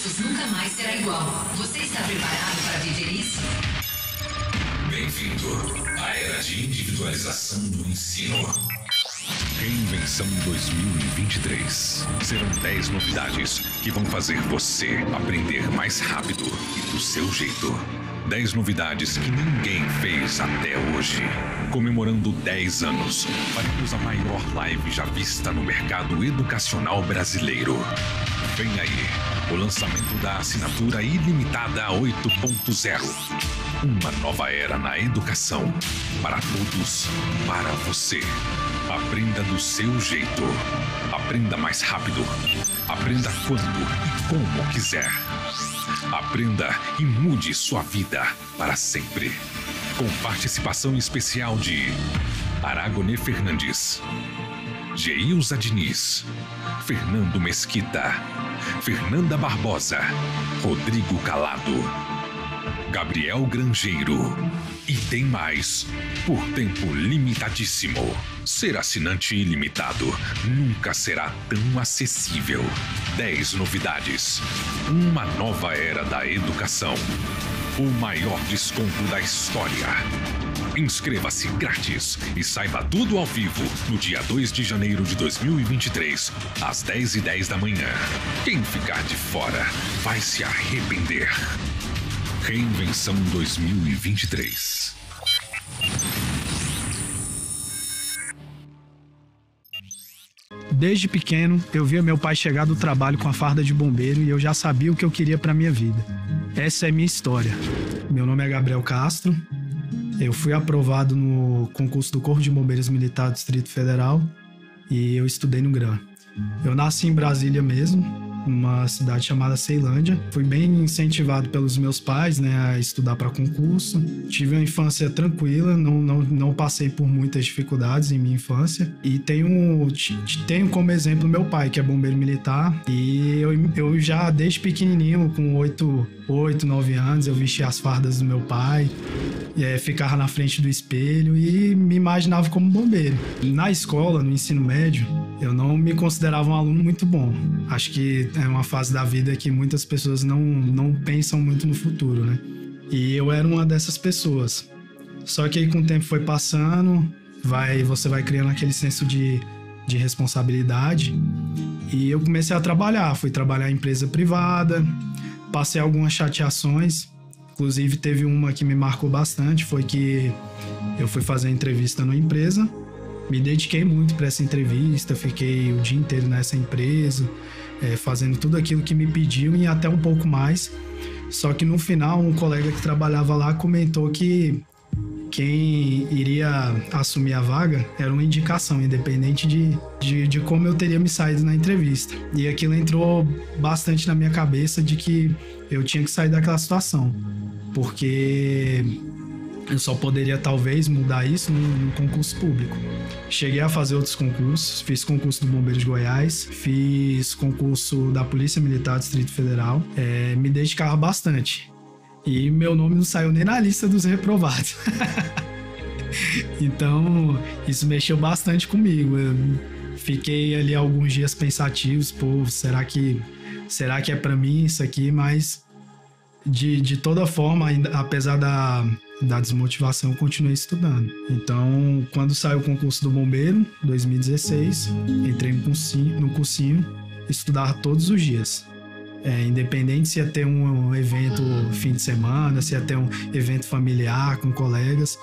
Justus nunca mais será igual. Você está preparado para viver isso? Bem-vindo à era de individualização do ensino. Reinvenção 2023. Serão 10 novidades que vão fazer você aprender mais rápido e do seu jeito. 10 novidades que ninguém fez até hoje. Comemorando 10 anos, faremos a maior live já vista no mercado educacional brasileiro. Vem aí o lançamento da assinatura ilimitada 8.0. Uma nova era na educação. Para todos, para você. Aprenda do seu jeito. Aprenda mais rápido. Aprenda quando e como quiser. Aprenda e mude sua vida para sempre. Com participação especial de Aragone Fernandes. Geilza Diniz, Fernando Mesquita, Fernanda Barbosa, Rodrigo Calado, Gabriel Grangeiro. E tem mais. Por tempo limitadíssimo. Ser assinante ilimitado nunca será tão acessível. 10 novidades. Uma nova era da educação. O maior desconto da história Inscreva-se grátis e saiba tudo ao vivo no dia 2 de janeiro de 2023, às 10h10 da manhã. Quem ficar de fora vai se arrepender. Reinvenção 2023. Desde pequeno, eu via meu pai chegar do trabalho com a farda de bombeiro e eu já sabia o que eu queria para minha vida. Essa é minha história. Meu nome é Gabriel Castro, eu fui aprovado no concurso do Corpo de Bombeiros Militar do Distrito Federal e eu estudei no GRAM. Eu nasci em Brasília mesmo, numa cidade chamada Ceilândia. Fui bem incentivado pelos meus pais né, a estudar para concurso. Tive uma infância tranquila, não, não, não passei por muitas dificuldades em minha infância. E tenho, tenho como exemplo meu pai, que é bombeiro militar. E eu, eu já, desde pequenininho, com oito 8, 9 anos, eu vestia as fardas do meu pai, eh, ficava na frente do espelho e me imaginava como bombeiro. Na escola, no ensino médio, eu não me considerava um aluno muito bom. Acho que é uma fase da vida que muitas pessoas não, não pensam muito no futuro, né? E eu era uma dessas pessoas. Só que aí com o tempo foi passando, vai você vai criando aquele senso de, de responsabilidade. E eu comecei a trabalhar, fui trabalhar em empresa privada, passei algumas chateações. Inclusive, teve uma que me marcou bastante: foi que eu fui fazer entrevista numa empresa, me dediquei muito para essa entrevista, fiquei o dia inteiro nessa empresa, é, fazendo tudo aquilo que me pediam e até um pouco mais. Só que no final, um colega que trabalhava lá comentou que quem iria assumir a vaga era uma indicação, independente de, de, de como eu teria me saído na entrevista. E aquilo entrou bastante na minha cabeça de que eu tinha que sair daquela situação, porque eu só poderia talvez mudar isso num, concurso público. Cheguei a fazer outros concursos, fiz concurso do Bombeiros de Goiás, fiz concurso da Polícia Militar do Distrito Federal, é, me dedicava bastante e meu nome não saiu nem na lista dos reprovados. então, isso mexeu bastante comigo. Eu fiquei ali alguns dias pensativos, pô, será que será que é para mim isso aqui? Mas de, de toda forma, ainda, apesar da, da desmotivação, eu continuei estudando. Então, quando saiu o concurso do bombeiro, 2016, entrei no cursinho, no cursinho estudar todos os dias. É, independente se ia ter um evento fim de semana, se ia ter um evento familiar com colegas,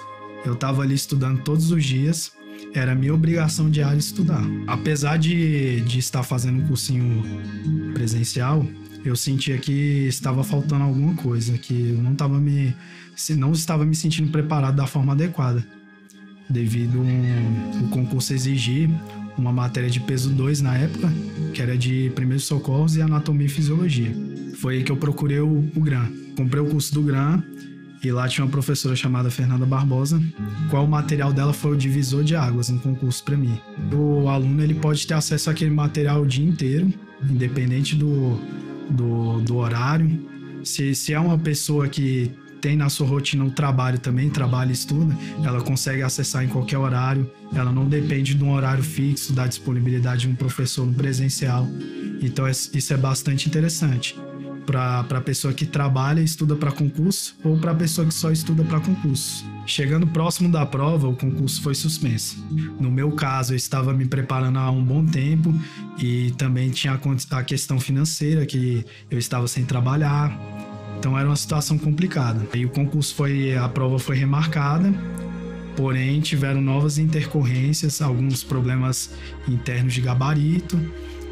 eu estava ali estudando todos os dias. Era minha obrigação diária estudar. Apesar de, de estar fazendo um cursinho presencial, eu sentia que estava faltando alguma coisa, que eu não estava me não estava me sentindo preparado da forma adequada, devido o concurso exigir uma matéria de peso 2 na época, que era de primeiros socorros e anatomia e fisiologia. Foi aí que eu procurei o, o GRAM. Comprei o curso do GRAM e lá tinha uma professora chamada Fernanda Barbosa, qual o material dela foi o divisor de águas no concurso para mim. O aluno ele pode ter acesso àquele material o dia inteiro, independente do, do, do horário. Se, se é uma pessoa que tem na sua rotina o trabalho também, trabalha e estuda, ela consegue acessar em qualquer horário, ela não depende de um horário fixo, da disponibilidade de um professor no presencial. Então, isso é bastante interessante para a pessoa que trabalha e estuda para concurso ou para a pessoa que só estuda para concurso. Chegando próximo da prova, o concurso foi suspenso. No meu caso, eu estava me preparando há um bom tempo e também tinha a questão financeira que eu estava sem trabalhar, então era uma situação complicada. E o concurso foi, a prova foi remarcada, porém tiveram novas intercorrências, alguns problemas internos de gabarito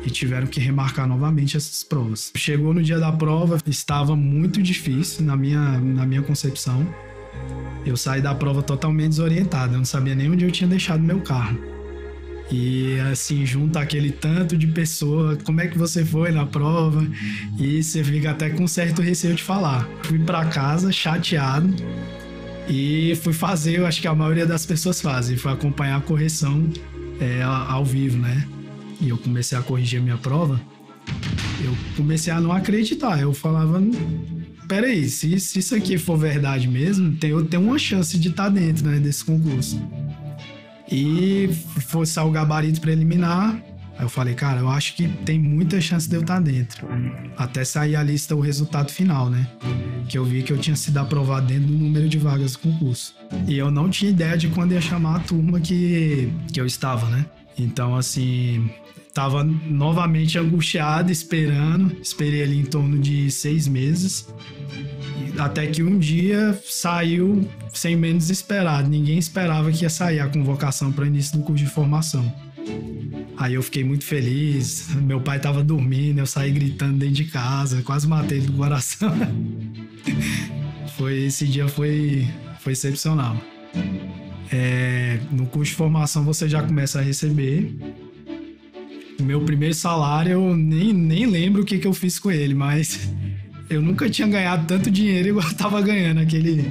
e tiveram que remarcar novamente essas provas. Chegou no dia da prova, estava muito difícil na minha, na minha concepção. Eu saí da prova totalmente desorientado, eu não sabia nem onde eu tinha deixado meu carro. E assim, junta aquele tanto de pessoa, como é que você foi na prova? E você fica até com certo receio de falar. Fui para casa chateado e fui fazer, eu acho que a maioria das pessoas fazem, foi acompanhar a correção é, ao vivo, né? E eu comecei a corrigir a minha prova. Eu comecei a não acreditar. Eu falava, peraí, se, se isso aqui for verdade mesmo, tem, eu tenho uma chance de estar tá dentro né, desse concurso. E foi o gabarito preliminar. Aí eu falei, cara, eu acho que tem muita chance de eu estar tá dentro. Até sair a lista, o resultado final, né? Que eu vi que eu tinha sido aprovado dentro do número de vagas do concurso. E eu não tinha ideia de quando ia chamar a turma que, que eu estava, né? Então, assim, Tava novamente angustiado, esperando. Esperei ali em torno de seis meses. Até que um dia saiu sem menos esperado. Ninguém esperava que ia sair a convocação para início do curso de formação. Aí eu fiquei muito feliz. Meu pai estava dormindo, eu saí gritando dentro de casa, quase matei ele do coração. foi esse dia foi foi excepcional. É, no curso de formação você já começa a receber meu primeiro salário, eu nem, nem lembro o que, que eu fiz com ele, mas eu nunca tinha ganhado tanto dinheiro igual eu tava ganhando aquele.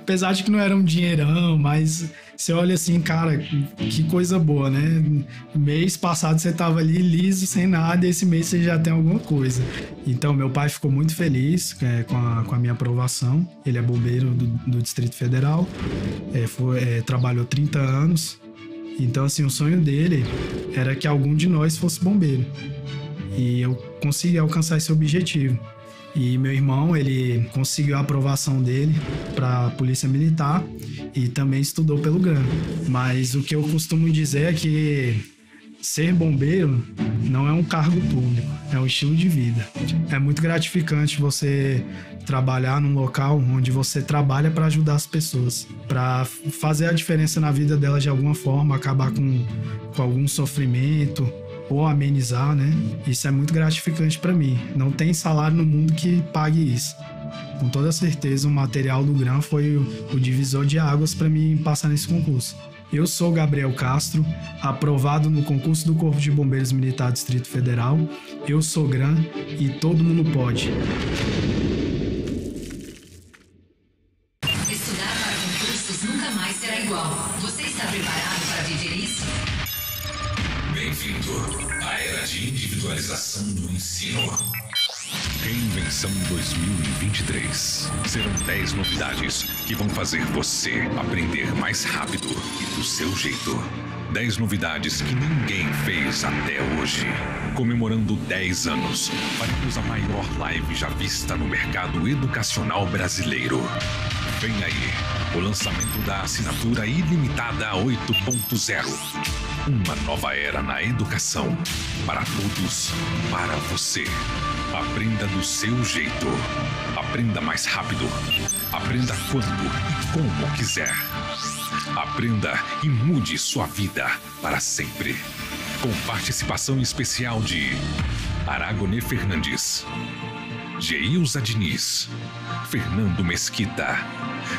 Apesar de que não era um dinheirão, mas você olha assim, cara, que coisa boa, né? Mês passado você tava ali liso, sem nada, e esse mês você já tem alguma coisa. Então, meu pai ficou muito feliz é, com, a, com, a, minha aprovação. Ele é bombeiro do, do Distrito Federal, é, foi, é, trabalhou 30 anos então, assim, o sonho dele era que algum de nós fosse bombeiro. E eu consegui alcançar esse objetivo. E meu irmão, ele conseguiu a aprovação dele para a Polícia Militar e também estudou pelo GAN. Mas o que eu costumo dizer é que Ser bombeiro não é um cargo público, é um estilo de vida. É muito gratificante você trabalhar num local onde você trabalha para ajudar as pessoas, para fazer a diferença na vida delas de alguma forma, acabar com, com algum sofrimento ou amenizar, né? Isso é muito gratificante para mim. Não tem salário no mundo que pague isso com toda certeza o material do Gran foi o, divisor de águas para mim passar nesse concurso. Eu sou Gabriel Castro, aprovado no concurso do Corpo de Bombeiros Militar Distrito Federal. Eu sou GRAM e todo mundo pode. que vão fazer você aprender mais rápido e do seu jeito. 10 novidades que ninguém fez até hoje. Comemorando 10 anos, faremos a maior live já vista no mercado educacional brasileiro. Vem aí, o lançamento da assinatura ilimitada 8.0. Uma nova era na educação. Para todos, para você. Aprenda do seu jeito. Aprenda mais rápido. Aprenda quando e como quiser. Aprenda e mude sua vida para sempre. Com participação especial de Aragone Fernandes, Geilza Diniz, Fernando Mesquita,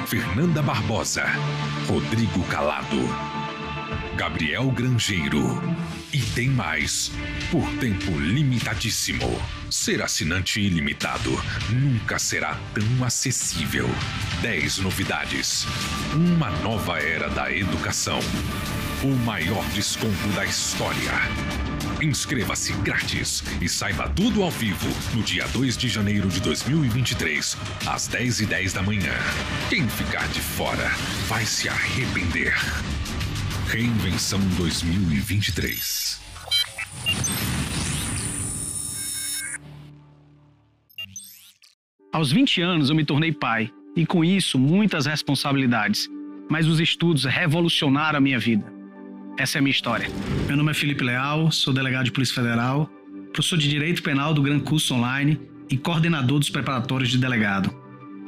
Fernanda Barbosa, Rodrigo Calado. Gabriel Grangeiro. E tem mais. Por tempo limitadíssimo. Ser assinante ilimitado nunca será tão acessível. 10 novidades. Uma nova era da educação. O maior desconto da história. Inscreva-se grátis e saiba tudo ao vivo no dia 2 de janeiro de 2023, às 10h10 10 da manhã. Quem ficar de fora vai se arrepender. Reinvenção 2023. Aos 20 anos eu me tornei pai e com isso muitas responsabilidades, mas os estudos revolucionaram a minha vida. Essa é a minha história. Meu nome é Felipe Leal, sou delegado de Polícia Federal, professor de Direito Penal do Gran Curso Online e coordenador dos preparatórios de delegado.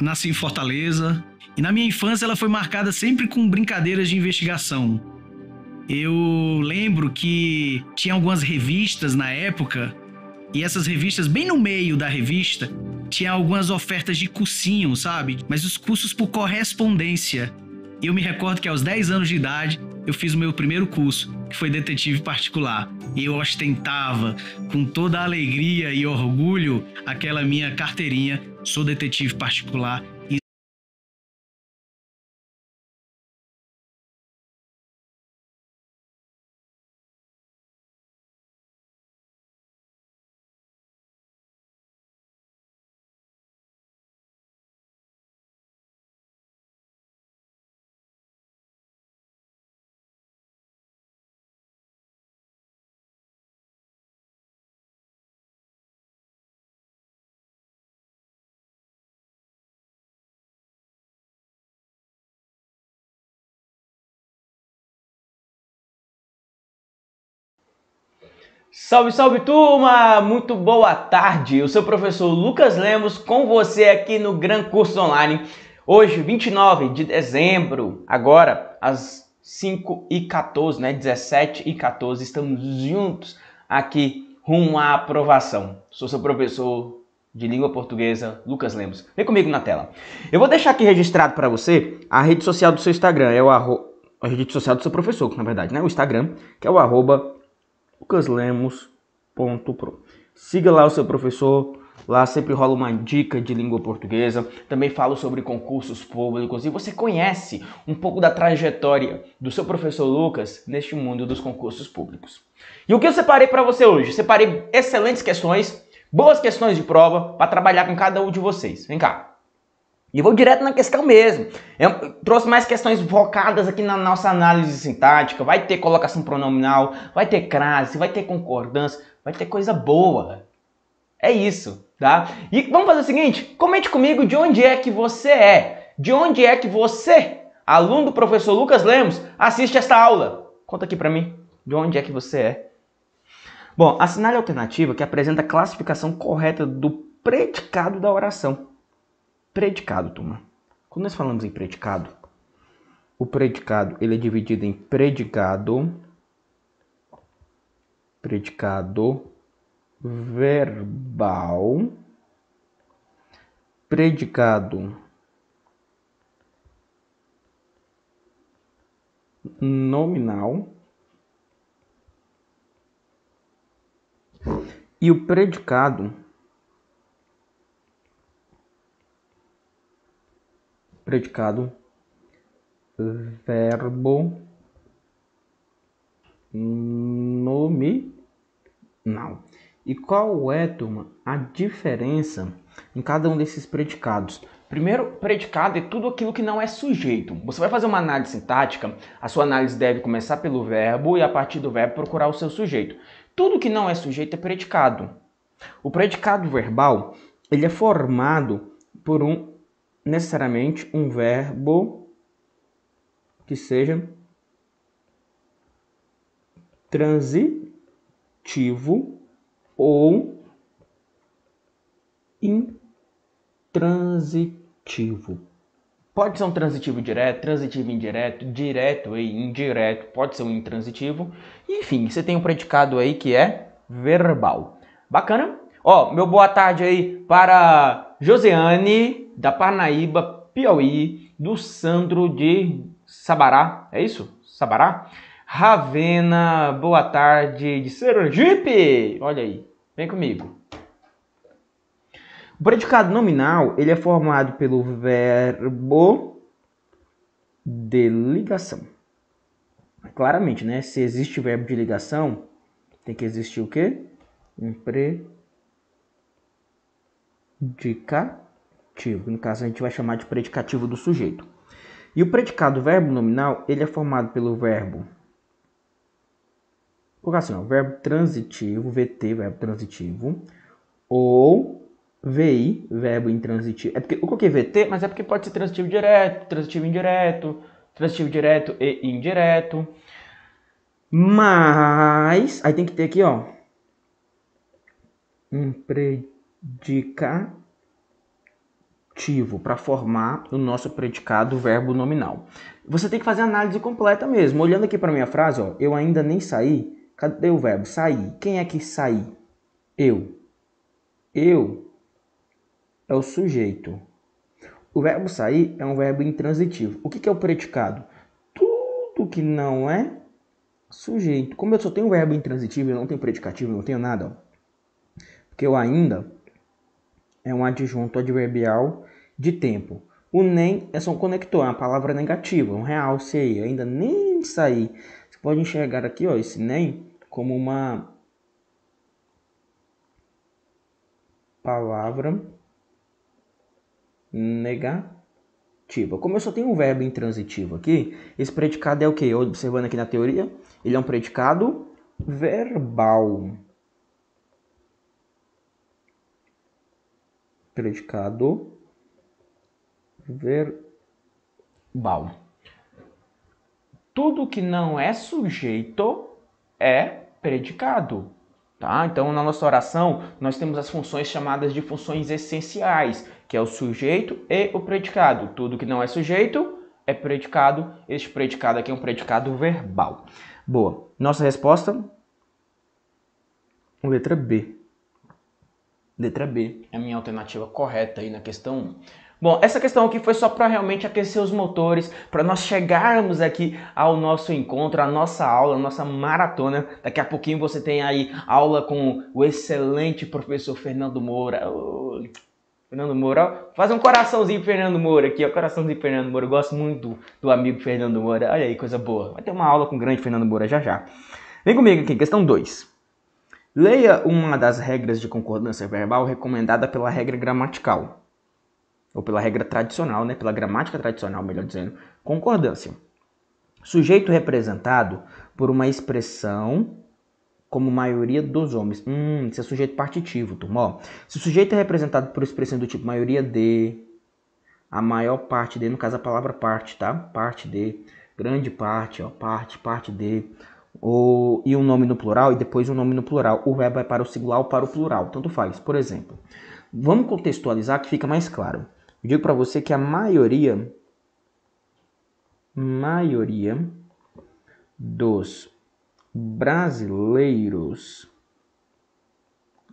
Nasci em Fortaleza e na minha infância ela foi marcada sempre com brincadeiras de investigação, eu lembro que tinha algumas revistas na época, e essas revistas, bem no meio da revista, tinha algumas ofertas de cursinho, sabe? Mas os cursos por correspondência. E eu me recordo que aos 10 anos de idade eu fiz o meu primeiro curso, que foi detetive particular. E eu ostentava com toda a alegria e orgulho aquela minha carteirinha, sou detetive particular Salve, salve turma! Muito boa tarde! O seu professor Lucas Lemos com você aqui no Gran Curso Online. Hoje, 29 de dezembro, agora às 5 e 14, né? 17 e 14, estamos juntos aqui rumo à aprovação. Sou seu professor de língua portuguesa, Lucas Lemos. Vem comigo na tela. Eu vou deixar aqui registrado para você a rede social do seu Instagram, é o arro... a rede social do seu professor, na verdade, né? O Instagram, que é o arroba lucaslemos.pro. Siga lá o seu professor, lá sempre rola uma dica de língua portuguesa. Também falo sobre concursos públicos e você conhece um pouco da trajetória do seu professor Lucas neste mundo dos concursos públicos. E o que eu separei para você hoje? Separei excelentes questões, boas questões de prova para trabalhar com cada um de vocês. Vem cá. E vou direto na questão mesmo. Eu trouxe mais questões focadas aqui na nossa análise sintática. Vai ter colocação pronominal, vai ter crase, vai ter concordância, vai ter coisa boa. É isso, tá? E vamos fazer o seguinte: comente comigo de onde é que você é. De onde é que você, aluno do professor Lucas Lemos, assiste esta aula? Conta aqui pra mim. De onde é que você é? Bom, assinale a alternativa que apresenta a classificação correta do predicado da oração. Predicado, turma. Quando nós falamos em predicado, o predicado ele é dividido em predicado, predicado verbal, predicado nominal e o predicado predicado, verbo, nominal. E qual é, turma, a diferença em cada um desses predicados? Primeiro, predicado é tudo aquilo que não é sujeito. Você vai fazer uma análise sintática, a sua análise deve começar pelo verbo e a partir do verbo procurar o seu sujeito. Tudo que não é sujeito é predicado. O predicado verbal, ele é formado por um necessariamente um verbo que seja transitivo ou intransitivo. Pode ser um transitivo direto, transitivo indireto, direto e indireto, pode ser um intransitivo. Enfim, você tem um predicado aí que é verbal. Bacana? Ó, meu boa tarde aí para Josiane, da Parnaíba, Piauí, do Sandro de Sabará, é isso? Sabará? Ravena, boa tarde, de Sergipe! Olha aí, vem comigo. O predicado nominal, ele é formado pelo verbo de ligação. Claramente, né? Se existe verbo de ligação, tem que existir o quê? Um predicado predicativo, no caso a gente vai chamar de predicativo do sujeito. E o predicado verbo nominal, ele é formado pelo verbo colocar assim, ó, verbo transitivo, VT, verbo transitivo, ou VI, verbo intransitivo. É porque eu coloquei VT, mas é porque pode ser transitivo direto, transitivo indireto, transitivo direto e indireto. Mas, aí tem que ter aqui, ó, um predicado ativo para formar o nosso predicado verbo nominal. Você tem que fazer a análise completa mesmo. Olhando aqui para minha frase, ó, eu ainda nem saí. Cadê o verbo sair? Quem é que saí? Eu. Eu é o sujeito. O verbo sair é um verbo intransitivo. O que, que é o predicado? Tudo que não é sujeito. Como eu só tenho verbo intransitivo, eu não tenho predicativo, eu não tenho nada. Ó. Porque eu ainda é um adjunto adverbial de tempo. O nem é só um conector, é uma palavra negativa, um realce aí, ainda nem sair. Você pode enxergar aqui, ó, esse nem como uma palavra negativa. Como eu só tenho um verbo intransitivo aqui, esse predicado é o que? Observando aqui na teoria, ele é um predicado verbal. predicado verbal. Tudo que não é sujeito é predicado. Tá? Então, na nossa oração, nós temos as funções chamadas de funções essenciais, que é o sujeito e o predicado. Tudo que não é sujeito é predicado. Este predicado aqui é um predicado verbal. Boa. Nossa resposta? Letra B. Letra B é a minha alternativa correta aí na questão 1. Bom, essa questão aqui foi só para realmente aquecer os motores, para nós chegarmos aqui ao nosso encontro, à nossa aula, à nossa maratona. Daqui a pouquinho você tem aí aula com o excelente professor Fernando Moura. Oh, Fernando Moura, faz um coraçãozinho Fernando Moura aqui, ó, coraçãozinho Fernando Moura. Eu gosto muito do, do amigo Fernando Moura. Olha aí, coisa boa. Vai ter uma aula com o grande Fernando Moura já já. Vem comigo aqui, questão 2. Leia uma das regras de concordância verbal recomendada pela regra gramatical, ou pela regra tradicional, né? pela gramática tradicional, melhor dizendo, concordância. Sujeito representado por uma expressão como maioria dos homens. Hum, isso é sujeito partitivo, turma. Ó, se o sujeito é representado por expressão do tipo maioria de, a maior parte de, no caso a palavra parte, tá? Parte de, grande parte, ó, parte, parte de, o, e um nome no plural e depois um nome no plural. O verbo é para o singular ou para o plural, tanto faz. Por exemplo, vamos contextualizar que fica mais claro. Eu digo para você que a maioria maioria dos brasileiros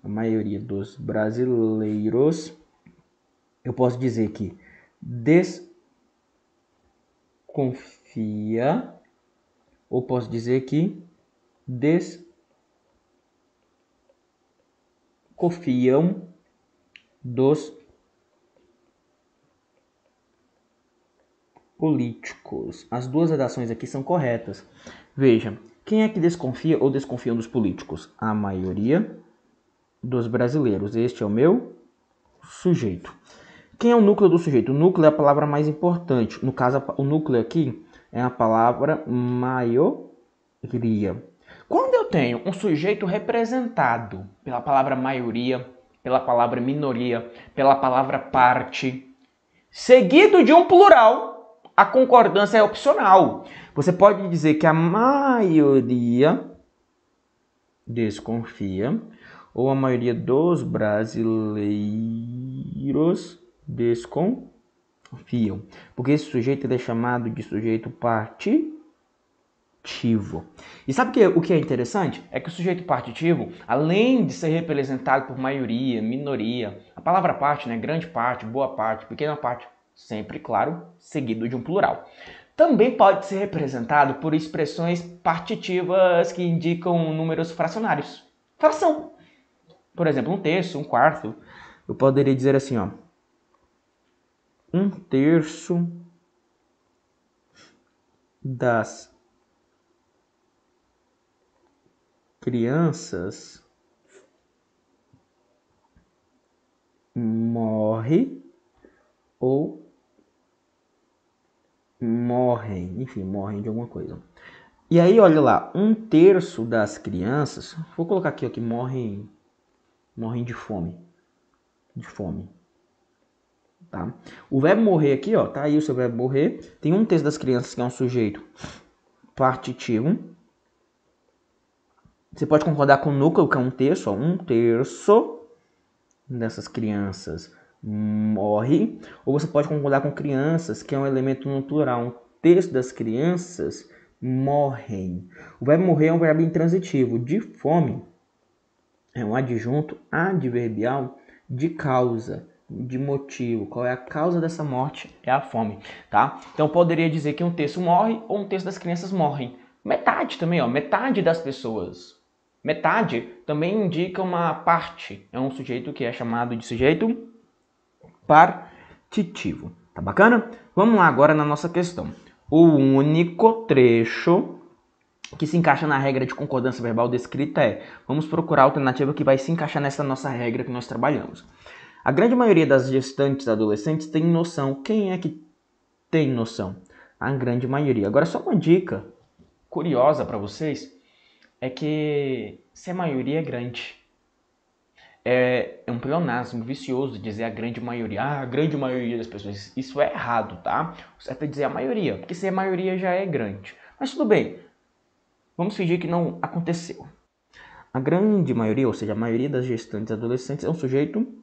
a maioria dos brasileiros eu posso dizer que desconfia ou posso dizer que desconfiam dos políticos. As duas redações aqui são corretas. Veja, quem é que desconfia ou desconfiam dos políticos? A maioria dos brasileiros. Este é o meu sujeito. Quem é o núcleo do sujeito? O núcleo é a palavra mais importante. No caso, o núcleo aqui é a palavra maioria. Quando eu tenho um sujeito representado pela palavra maioria, pela palavra minoria, pela palavra parte, seguido de um plural, a concordância é opcional. Você pode dizer que a maioria desconfia ou a maioria dos brasileiros desconfia desconfiam, porque esse sujeito é chamado de sujeito partitivo. E sabe que, o que é interessante? É que o sujeito partitivo, além de ser representado por maioria, minoria, a palavra parte, né, grande parte, boa parte, pequena parte, sempre, claro, seguido de um plural. Também pode ser representado por expressões partitivas que indicam números fracionários. Fração. Por exemplo, um terço, um quarto. Eu poderia dizer assim, ó um terço das crianças morre ou morrem, enfim, morrem de alguma coisa. E aí, olha lá, um terço das crianças, vou colocar aqui ó, que morrem, morrem de fome, de fome. Tá? O verbo morrer aqui, ó, tá aí o seu verbo morrer. Tem um terço das crianças que é um sujeito partitivo. Você pode concordar com o núcleo, que é um terço, ó, um terço dessas crianças morre. Ou você pode concordar com crianças, que é um elemento no plural. Um terço das crianças morrem. O verbo morrer é um verbo intransitivo. De fome é um adjunto adverbial de causa de motivo, qual é a causa dessa morte? É a fome, tá? Então poderia dizer que um terço morre ou um terço das crianças morrem. Metade também, ó, metade das pessoas. Metade também indica uma parte, é um sujeito que é chamado de sujeito partitivo. Tá bacana? Vamos lá agora na nossa questão. O único trecho que se encaixa na regra de concordância verbal descrita é: vamos procurar a alternativa que vai se encaixar nessa nossa regra que nós trabalhamos. A grande maioria das gestantes adolescentes tem noção. Quem é que tem noção? A grande maioria. Agora, só uma dica curiosa para vocês é que se a maioria é grande. É, é, um pleonasmo vicioso dizer a grande maioria. Ah, a grande maioria das pessoas. Isso é errado, tá? O certo é dizer a maioria, porque se a maioria já é grande. Mas tudo bem. Vamos fingir que não aconteceu. A grande maioria, ou seja, a maioria das gestantes adolescentes é um sujeito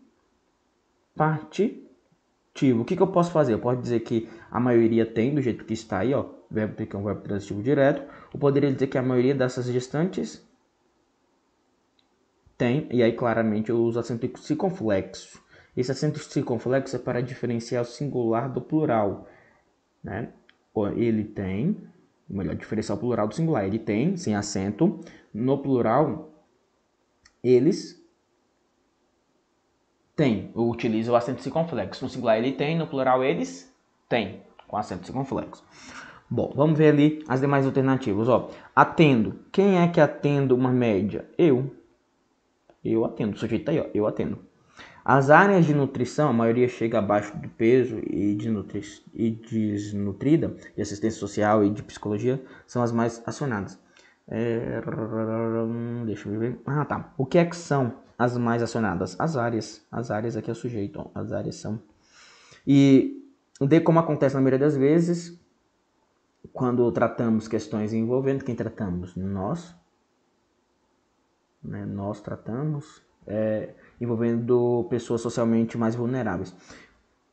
partitivo. O que, que eu posso fazer? Eu posso dizer que a maioria tem, do jeito que está aí, ó, verbo ter que é um verbo transitivo direto. Eu poderia dizer que a maioria dessas gestantes tem, e aí claramente eu uso acento circunflexo. Esse acento circunflexo é para diferenciar o singular do plural, né? Ele tem, melhor, diferenciar o plural do singular. Ele tem, sem acento. No plural, eles tem, utiliza o acento circunflexo. No singular ele tem, no plural eles têm, com acento circunflexo. Bom, vamos ver ali as demais alternativas. Ó, atendo. Quem é que atendo uma média? Eu. Eu atendo. O sujeito tá aí, ó. Eu atendo. As áreas de nutrição, a maioria chega abaixo do peso e, de nutri... e desnutrida, de assistência social e de psicologia, são as mais acionadas. É... Deixa eu ver. Ah, tá. O que é que são? as mais acionadas. As áreas. As áreas aqui é o sujeito. As áreas são. E de como acontece na maioria das vezes, quando tratamos questões envolvendo quem tratamos? Nós. Né? Nós tratamos. É, envolvendo pessoas socialmente mais vulneráveis.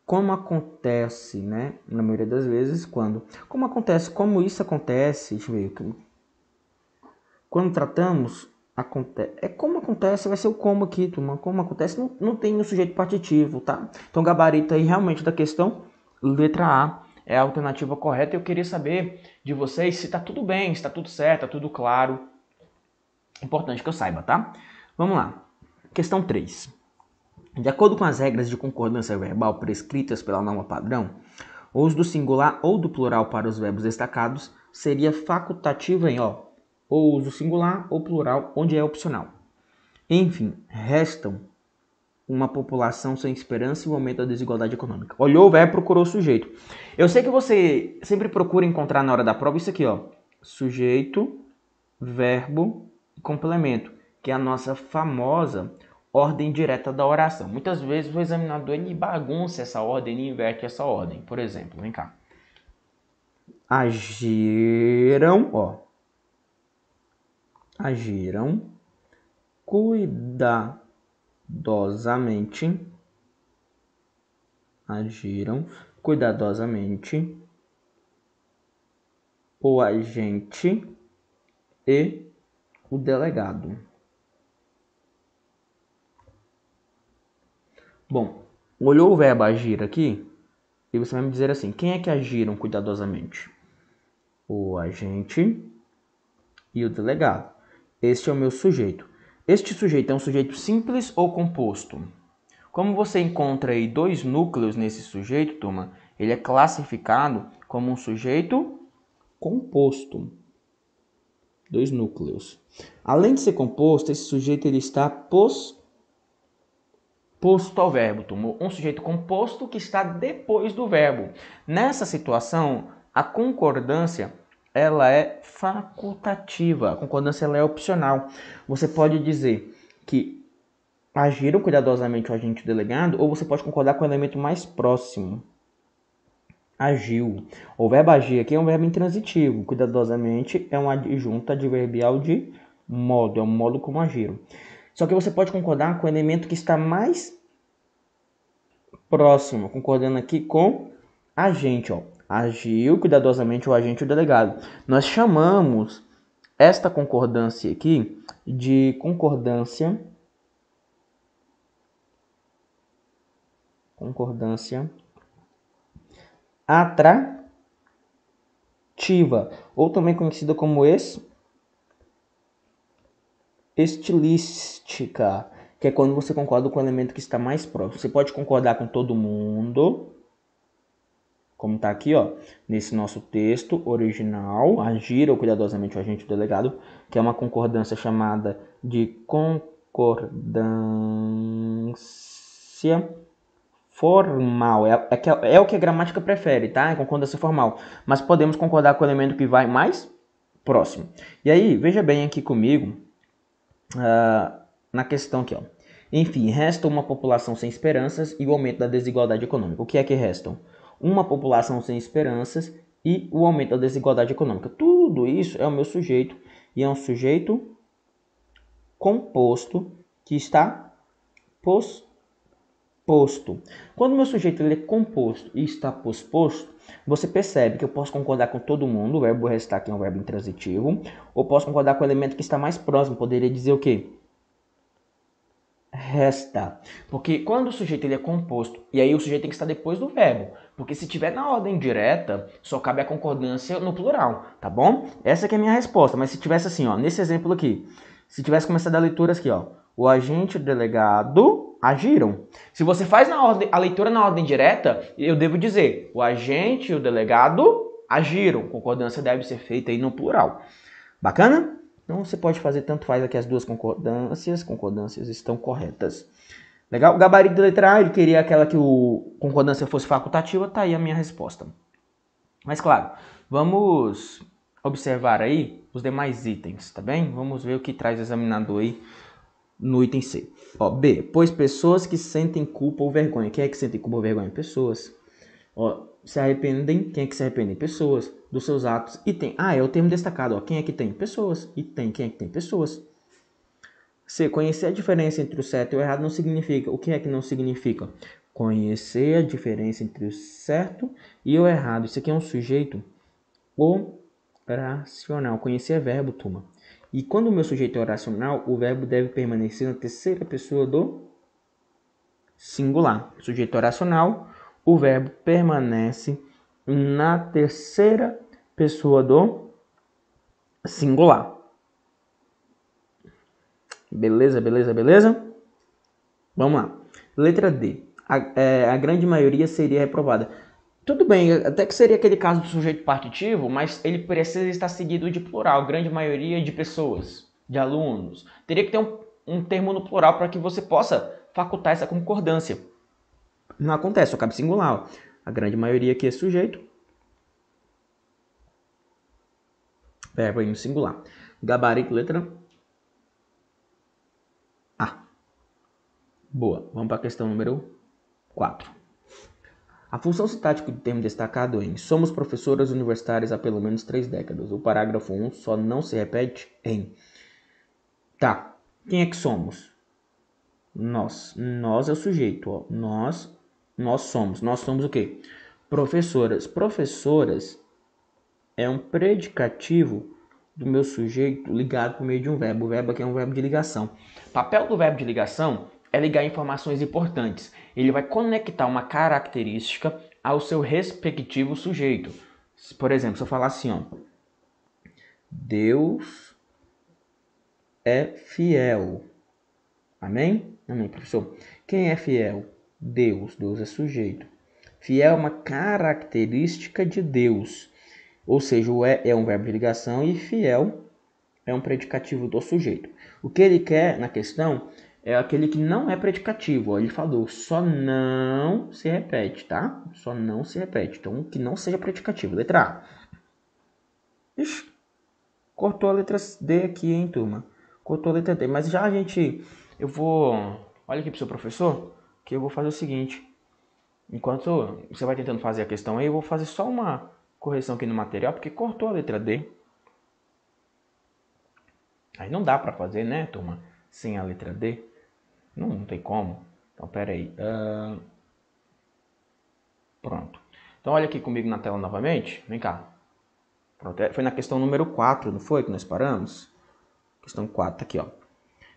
Como acontece, né? Na maioria das vezes, quando. Como acontece? Como isso acontece? Deixa eu ver. Quando tratamos acontece. É como acontece, vai ser o como aqui, turma. Como acontece, não, não tem o sujeito partitivo, tá? Então, gabarito aí realmente da questão, letra A é a alternativa correta. Eu queria saber de vocês se tá tudo bem, se tá tudo certo, tá tudo claro. Importante que eu saiba, tá? Vamos lá. Questão 3. De acordo com as regras de concordância verbal prescritas pela norma padrão, o uso do singular ou do plural para os verbos destacados seria facultativo em ó, ou uso singular ou plural, onde é opcional. Enfim, restam uma população sem esperança e o aumento da desigualdade econômica. Olhou, velho, procurou o sujeito. Eu sei que você sempre procura encontrar na hora da prova isso aqui, ó. Sujeito, verbo e complemento, que é a nossa famosa ordem direta da oração. Muitas vezes o examinador ele bagunça essa ordem, ele inverte essa ordem. Por exemplo, vem cá. Agiram, ó, agiram cuidadosamente agiram cuidadosamente o agente e o delegado. Bom, olhou o verbo agir aqui e você vai me dizer assim: quem é que agiram cuidadosamente? O agente e o delegado. Este é o meu sujeito. Este sujeito é um sujeito simples ou composto? Como você encontra aí dois núcleos nesse sujeito, turma, ele é classificado como um sujeito composto. Dois núcleos. Além de ser composto, esse sujeito ele está pos... posto ao verbo, turma. Um sujeito composto que está depois do verbo. Nessa situação, a concordância ela é facultativa. A concordância ela é opcional. Você pode dizer que agiram cuidadosamente o agente delegado, ou você pode concordar com o elemento mais próximo. Agiu. O verbo agir aqui é um verbo intransitivo. Cuidadosamente é um adjunto adverbial de modo, é um modo como agiram. Só que você pode concordar com o elemento que está mais próximo, concordando aqui com agente. Ó agiu cuidadosamente o agente ou delegado. Nós chamamos esta concordância aqui de concordância concordância atrativa, ou também conhecida como es, estilística, que é quando você concorda com o elemento que está mais próximo. Você pode concordar com todo mundo, como está aqui, ó, nesse nosso texto original, agira cuidadosamente o agente delegado, que é uma concordância chamada de concordância formal. É, é, é, é o que a gramática prefere, tá? É concordância formal. Mas podemos concordar com o elemento que vai mais próximo. E aí, veja bem aqui comigo, uh, na questão aqui, ó. Enfim, resta uma população sem esperanças e o aumento da desigualdade econômica. O que é que restam? uma população sem esperanças e o aumento da desigualdade econômica. Tudo isso é o meu sujeito e é um sujeito composto que está posposto. Quando o meu sujeito ele é composto e está posposto, você percebe que eu posso concordar com todo mundo, o verbo restar aqui é um verbo intransitivo, ou posso concordar com o elemento que está mais próximo, poderia dizer o quê? Resta. Porque quando o sujeito ele é composto, e aí o sujeito tem que estar depois do verbo, porque se tiver na ordem direta, só cabe a concordância no plural, tá bom? Essa é a minha resposta. Mas se tivesse assim, ó, nesse exemplo aqui, se tivesse começado a leitura aqui, ó, o agente e o delegado agiram. Se você faz na ordem, a leitura na ordem direta, eu devo dizer, o agente e o delegado agiram. Concordância deve ser feita aí no plural. Bacana? Então você pode fazer tanto faz aqui as duas concordâncias, concordâncias estão corretas. Legal? O gabarito da letra A, ele queria aquela que o concordância fosse facultativa, tá aí a minha resposta. Mas claro, vamos observar aí os demais itens, tá bem? Vamos ver o que traz o examinador aí no item C. Ó, B, pois pessoas que sentem culpa ou vergonha. Quem é que sente culpa ou vergonha? Pessoas. Ó, se arrependem, quem é que se arrepende? Pessoas dos seus atos. E tem, ah, é o termo destacado, ó, quem é que tem? Pessoas. E tem, quem é que tem? Pessoas. C. Conhecer a diferença entre o certo e o errado não significa. O que é que não significa? Conhecer a diferença entre o certo e o errado. Isso aqui é um sujeito oracional. Conhecer é verbo, turma. E quando o meu sujeito é oracional, o verbo deve permanecer na terceira pessoa do singular. Sujeito é oracional, o verbo permanece na terceira pessoa do singular. Beleza, beleza, beleza? Vamos lá. Letra D. A, é, a, grande maioria seria reprovada. Tudo bem, até que seria aquele caso do sujeito partitivo, mas ele precisa estar seguido de plural, grande maioria de pessoas, de alunos. Teria que ter um, um termo no plural para que você possa facultar essa concordância. Não acontece, só cabe singular. Ó. A grande maioria aqui é sujeito. Verbo aí no singular. Gabarito, letra Boa, vamos para a questão número 4. A função sintática do termo destacado em Somos professoras universitárias há pelo menos três décadas. O parágrafo 1 só não se repete em Tá, quem é que somos? Nós. Nós é o sujeito, ó. Nós, nós somos. Nós somos o quê? Professoras. Professoras é um predicativo do meu sujeito ligado por meio de um verbo. O verbo aqui é um verbo de ligação. Papel do verbo de ligação é ligar informações importantes. Ele vai conectar uma característica ao seu respectivo sujeito. Por exemplo, se eu falar assim, ó, Deus é fiel. Amém? Amém, professor. Quem é fiel? Deus. Deus é sujeito. Fiel é uma característica de Deus. Ou seja, o é é um verbo de ligação e fiel é um predicativo do sujeito. O que ele quer na questão é aquele que não é predicativo. Ó, ele falou, só não se repete, tá? Só não se repete. Então, que não seja predicativo. Letra A. Ixi, cortou a letra D aqui, hein, turma? Cortou a letra D. Mas já a gente, eu vou... Olha aqui pro seu professor, que eu vou fazer o seguinte. Enquanto você vai tentando fazer a questão aí, eu vou fazer só uma correção aqui no material, porque cortou a letra D. Aí não dá para fazer, né, turma? Sem a letra D. Não, não tem como. Então, pera aí. Uh... Pronto. Então, olha aqui comigo na tela novamente. Vem cá. Pronto, foi na questão número 4, não foi? Que nós paramos? Questão 4, tá aqui, ó.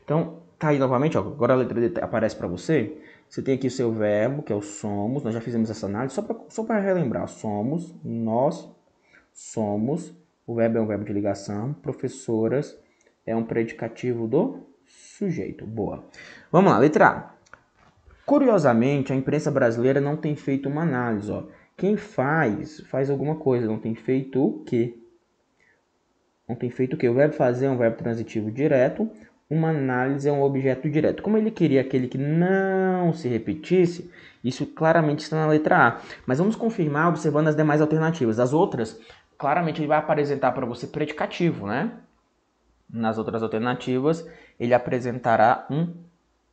Então, tá aí novamente, ó. Agora a letra D aparece para você. Você tem aqui o seu verbo, que é o somos. Nós já fizemos essa análise. Só para só pra relembrar, somos, nós, somos. O verbo é um verbo de ligação. Professoras é um predicativo do sujeito. Boa. Vamos lá, letra A. Curiosamente, a imprensa brasileira não tem feito uma análise. Ó. Quem faz, faz alguma coisa, não tem feito o quê? Não tem feito o quê? O verbo fazer é um verbo transitivo direto, uma análise é um objeto direto. Como ele queria aquele que não se repetisse, isso claramente está na letra A. Mas vamos confirmar observando as demais alternativas. As outras, claramente ele vai apresentar para você predicativo, né? Nas outras alternativas, ele apresentará um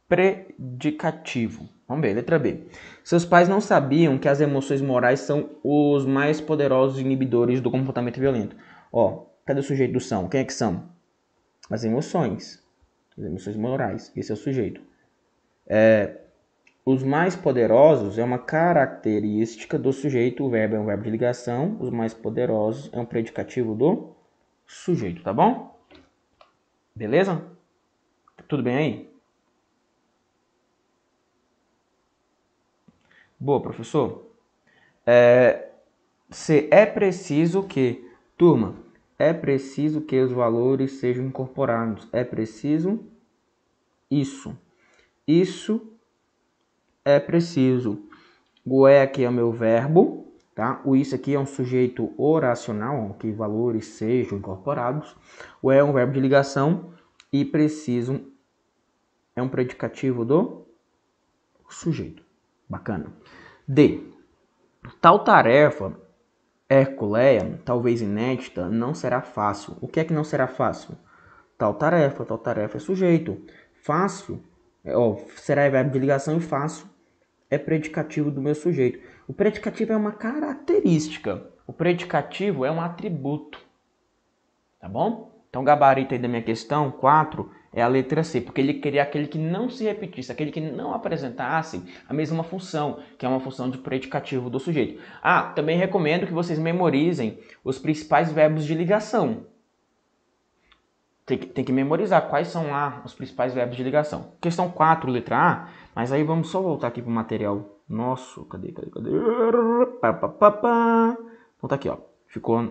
predicativo. Vamos ver, letra B. Seus pais não sabiam que as emoções morais são os mais poderosos inibidores do comportamento violento. Ó, cadê o sujeito do são? Quem é que são? As emoções. As emoções morais. Esse é o sujeito. É, os mais poderosos é uma característica do sujeito. O verbo é um verbo de ligação. Os mais poderosos é um predicativo do sujeito, tá bom? Beleza? Tudo bem aí? Boa, professor. É, se é preciso que, turma, é preciso que os valores sejam incorporados. É preciso isso. Isso é preciso. O é aqui é o meu verbo, tá? O isso aqui é um sujeito oracional, que valores sejam incorporados. O é um verbo de ligação e preciso é um predicativo do sujeito. Bacana. D. Tal tarefa herculeia, talvez inédita, não será fácil. O que é que não será fácil? Tal tarefa, tal tarefa é sujeito. Fácil, é, ó, será verbo de ligação e fácil é predicativo do meu sujeito. O predicativo é uma característica. O predicativo é um atributo. Tá bom? Então, gabarito aí da minha questão 4 é a letra C, porque ele queria aquele que não se repetisse, aquele que não apresentasse a mesma função, que é uma função de predicativo do sujeito. Ah, também recomendo que vocês memorizem os principais verbos de ligação. Tem que, tem que memorizar quais são lá os principais verbos de ligação. Questão 4, letra A, mas aí vamos só voltar aqui para o material nosso. Cadê, cadê, cadê? Pá, pá, pá, pá. Então tá aqui, ó. Ficou...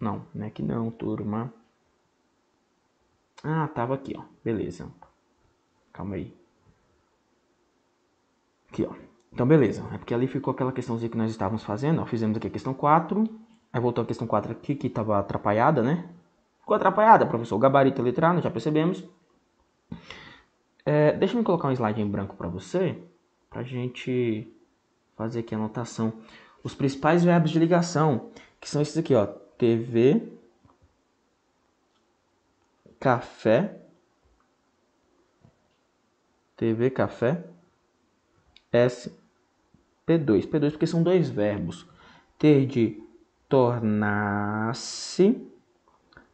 Não, não é que não, turma. Ah, tava aqui, ó. Beleza. Calma aí. Aqui, ó. Então, beleza. É porque ali ficou aquela questãozinha que nós estávamos fazendo. Ó. Fizemos aqui a questão 4. Aí voltou a questão 4 aqui, que estava atrapalhada, né? Ficou atrapalhada, professor. O gabarito letra A, já percebemos. É, deixa eu colocar um slide em branco para você, para a gente fazer aqui a anotação. Os principais verbos de ligação, que são esses aqui, ó. TV, Café, TV Café, S, P2. P2 porque são dois verbos. Ter de tornar-se,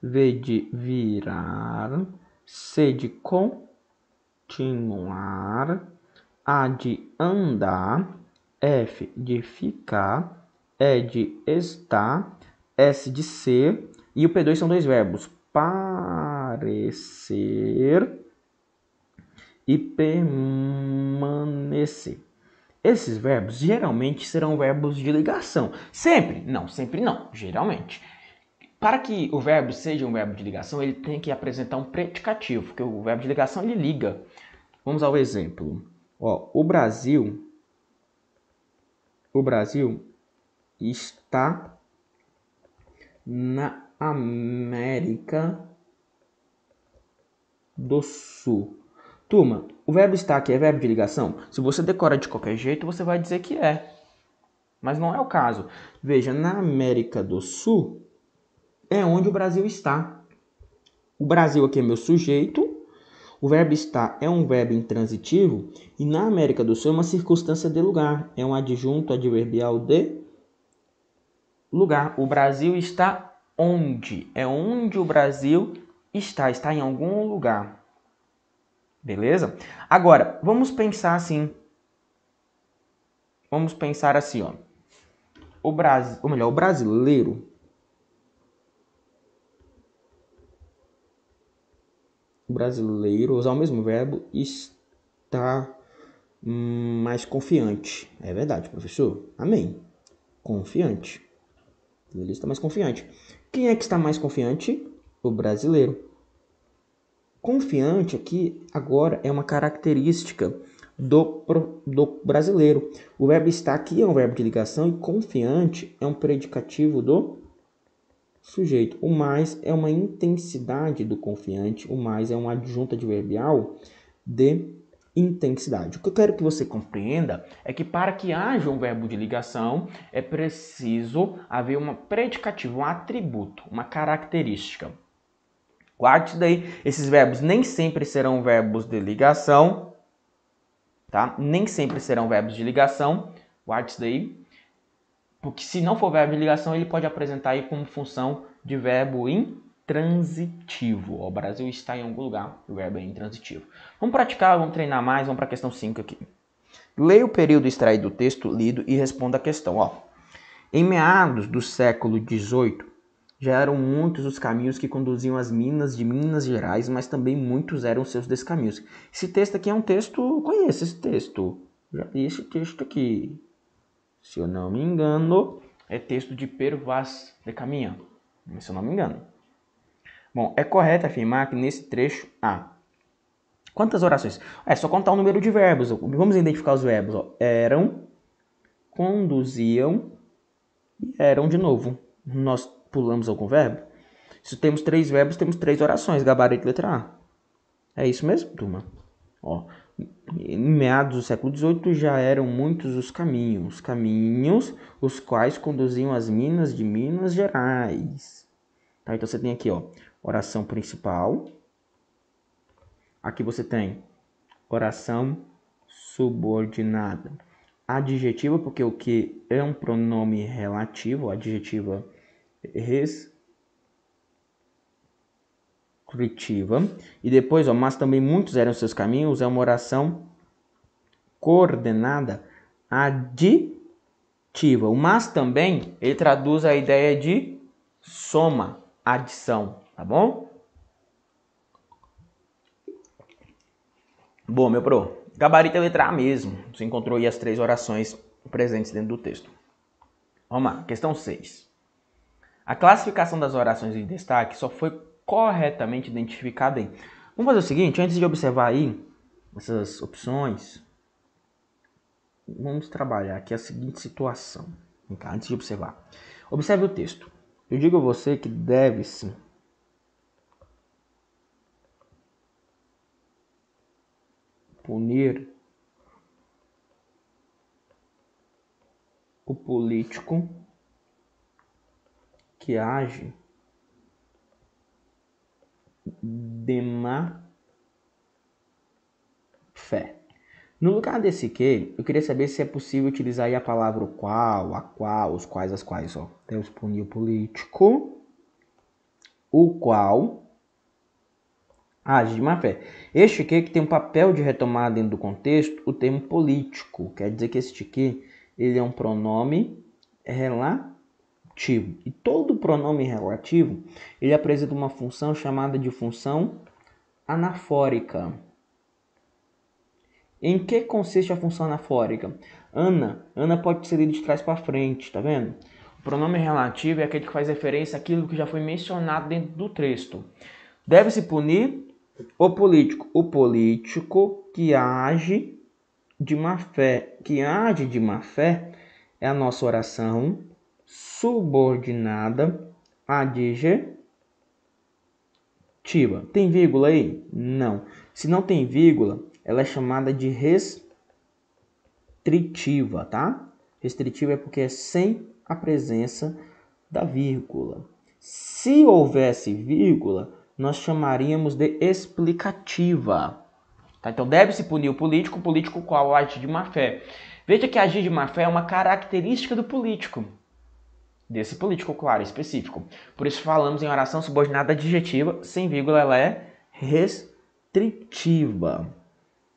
V de virar, C de continuar, A de andar, F de ficar, E de estar, S de ser, e o P2 são dois verbos parecer e permanecer. Esses verbos geralmente serão verbos de ligação. Sempre? Não, sempre não, geralmente. Para que o verbo seja um verbo de ligação, ele tem que apresentar um predicativo, porque o verbo de ligação ele liga. Vamos ao exemplo. Ó, o Brasil o Brasil está na América do Sul. Turma, o verbo estar aqui é verbo de ligação? Se você decora de qualquer jeito, você vai dizer que é. Mas não é o caso. Veja, na América do Sul é onde o Brasil está. O Brasil aqui é meu sujeito. O verbo estar é um verbo intransitivo e na América do Sul é uma circunstância de lugar, é um adjunto adverbial de lugar. O Brasil está onde, é onde o Brasil está, está em algum lugar. Beleza? Agora, vamos pensar assim. Vamos pensar assim, ó. O Brasil, ou melhor, o brasileiro o brasileiro, usar o mesmo verbo, está mais confiante. É verdade, professor. Amém. Confiante. Ele está mais confiante. Quem é que está mais confiante? O brasileiro. Confiante aqui agora é uma característica do, do brasileiro. O verbo estar aqui é um verbo de ligação e confiante é um predicativo do sujeito. O mais é uma intensidade do confiante, o mais é uma adjunta adverbial de intensidade. O que eu quero que você compreenda é que para que haja um verbo de ligação é preciso haver um predicativo, um atributo, uma característica. Guarde daí, esses verbos nem sempre serão verbos de ligação, tá? Nem sempre serão verbos de ligação. Guarde isso daí. Porque se não for verbo de ligação, ele pode apresentar aí como função de verbo in transitivo. O Brasil está em algum lugar, o verbo é intransitivo. Vamos praticar, vamos treinar mais, vamos para a questão 5 aqui. Leia o período extraído do texto lido e responda a questão. Ó. Em meados do século XVIII, já eram muitos os caminhos que conduziam às minas de Minas Gerais, mas também muitos eram seus descaminhos. Esse texto aqui é um texto, conheço esse texto. Já esse texto aqui. Se eu não me engano, é texto de Pervas de Caminha, se eu não me engano. Bom, é correto afirmar que nesse trecho há ah, Quantas orações? É só contar o número de verbos. Vamos identificar os verbos. Ó. Eram, conduziam e eram de novo. Nós pulamos algum verbo? Se temos três verbos, temos três orações. Gabarito letra A. É isso mesmo, turma? Ó, em meados do século XVIII já eram muitos os caminhos, caminhos os quais conduziam as minas de Minas Gerais. Tá, então você tem aqui, ó, oração principal. Aqui você tem oração subordinada. Adjetiva, porque o que é um pronome relativo, adjetiva restritiva. E depois, ó, mas também muitos eram seus caminhos, é uma oração coordenada aditiva. O mas também, ele traduz a ideia de soma, adição. Tá bom? Bom, meu pro. Gabarito é letra A mesmo. Você encontrou aí as três orações presentes dentro do texto. Vamos lá, questão 6. A classificação das orações em destaque só foi corretamente identificada em. Vamos fazer o seguinte, antes de observar aí essas opções, vamos trabalhar aqui a seguinte situação. Vem cá, antes de observar. Observe o texto. Eu digo a você que deve-se punir o político que age de má fé. No lugar desse que, eu queria saber se é possível utilizar aí a palavra qual, a qual, os quais, as quais, ó. Deus punir o político, o qual a de má fé. Este aqui que tem um papel de retomada dentro do contexto o termo político, quer dizer que este aqui ele é um pronome relativo. E todo pronome relativo, ele apresenta uma função chamada de função anafórica. Em que consiste a função anafórica? Ana, Ana pode ser lida de trás para frente, tá vendo? O pronome relativo é aquele que faz referência àquilo que já foi mencionado dentro do texto. Deve-se punir o político, o político que age de má fé, que age de má fé é a nossa oração subordinada à digetiva. Tem vírgula aí? Não. Se não tem vírgula, ela é chamada de restritiva, tá? Restritiva é porque é sem a presença da vírgula. Se houvesse vírgula, nós chamaríamos de explicativa. Tá? Então deve-se punir o político, o político qual age de má fé. Veja que agir de má fé é uma característica do político. Desse político, claro, específico. Por isso falamos em oração subordinada adjetiva, sem vírgula, ela é restritiva.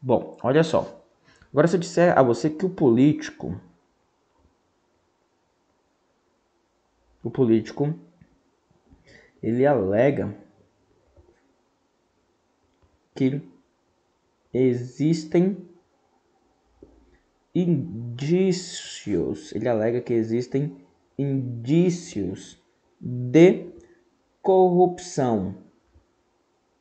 Bom, olha só. Agora se eu disser a você que o político. O político. Ele alega que existem indícios, ele alega que existem indícios de corrupção.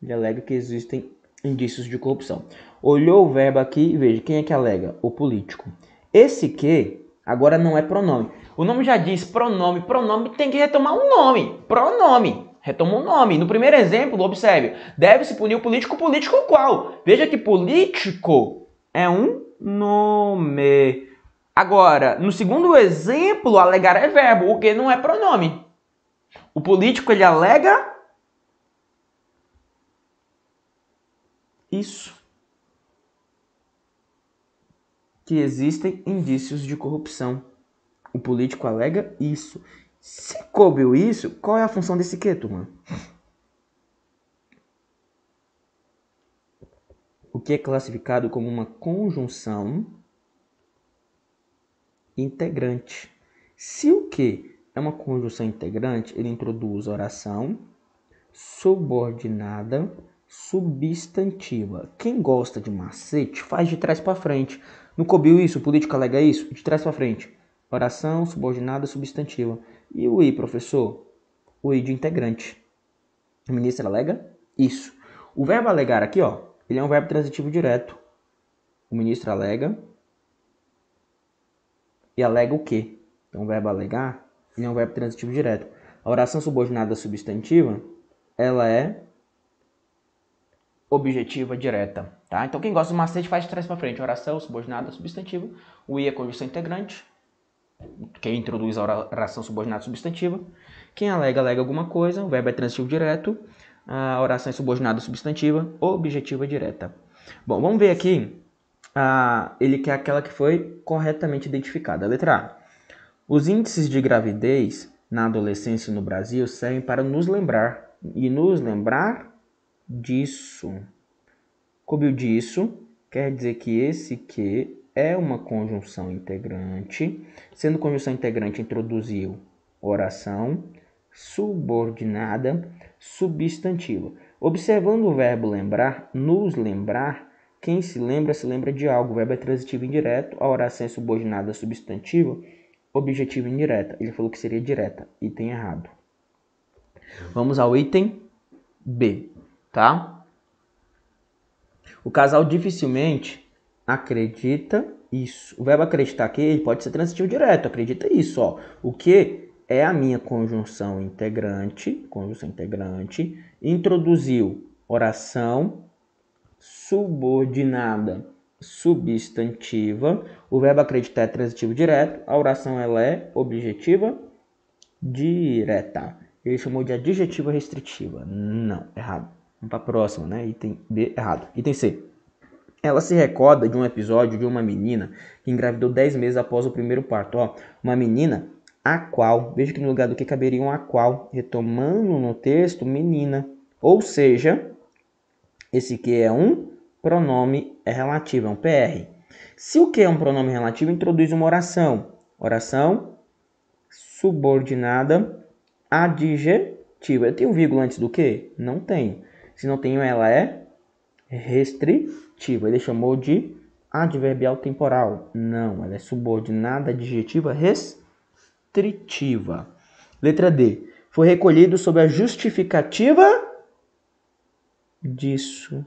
Ele alega que existem indícios de corrupção. Olhou o verbo aqui e veja quem é que alega? O político. Esse que agora não é pronome. O nome já diz pronome, pronome tem que retomar o um nome, pronome. Retoma o nome. No primeiro exemplo, observe, deve-se punir o político, político qual? Veja que político é um nome. Agora, no segundo exemplo, alegar é verbo, o que não é pronome. O político ele alega isso que existem indícios de corrupção. O político alega isso. Se coube isso, qual é a função desse keto, mano? O que é classificado como uma conjunção integrante. Se o que é uma conjunção integrante, ele introduz oração subordinada substantiva. Quem gosta de macete faz de trás para frente. Não cobiu isso? O político alega isso? De trás para frente. Oração subordinada substantiva. E o I, professor? O I de integrante. O ministro alega isso. O verbo alegar aqui, ó, ele é um verbo transitivo direto. O ministro alega. E alega o quê? Então, o verbo alegar, ele é um verbo transitivo direto. A oração subordinada substantiva, ela é objetiva direta, tá? Então, quem gosta do macete faz de trás para frente. Oração subordinada substantiva, o I é conjunção integrante, que introduz a oração subordinada substantiva. Quem alega, alega alguma coisa, o verbo é transitivo direto, a oração é subordinada substantiva, objetiva direta. Bom, vamos ver aqui. Ah, ele quer é aquela que foi corretamente identificada. Letra A. Os índices de gravidez na adolescência no Brasil servem para nos lembrar e nos lembrar disso. Como eu quer dizer que esse que é uma conjunção integrante, sendo conjunção integrante introduziu oração, subordinada, substantiva. Observando o verbo lembrar, nos lembrar, quem se lembra, se lembra de algo. O verbo é transitivo indireto, a oração é subordinada substantiva, objetivo indireta. Ele falou que seria direta, item errado. Vamos ao item B, tá? O casal dificilmente acredita isso. O verbo acreditar aqui ele pode ser transitivo direto, acredita isso, ó. O que é a minha conjunção integrante, conjunção integrante, introduziu oração subordinada substantiva. O verbo acreditar é transitivo direto, a oração ela é objetiva direta. Ele chamou de adjetiva restritiva. Não, errado. Vamos para a próxima, né? Item B, errado. Item C. Ela se recorda de um episódio de uma menina que engravidou 10 meses após o primeiro parto. Ó, uma menina, a qual, veja que no lugar do que caberia um a qual, retomando no texto, menina. Ou seja, esse que é um pronome é relativo, é um PR. Se o que é um pronome é relativo, introduz uma oração. Oração subordinada adjetiva. Eu tenho vírgula antes do que? Não tenho. Se não tenho, ela é restritiva adjetiva. Ele chamou de adverbial temporal. Não, ela é subordinada adjetiva restritiva. Letra D. Foi recolhido sob a justificativa disso.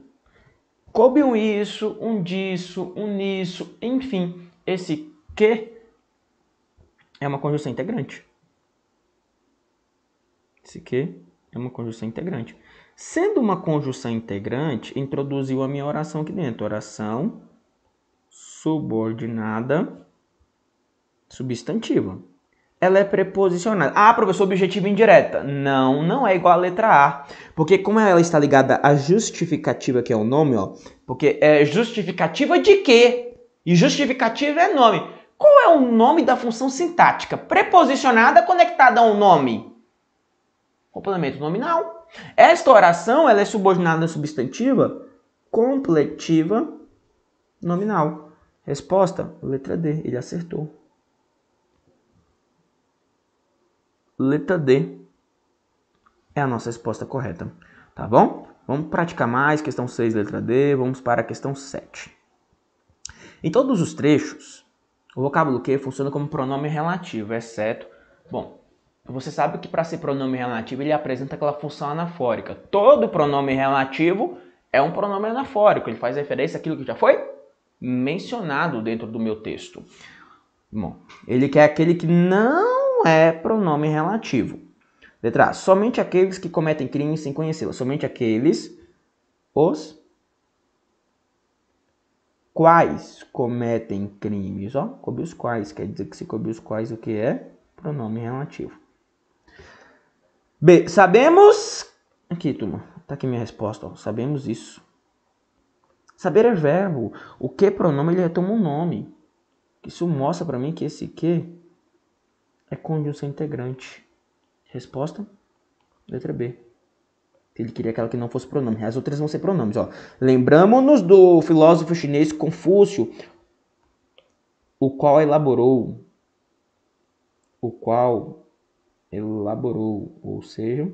Coube um isso, um disso, um nisso, enfim. Esse que é uma conjunção integrante. Esse que é uma conjunção integrante. Sendo uma conjunção integrante, introduziu a minha oração aqui dentro. Oração subordinada substantiva. Ela é preposicionada. Ah, professor, objetivo indireta. Não, não é igual à letra A. Porque como ela está ligada à justificativa, que é o nome, ó. Porque é justificativa de quê? E justificativa é nome. Qual é o nome da função sintática? Preposicionada conectada a um nome? Complemento nominal. Esta oração ela é subordinada à substantiva completiva nominal. Resposta, letra D. Ele acertou. Letra D é a nossa resposta correta. Tá bom? Vamos praticar mais. Questão 6, letra D. Vamos para a questão 7. Em todos os trechos, o vocábulo que funciona como pronome relativo, exceto. Bom, você sabe que para ser pronome relativo ele apresenta aquela função anafórica. Todo pronome relativo é um pronome anafórico, ele faz referência àquilo que já foi mencionado dentro do meu texto. Bom, ele quer aquele que não é pronome relativo. Letra A. Somente aqueles que cometem crimes sem conhecê lo Somente aqueles, os quais cometem crimes. Ó, cobre os quais, quer dizer que se cobre os quais o que é? Pronome relativo. B. Sabemos. Aqui, turma. Tá aqui minha resposta. Ó. Sabemos isso. Saber é verbo. O que pronome ele retoma um nome. Isso mostra para mim que esse que é conjunção integrante. Resposta? Letra B. Ele queria aquela que não fosse pronome. As outras vão ser pronomes. Lembramos-nos do filósofo chinês Confúcio, o qual elaborou, o qual elaborou, ou seja,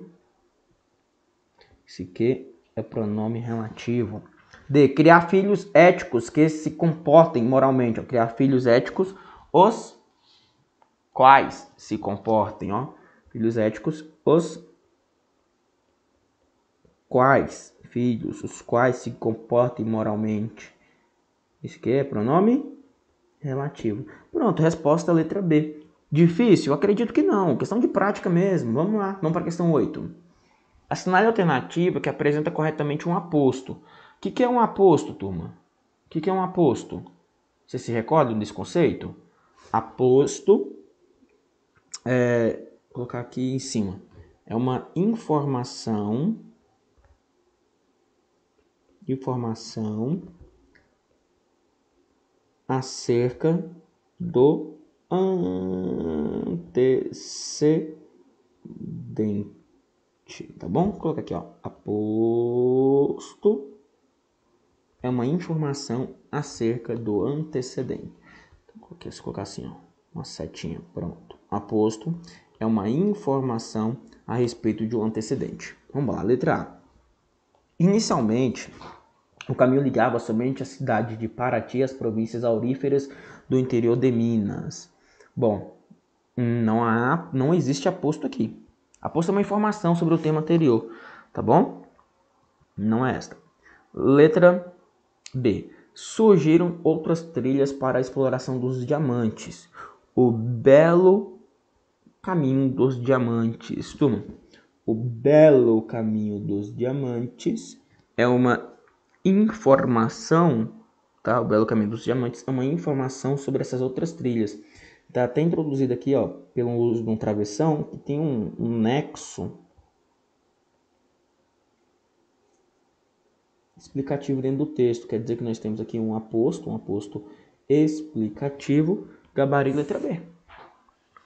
esse que é pronome relativo. D. Criar filhos éticos que se comportem moralmente. Ó. Criar filhos éticos, os quais se comportem. Ó. Filhos éticos, os quais filhos, os quais se comportem moralmente. Isso aqui é pronome relativo. Pronto, resposta letra B. Difícil? Acredito que não. Questão de prática mesmo. Vamos lá, vamos para a questão 8. Assinale a alternativa que apresenta corretamente um aposto. O que, que é um aposto, turma? O que, que é um aposto? Vocês se recordam desse conceito? Aposto é, vou colocar aqui em cima. É uma informação informação acerca do antecedente, tá bom? Vou colocar aqui, ó, aposto é uma informação acerca do antecedente. Então, se colocar assim, ó, uma setinha, pronto. Aposto é uma informação a respeito de um antecedente. Vamos lá, letra A. Inicialmente, o caminho ligava somente a cidade de Paraty às províncias auríferas do interior de Minas. Bom, não, há, não existe aposto aqui. Aposto é uma informação sobre o tema anterior, tá bom? Não é esta. Letra B. Surgiram outras trilhas para a exploração dos diamantes. O belo caminho dos diamantes. Turma, o belo caminho dos diamantes é uma informação, tá? O belo caminho dos diamantes é uma informação sobre essas outras trilhas. Está até introduzido aqui ó, pelo uso de um travessão que tem um, um nexo explicativo dentro do texto. Quer dizer que nós temos aqui um aposto, um aposto explicativo, gabarito letra B.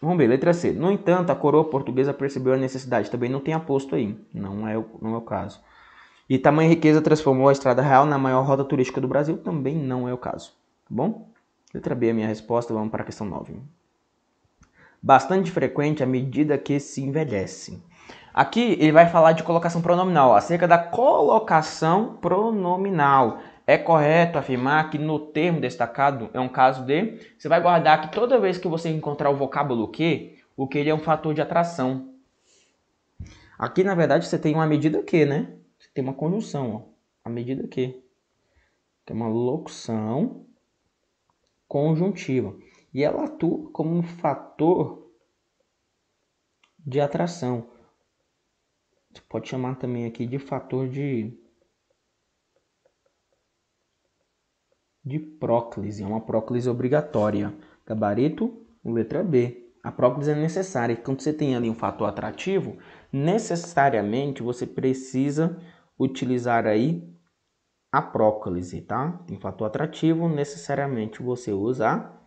Vamos ver, letra C. No entanto, a coroa portuguesa percebeu a necessidade. Também não tem aposto aí, não é o, não é o caso. E tamanha riqueza transformou a Estrada Real na maior rota turística do Brasil. Também não é o caso, tá bom? Letra B é a minha resposta, vamos para a questão 9 bastante frequente à medida que se envelhece. Aqui ele vai falar de colocação pronominal, acerca da colocação pronominal. É correto afirmar que no termo destacado é um caso de. Você vai guardar que toda vez que você encontrar o vocábulo que, o que ele é um fator de atração. Aqui, na verdade, você tem uma medida que, né? Você tem uma conjunção, ó. A medida que. tem uma locução conjuntiva e ela atua como um fator de atração. Você pode chamar também aqui de fator de de próclise, é uma próclise obrigatória. Gabarito, letra B. A próclise é necessária. Quando você tem ali um fator atrativo, necessariamente você precisa utilizar aí a próclise, tá? Tem fator atrativo, necessariamente você usa a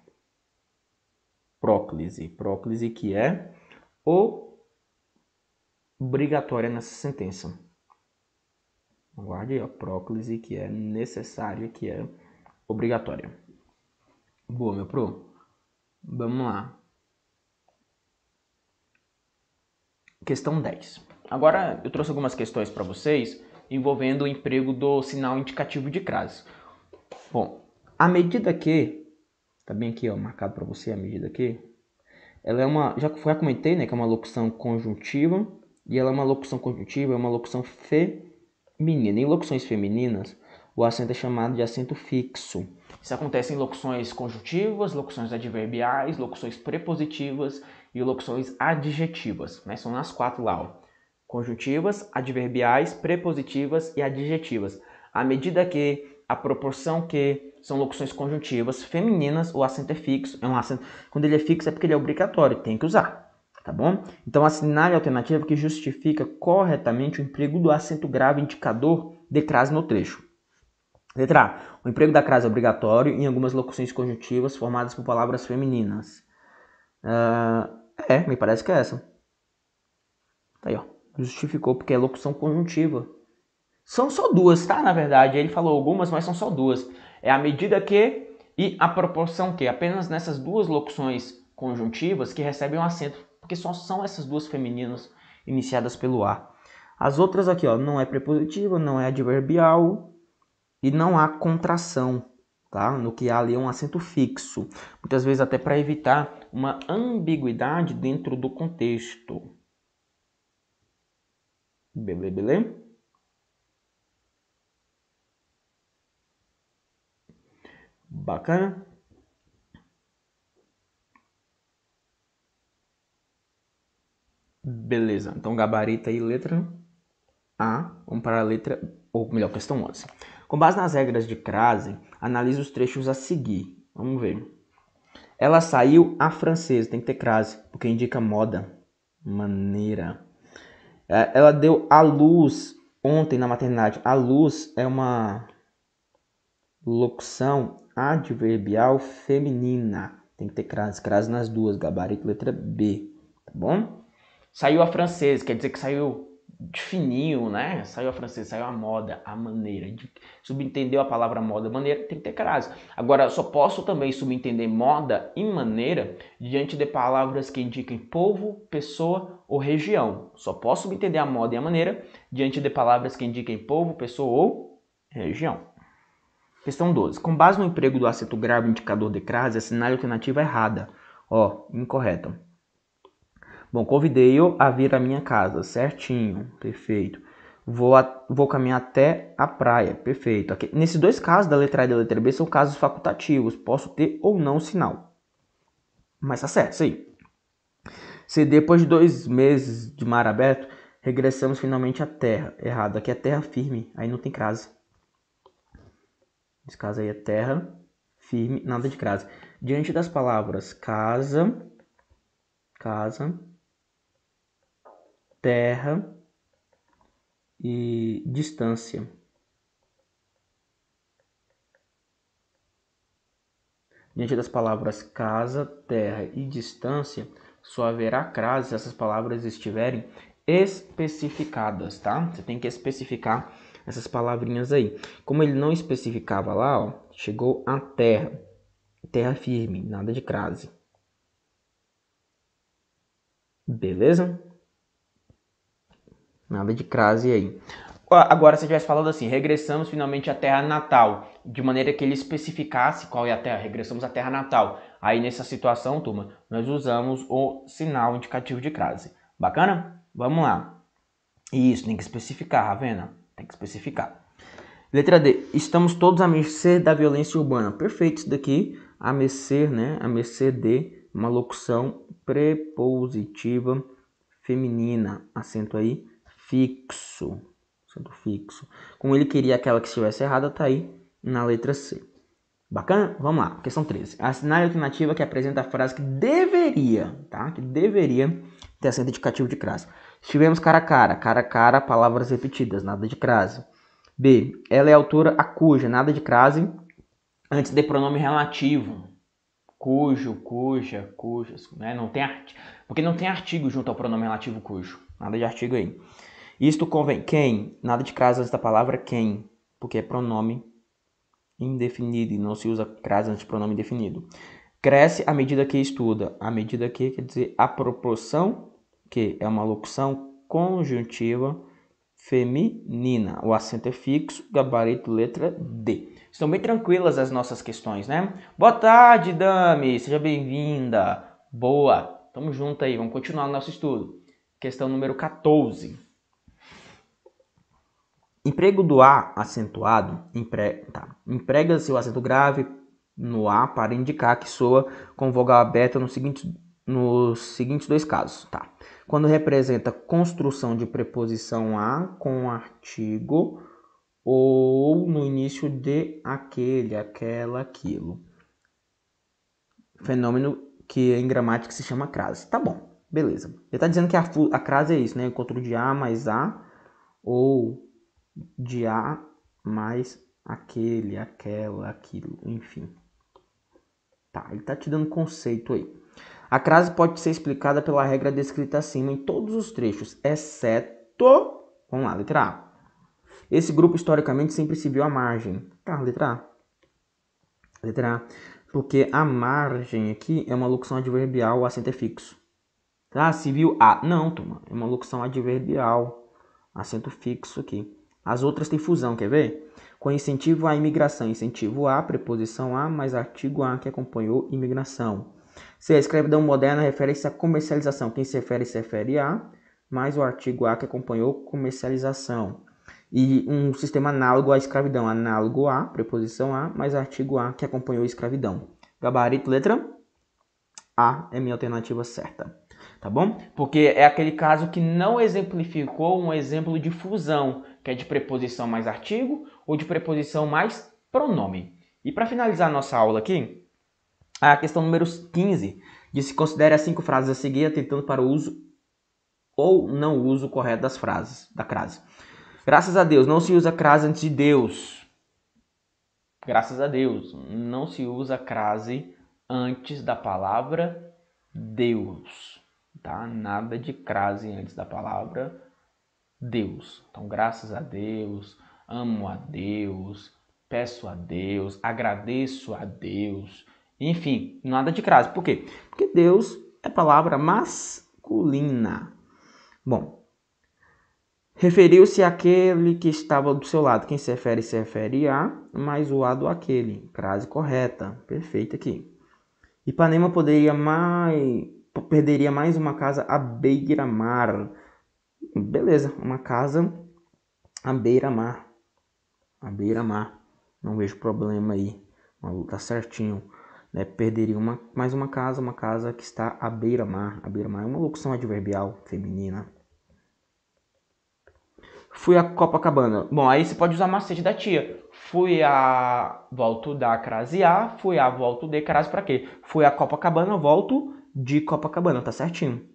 próclise. Próclise que é obrigatória nessa sentença. Guarde aí, ó, próclise que é necessária, que é obrigatória. Boa, meu pro. Vamos lá. Questão 10. Agora eu trouxe algumas questões para vocês envolvendo o emprego do sinal indicativo de crase. Bom, à medida que Tá bem aqui, ó, marcado para você a medida aqui. Ela é uma, já, já comentei, né, que é uma locução conjuntiva. E ela é uma locução conjuntiva, é uma locução feminina. Em locuções femininas, o acento é chamado de acento fixo. Isso acontece em locuções conjuntivas, locuções adverbiais, locuções prepositivas e locuções adjetivas. Né? São nas quatro lá. Ó. Conjuntivas, adverbiais, prepositivas e adjetivas. À medida que a proporção que são locuções conjuntivas femininas, o acento é fixo, é um acento, quando ele é fixo é porque ele é obrigatório, tem que usar, tá bom? Então assinale a alternativa que justifica corretamente o emprego do acento grave indicador de crase no trecho. Letra A. O emprego da crase é obrigatório em algumas locuções conjuntivas formadas por palavras femininas. Uh, é, me parece que é essa. tá Aí, ó. Justificou porque é locução conjuntiva. São só duas, tá? Na verdade, ele falou algumas, mas são só duas. É a medida que e a proporção que. Apenas nessas duas locuções conjuntivas que recebem um acento, porque só são essas duas femininas iniciadas pelo A. As outras aqui, ó, não é prepositiva, não é adverbial e não há contração, tá? No que há ali é um acento fixo, muitas vezes até para evitar uma ambiguidade dentro do contexto. Beleza? bele Bacana? Beleza, então gabarito aí, letra A, vamos para a letra, ou melhor, questão 11. Com base nas regras de crase, analise os trechos a seguir. Vamos ver. Ela saiu a francesa, tem que ter crase, porque indica moda, maneira. É, ela deu a luz ontem na maternidade. A luz é uma locução adverbial feminina. Tem que ter crase, crase nas duas, gabarito letra B, tá bom? Saiu a francesa, quer dizer que saiu de fininho, né? Saiu a francesa, saiu a moda, a maneira. Subentendeu a palavra moda, maneira, tem que ter crase. Agora, só posso também subentender moda e maneira diante de palavras que indiquem povo, pessoa ou região. Só posso subentender a moda e a maneira diante de palavras que indiquem povo, pessoa ou região. Questão 12. Com base no emprego do aceto grave indicador de crase, assinale é a alternativa é errada. Ó, incorreta. Bom, convidei-o a vir à minha casa. Certinho. Perfeito. Vou, a, vou caminhar até a praia. Perfeito. Aqui, nesses dois casos, da letra A e da letra B, são casos facultativos. Posso ter ou não sinal. Mas tá certo, isso aí. Se depois de dois meses de mar aberto, regressamos finalmente à terra. Errado. Aqui é terra firme. Aí não tem crase. Nesse caso aí é terra, firme, nada de crase. Diante das palavras casa, casa, terra e distância. Diante das palavras casa, terra e distância, só haverá crase se essas palavras estiverem especificadas, tá? Você tem que especificar essas palavrinhas aí. Como ele não especificava lá, ó, chegou à terra, terra firme, nada de crase. Beleza? Nada de crase aí. Agora, se tivesse falado assim, regressamos finalmente à terra natal, de maneira que ele especificasse qual é a terra, regressamos à terra natal. Aí, nessa situação, turma, nós usamos o sinal indicativo de crase. Bacana? Vamos lá. Isso, tem que especificar, Ravena. Tem que especificar. Letra D. Estamos todos a mercê da violência urbana. Perfeito isso daqui. A mercê, né? A mercê de uma locução prepositiva feminina. Acento aí fixo. Acento fixo. Como ele queria aquela que estivesse errada, tá aí na letra C. Bacana? Vamos lá. Questão 13. Assinale a alternativa que apresenta a frase que deveria, tá? Que deveria ter acento indicativo de crase. Estivemos cara a cara, cara a cara, palavras repetidas, nada de crase. B. Ela é autora a cuja, nada de crase, antes de pronome relativo. Cujo, cuja, cujas, né? Não tem art... Porque não tem artigo junto ao pronome relativo cujo. Nada de artigo aí. Isto convém. Quem? Nada de crase antes da palavra quem, porque é pronome indefinido e não se usa crase antes de pronome definido. Cresce à medida que estuda. À medida que, quer dizer, a proporção que é uma locução conjuntiva feminina. O acento é fixo, gabarito letra D. Estão bem tranquilas as nossas questões, né? Boa tarde, Dami! Seja bem-vinda! Boa! Tamo junto aí, vamos continuar o nosso estudo. Questão número 14. Emprego do A acentuado empre... tá. emprega-se o acento grave no A para indicar que soa com vogal aberta no seguinte, nos seguintes dois casos. Tá quando representa construção de preposição a com artigo ou no início de aquele, aquela, aquilo. Fenômeno que em gramática se chama crase. Tá bom, beleza. Ele está dizendo que a, a crase é isso, né? Encontro de A mais A ou de A mais aquele, aquela, aquilo, enfim. Tá, ele está te dando conceito aí. A crase pode ser explicada pela regra descrita acima em todos os trechos, exceto. Vamos lá, letra A. Esse grupo historicamente sempre se viu à margem. Tá, letra A. Letra A. Porque a margem aqui é uma locução adverbial, o acento é fixo. Tá? se viu A. Não, turma. É uma locução adverbial. Acento fixo aqui. As outras têm fusão, quer ver? Com incentivo à imigração, incentivo A, preposição A, mais artigo A que acompanhou imigração. C. A escravidão moderna refere-se à comercialização. Quem se refere, se refere a, mais o artigo A que acompanhou comercialização. E um sistema análogo à escravidão. Análogo a, preposição A, mais artigo A que acompanhou a escravidão. Gabarito, letra A é minha alternativa certa. Tá bom? Porque é aquele caso que não exemplificou um exemplo de fusão, que é de preposição mais artigo ou de preposição mais pronome. E para finalizar nossa aula aqui, a questão número 15 disse: considere as cinco frases a seguir, atentando para o uso ou não uso correto das frases, da crase. Graças a Deus, não se usa crase antes de Deus. Graças a Deus, não se usa crase antes da palavra Deus, tá? Nada de crase antes da palavra Deus. Então, graças a Deus, amo a Deus, peço a Deus, agradeço a Deus, enfim, nada de crase. Por quê? Porque Deus é palavra masculina. Bom, referiu-se àquele que estava do seu lado. Quem se refere, se refere a, mais o a do aquele. Crase correta, perfeita aqui. Ipanema poderia mais, perderia mais uma casa à beira-mar. Beleza, uma casa à beira-mar. À beira-mar. Não vejo problema aí. maluco tá certinho né, perderia uma, mais uma casa, uma casa que está à beira-mar. À beira-mar é uma locução adverbial feminina. Fui a Copacabana. Bom, aí você pode usar macete da tia. Fui a volto da crase A, fui a volto de crase para quê? Fui a Copacabana, volto de Copacabana, tá certinho.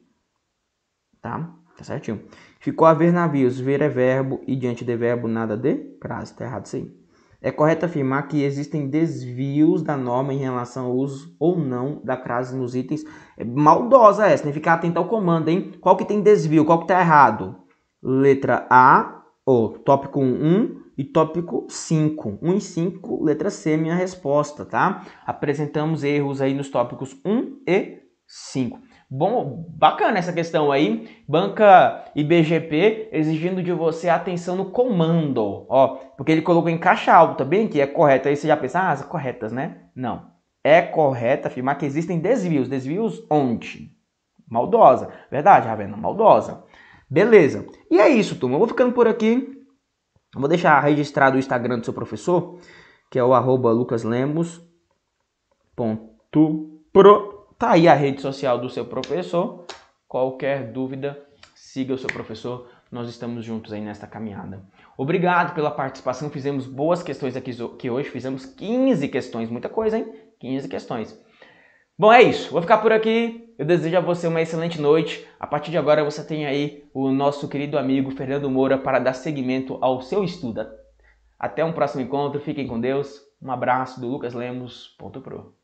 Tá? Tá certinho. Ficou a ver navios, ver é verbo e diante de verbo nada de crase. Tá errado isso aí. É correto afirmar que existem desvios da norma em relação ao uso ou não da crase nos itens. É maldosa essa, tem né? que ficar atento ao comando, hein? Qual que tem desvio, qual que tá errado? Letra A, ou tópico 1 e tópico 5. 1 e 5, letra C, minha resposta, tá? Apresentamos erros aí nos tópicos 1 e 5. Bom, bacana essa questão aí. Banca IBGP exigindo de você atenção no comando, ó, porque ele colocou em caixa alta, bem que é correto. Aí você já pensa, ah, corretas, né? Não. É correto afirmar que existem desvios. Desvios onde? Maldosa. Verdade, Ravena, maldosa. Beleza. E é isso, turma. Eu vou ficando por aqui. Eu vou deixar registrado o Instagram do seu professor, que é o arroba lucaslemos.pro Tá aí a rede social do seu professor. Qualquer dúvida, siga o seu professor. Nós estamos juntos aí nesta caminhada. Obrigado pela participação. Fizemos boas questões aqui que hoje. Fizemos 15 questões. Muita coisa, hein? 15 questões. Bom, é isso. Vou ficar por aqui. Eu desejo a você uma excelente noite. A partir de agora você tem aí o nosso querido amigo Fernando Moura para dar seguimento ao seu estudo. Até um próximo encontro. Fiquem com Deus. Um abraço do Lucas Lemos. Pro.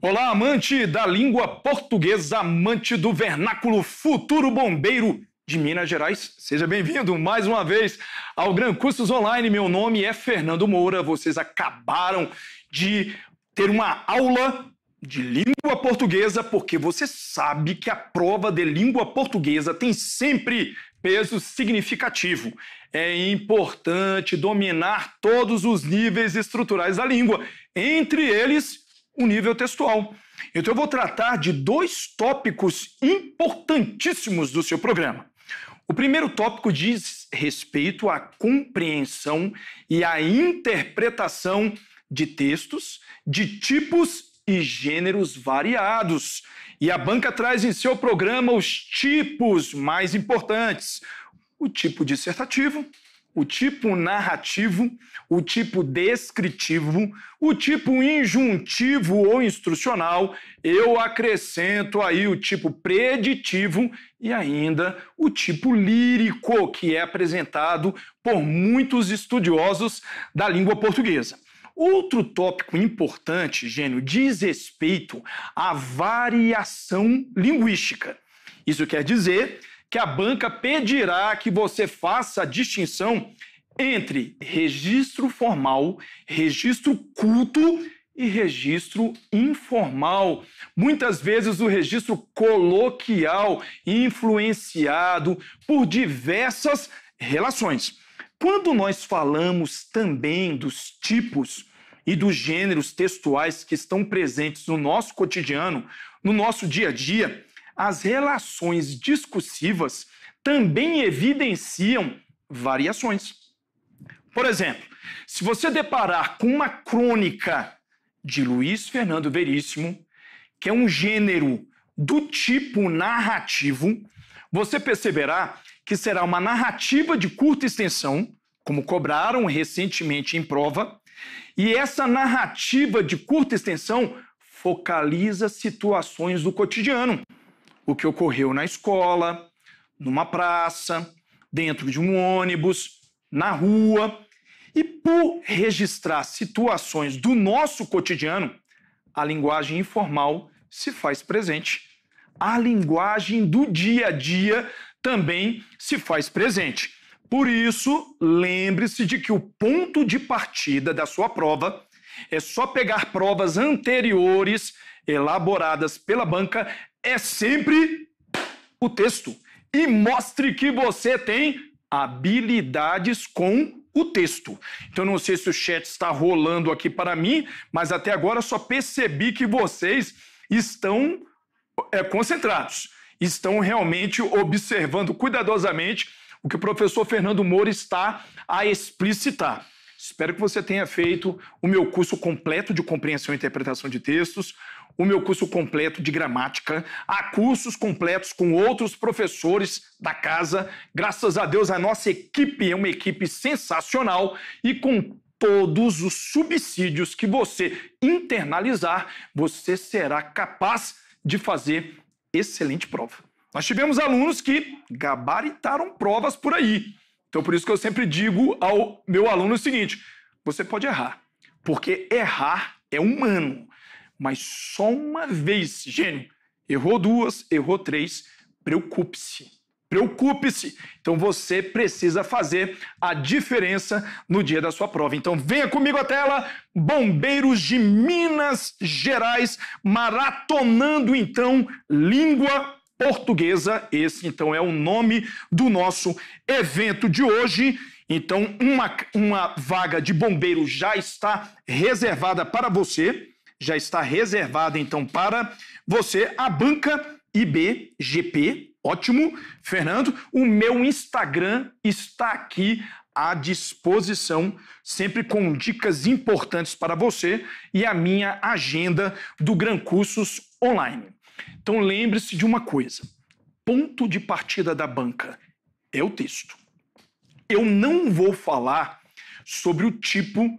Olá, amante da língua portuguesa, amante do vernáculo, futuro bombeiro de Minas Gerais. Seja bem-vindo mais uma vez ao Gran Cursos Online. Meu nome é Fernando Moura. Vocês acabaram de ter uma aula de língua portuguesa, porque você sabe que a prova de língua portuguesa tem sempre peso significativo. É importante dominar todos os níveis estruturais da língua, entre eles o nível textual. Então eu vou tratar de dois tópicos importantíssimos do seu programa. O primeiro tópico diz respeito à compreensão e à interpretação de textos de tipos e gêneros variados. E a banca traz em seu programa os tipos mais importantes: o tipo dissertativo, o tipo narrativo, o tipo descritivo, o tipo injuntivo ou instrucional, eu acrescento aí o tipo preditivo e ainda o tipo lírico, que é apresentado por muitos estudiosos da língua portuguesa. Outro tópico importante, gênio, diz respeito à variação linguística. Isso quer dizer que a banca pedirá que você faça a distinção entre registro formal, registro culto e registro informal. Muitas vezes o registro coloquial influenciado por diversas relações. Quando nós falamos também dos tipos e dos gêneros textuais que estão presentes no nosso cotidiano, no nosso dia a dia, as relações discursivas também evidenciam variações. Por exemplo, se você deparar com uma crônica de Luiz Fernando Veríssimo, que é um gênero do tipo narrativo, você perceberá que será uma narrativa de curta extensão, como cobraram recentemente em prova, e essa narrativa de curta extensão focaliza situações do cotidiano, o que ocorreu na escola, numa praça, dentro de um ônibus, na rua. E por registrar situações do nosso cotidiano, a linguagem informal se faz presente. A linguagem do dia a dia também se faz presente. Por isso, lembre-se de que o ponto de partida da sua prova é só pegar provas anteriores elaboradas pela banca é sempre o texto. E mostre que você tem habilidades com o texto. Então, não sei se o chat está rolando aqui para mim, mas até agora só percebi que vocês estão é, concentrados, estão realmente observando cuidadosamente o que o professor Fernando Moura está a explicitar. Espero que você tenha feito o meu curso completo de compreensão e interpretação de textos, o meu curso completo de gramática, há cursos completos com outros professores da casa. Graças a Deus, a nossa equipe é uma equipe sensacional e com todos os subsídios que você internalizar, você será capaz de fazer excelente prova. Nós tivemos alunos que gabaritaram provas por aí. Então, por isso que eu sempre digo ao meu aluno o seguinte: você pode errar, porque errar é humano mas só uma vez, gênio. Errou duas, errou três, preocupe-se. Preocupe-se. Então você precisa fazer a diferença no dia da sua prova. Então venha comigo à tela. bombeiros de Minas Gerais, maratonando então língua portuguesa. Esse então é o nome do nosso evento de hoje. Então uma, uma vaga de bombeiro já está reservada para você já está reservada então para você a banca IBGP. Ótimo, Fernando. O meu Instagram está aqui à disposição, sempre com dicas importantes para você e a minha agenda do Gran Cursos Online. Então lembre-se de uma coisa: ponto de partida da banca é o texto. Eu não vou falar sobre o tipo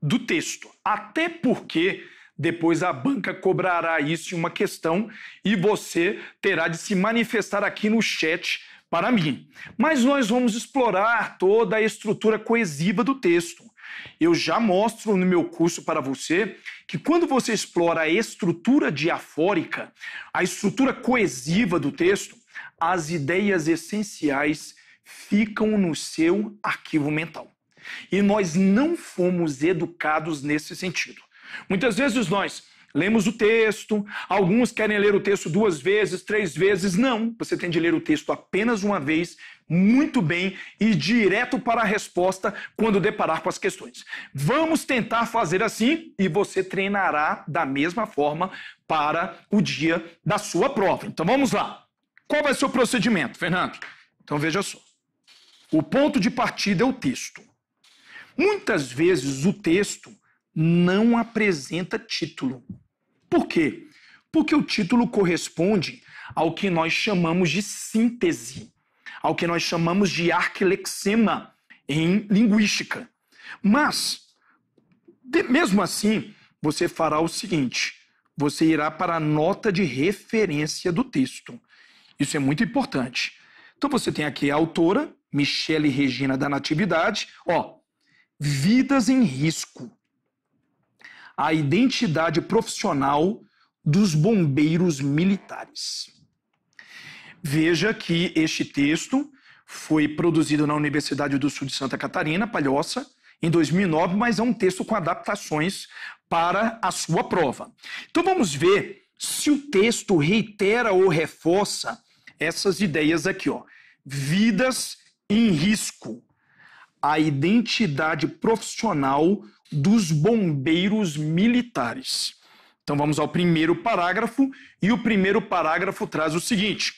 do texto, até porque depois a banca cobrará isso em uma questão e você terá de se manifestar aqui no chat para mim. Mas nós vamos explorar toda a estrutura coesiva do texto. Eu já mostro no meu curso para você que quando você explora a estrutura diafórica, a estrutura coesiva do texto, as ideias essenciais ficam no seu arquivo mental. E nós não fomos educados nesse sentido. Muitas vezes nós lemos o texto, alguns querem ler o texto duas vezes, três vezes. Não, você tem de ler o texto apenas uma vez, muito bem e direto para a resposta quando deparar com as questões. Vamos tentar fazer assim e você treinará da mesma forma para o dia da sua prova. Então vamos lá. Qual vai ser o procedimento, Fernando? Então veja só. O ponto de partida é o texto. Muitas vezes o texto não apresenta título. Por quê? Porque o título corresponde ao que nós chamamos de síntese, ao que nós chamamos de arquilexema em linguística. Mas, de, mesmo assim, você fará o seguinte: você irá para a nota de referência do texto. Isso é muito importante. Então você tem aqui a autora, Michele Regina da Natividade, ó, Vidas em Risco a identidade profissional dos bombeiros militares. Veja que este texto foi produzido na Universidade do Sul de Santa Catarina, Palhoça, em 2009, mas é um texto com adaptações para a sua prova. Então vamos ver se o texto reitera ou reforça essas ideias aqui, ó. Vidas em risco. A identidade profissional dos bombeiros militares. Então vamos ao primeiro parágrafo, e o primeiro parágrafo traz o seguinte: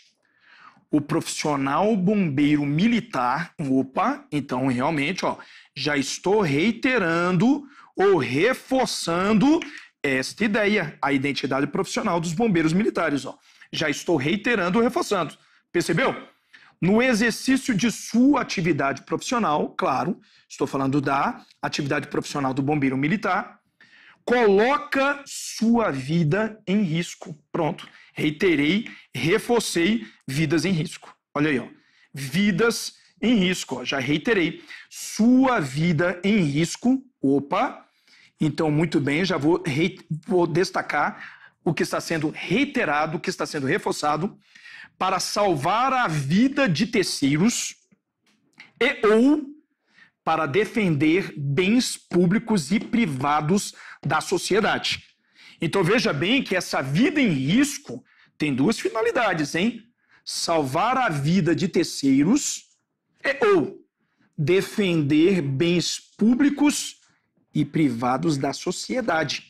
o profissional bombeiro militar, opa, então realmente, ó, já estou reiterando ou reforçando esta ideia, a identidade profissional dos bombeiros militares, ó. Já estou reiterando ou reforçando. Percebeu? no exercício de sua atividade profissional, claro, estou falando da atividade profissional do bombeiro militar, coloca sua vida em risco. Pronto. Reiterei, reforcei vidas em risco. Olha aí, ó. Vidas em risco, ó. já reiterei. Sua vida em risco. Opa. Então, muito bem, já vou, vou destacar o que está sendo reiterado, o que está sendo reforçado para salvar a vida de terceiros e ou para defender bens públicos e privados da sociedade. Então veja bem que essa vida em risco tem duas finalidades, hein? Salvar a vida de terceiros e ou defender bens públicos e privados da sociedade.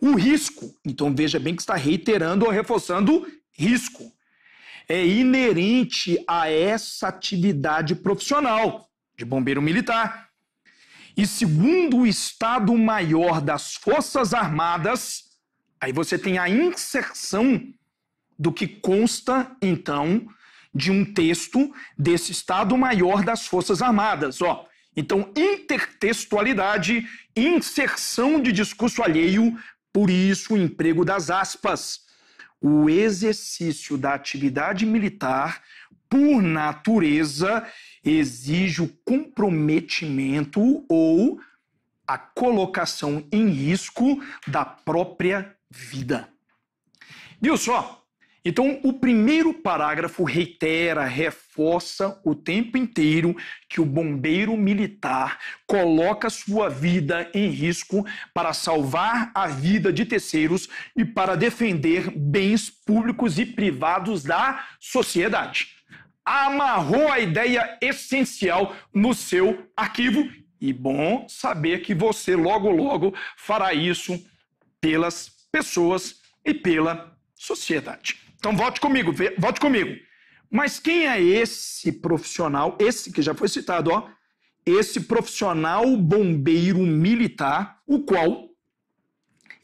O risco, então veja bem que está reiterando ou reforçando risco é inerente a essa atividade profissional de bombeiro militar. E segundo o Estado-Maior das Forças Armadas, aí você tem a inserção do que consta, então, de um texto desse Estado-Maior das Forças Armadas. Ó, então, intertextualidade, inserção de discurso alheio, por isso o emprego das aspas o exercício da atividade militar, por natureza, exige o comprometimento ou a colocação em risco da própria vida. Viu só? Então, o primeiro parágrafo reitera, reforça o tempo inteiro que o bombeiro militar coloca sua vida em risco para salvar a vida de terceiros e para defender bens públicos e privados da sociedade. Amarrou a ideia essencial no seu arquivo e bom saber que você logo logo fará isso pelas pessoas e pela sociedade. Então vote comigo, vote comigo. Mas quem é esse profissional, esse que já foi citado, ó, esse profissional bombeiro militar, o qual,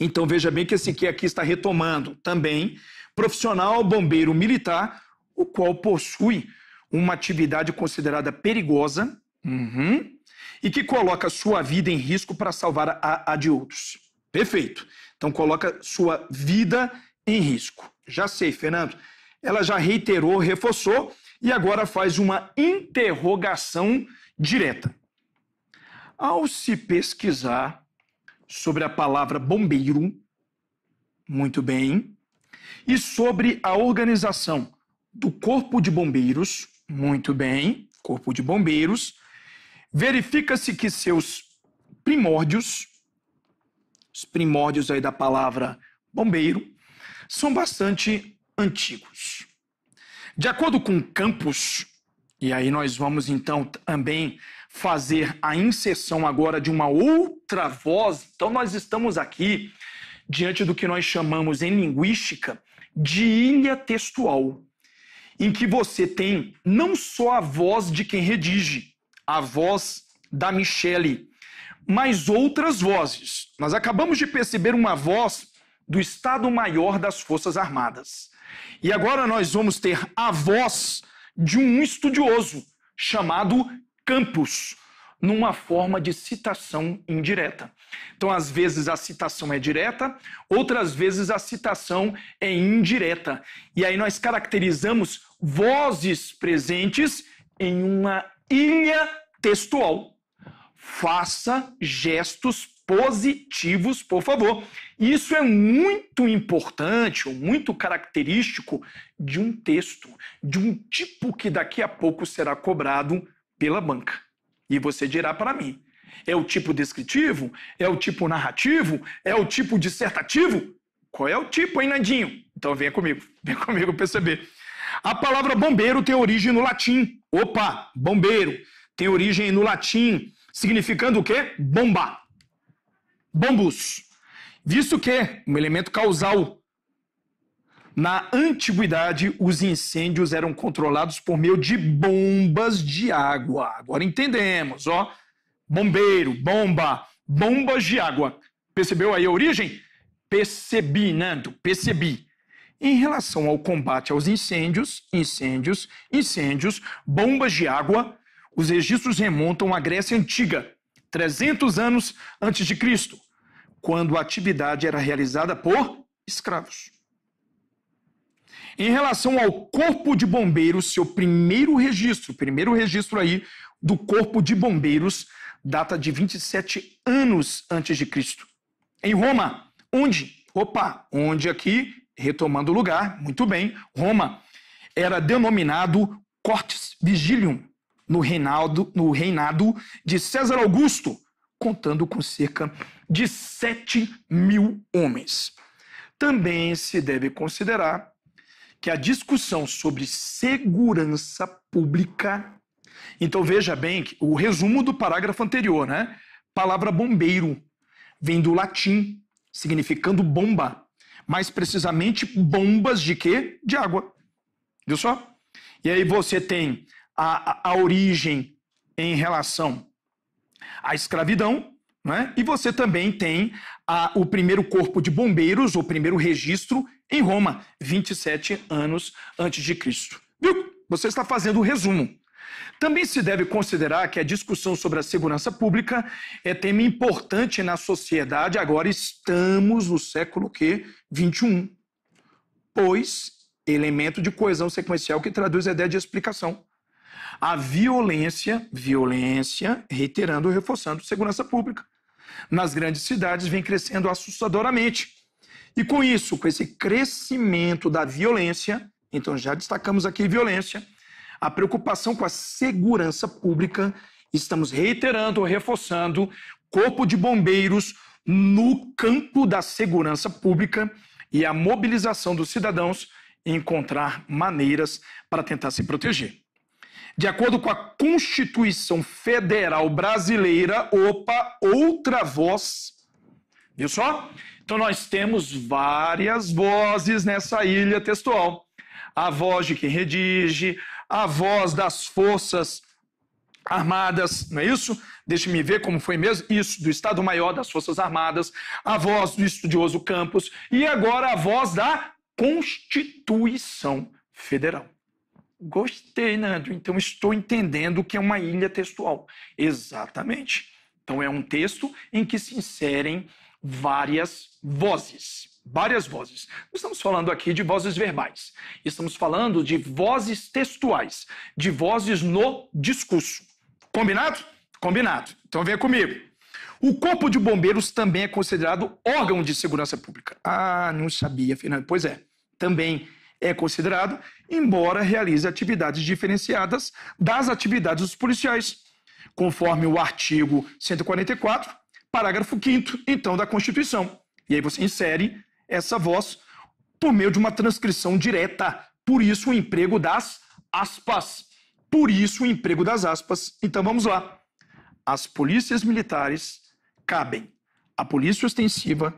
então veja bem que esse que aqui está retomando também, profissional bombeiro militar, o qual possui uma atividade considerada perigosa uhum, e que coloca sua vida em risco para salvar a, a de outros. Perfeito. Então coloca sua vida em risco. Já sei, Fernando. Ela já reiterou, reforçou e agora faz uma interrogação direta. Ao se pesquisar sobre a palavra bombeiro, muito bem, e sobre a organização do Corpo de Bombeiros, muito bem, Corpo de Bombeiros, verifica-se que seus primórdios, os primórdios aí da palavra bombeiro, são bastante antigos. De acordo com Campos, e aí nós vamos então também fazer a inserção agora de uma outra voz. Então nós estamos aqui diante do que nós chamamos em linguística de ilha textual, em que você tem não só a voz de quem redige, a voz da Michele, mas outras vozes. Nós acabamos de perceber uma voz do Estado-Maior das Forças Armadas. E agora nós vamos ter a voz de um estudioso chamado Campos, numa forma de citação indireta. Então, às vezes a citação é direta, outras vezes a citação é indireta. E aí nós caracterizamos vozes presentes em uma ilha textual. Faça gestos positivos, por favor. Isso é muito importante, ou muito característico de um texto, de um tipo que daqui a pouco será cobrado pela banca. E você dirá para mim: é o tipo descritivo? É o tipo narrativo? É o tipo dissertativo? Qual é o tipo, hein, Nandinho? Então venha comigo, venha comigo perceber. A palavra bombeiro tem origem no latim. Opa, bombeiro tem origem no latim, significando o quê? Bombar. Bambus. visto que um elemento causal. Na antiguidade, os incêndios eram controlados por meio de bombas de água. Agora entendemos, ó. Bombeiro, bomba, bombas de água. Percebeu aí a origem? Percebi, Nando, percebi. Em relação ao combate aos incêndios, incêndios, incêndios, bombas de água, os registros remontam à Grécia Antiga, 300 anos antes de Cristo, quando a atividade era realizada por escravos. Em relação ao Corpo de Bombeiros, seu primeiro registro, primeiro registro aí do Corpo de Bombeiros, data de 27 anos antes de Cristo. Em Roma, onde? Opa, onde aqui, retomando o lugar, muito bem, Roma, era denominado Cortes Vigilium, no reinado, no reinado de César Augusto, contando com cerca de 7 mil homens. Também se deve considerar que a discussão sobre segurança pública. Então veja bem o resumo do parágrafo anterior, né? Palavra bombeiro vem do latim, significando bomba. Mais precisamente, bombas de quê? De água. Viu só? E aí você tem a, a origem em relação à escravidão, né? e você também tem a, o primeiro corpo de bombeiros, o primeiro registro em Roma, 27 anos antes de Cristo. Viu? Você está fazendo o um resumo. Também se deve considerar que a discussão sobre a segurança pública é tema importante na sociedade. Agora estamos no século que 21, pois elemento de coesão sequencial que traduz a ideia de explicação. A violência, violência, reiterando e reforçando segurança pública, nas grandes cidades vem crescendo assustadoramente. E com isso, com esse crescimento da violência, então já destacamos aqui violência, a preocupação com a segurança pública, estamos reiterando, reforçando, corpo de bombeiros no campo da segurança pública e a mobilização dos cidadãos encontrar maneiras para tentar se proteger. De acordo com a Constituição Federal Brasileira, opa, outra voz. Viu só? Então nós temos várias vozes nessa ilha textual. A voz de quem redige, a voz das forças armadas, não é isso? Deixe-me ver como foi mesmo isso do Estado-Maior das Forças Armadas, a voz do estudioso Campos e agora a voz da Constituição Federal. Gostei, Nando. Né, então estou entendendo que é uma ilha textual. Exatamente. Então é um texto em que se inserem várias vozes. Várias vozes. Não estamos falando aqui de vozes verbais. Estamos falando de vozes textuais, de vozes no discurso. Combinado? Combinado. Então vem comigo. O Corpo de Bombeiros também é considerado órgão de segurança pública. Ah, não sabia, Fernando. Pois é, também é considerado, embora realize atividades diferenciadas das atividades dos policiais, conforme o artigo 144, parágrafo 5 então, da Constituição. E aí você insere essa voz por meio de uma transcrição direta. Por isso o emprego das aspas. Por isso o emprego das aspas. Então vamos lá. As polícias militares cabem à polícia ostensiva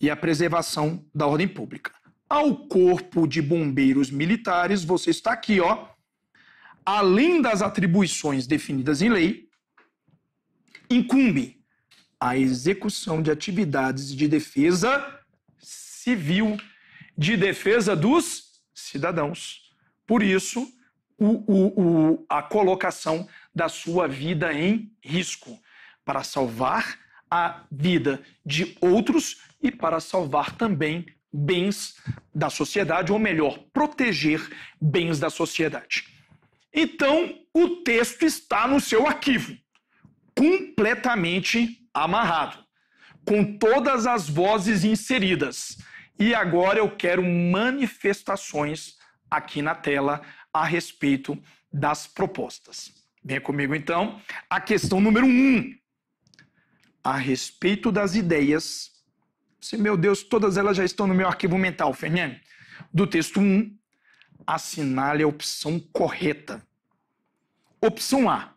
e à preservação da ordem pública ao Corpo de Bombeiros Militares, você está aqui, ó, além das atribuições definidas em lei, incumbe a execução de atividades de defesa civil, de defesa dos cidadãos. Por isso, o, o, o, a colocação da sua vida em risco para salvar a vida de outros e para salvar também bens da sociedade, ou melhor, proteger bens da sociedade. Então, o texto está no seu arquivo, completamente amarrado, com todas as vozes inseridas. E agora eu quero manifestações aqui na tela a respeito das propostas. Venha comigo então a questão número um. A respeito das ideias se, meu Deus, todas elas já estão no meu arquivo mental, Fernando. Do texto 1, assinale a opção correta. Opção A.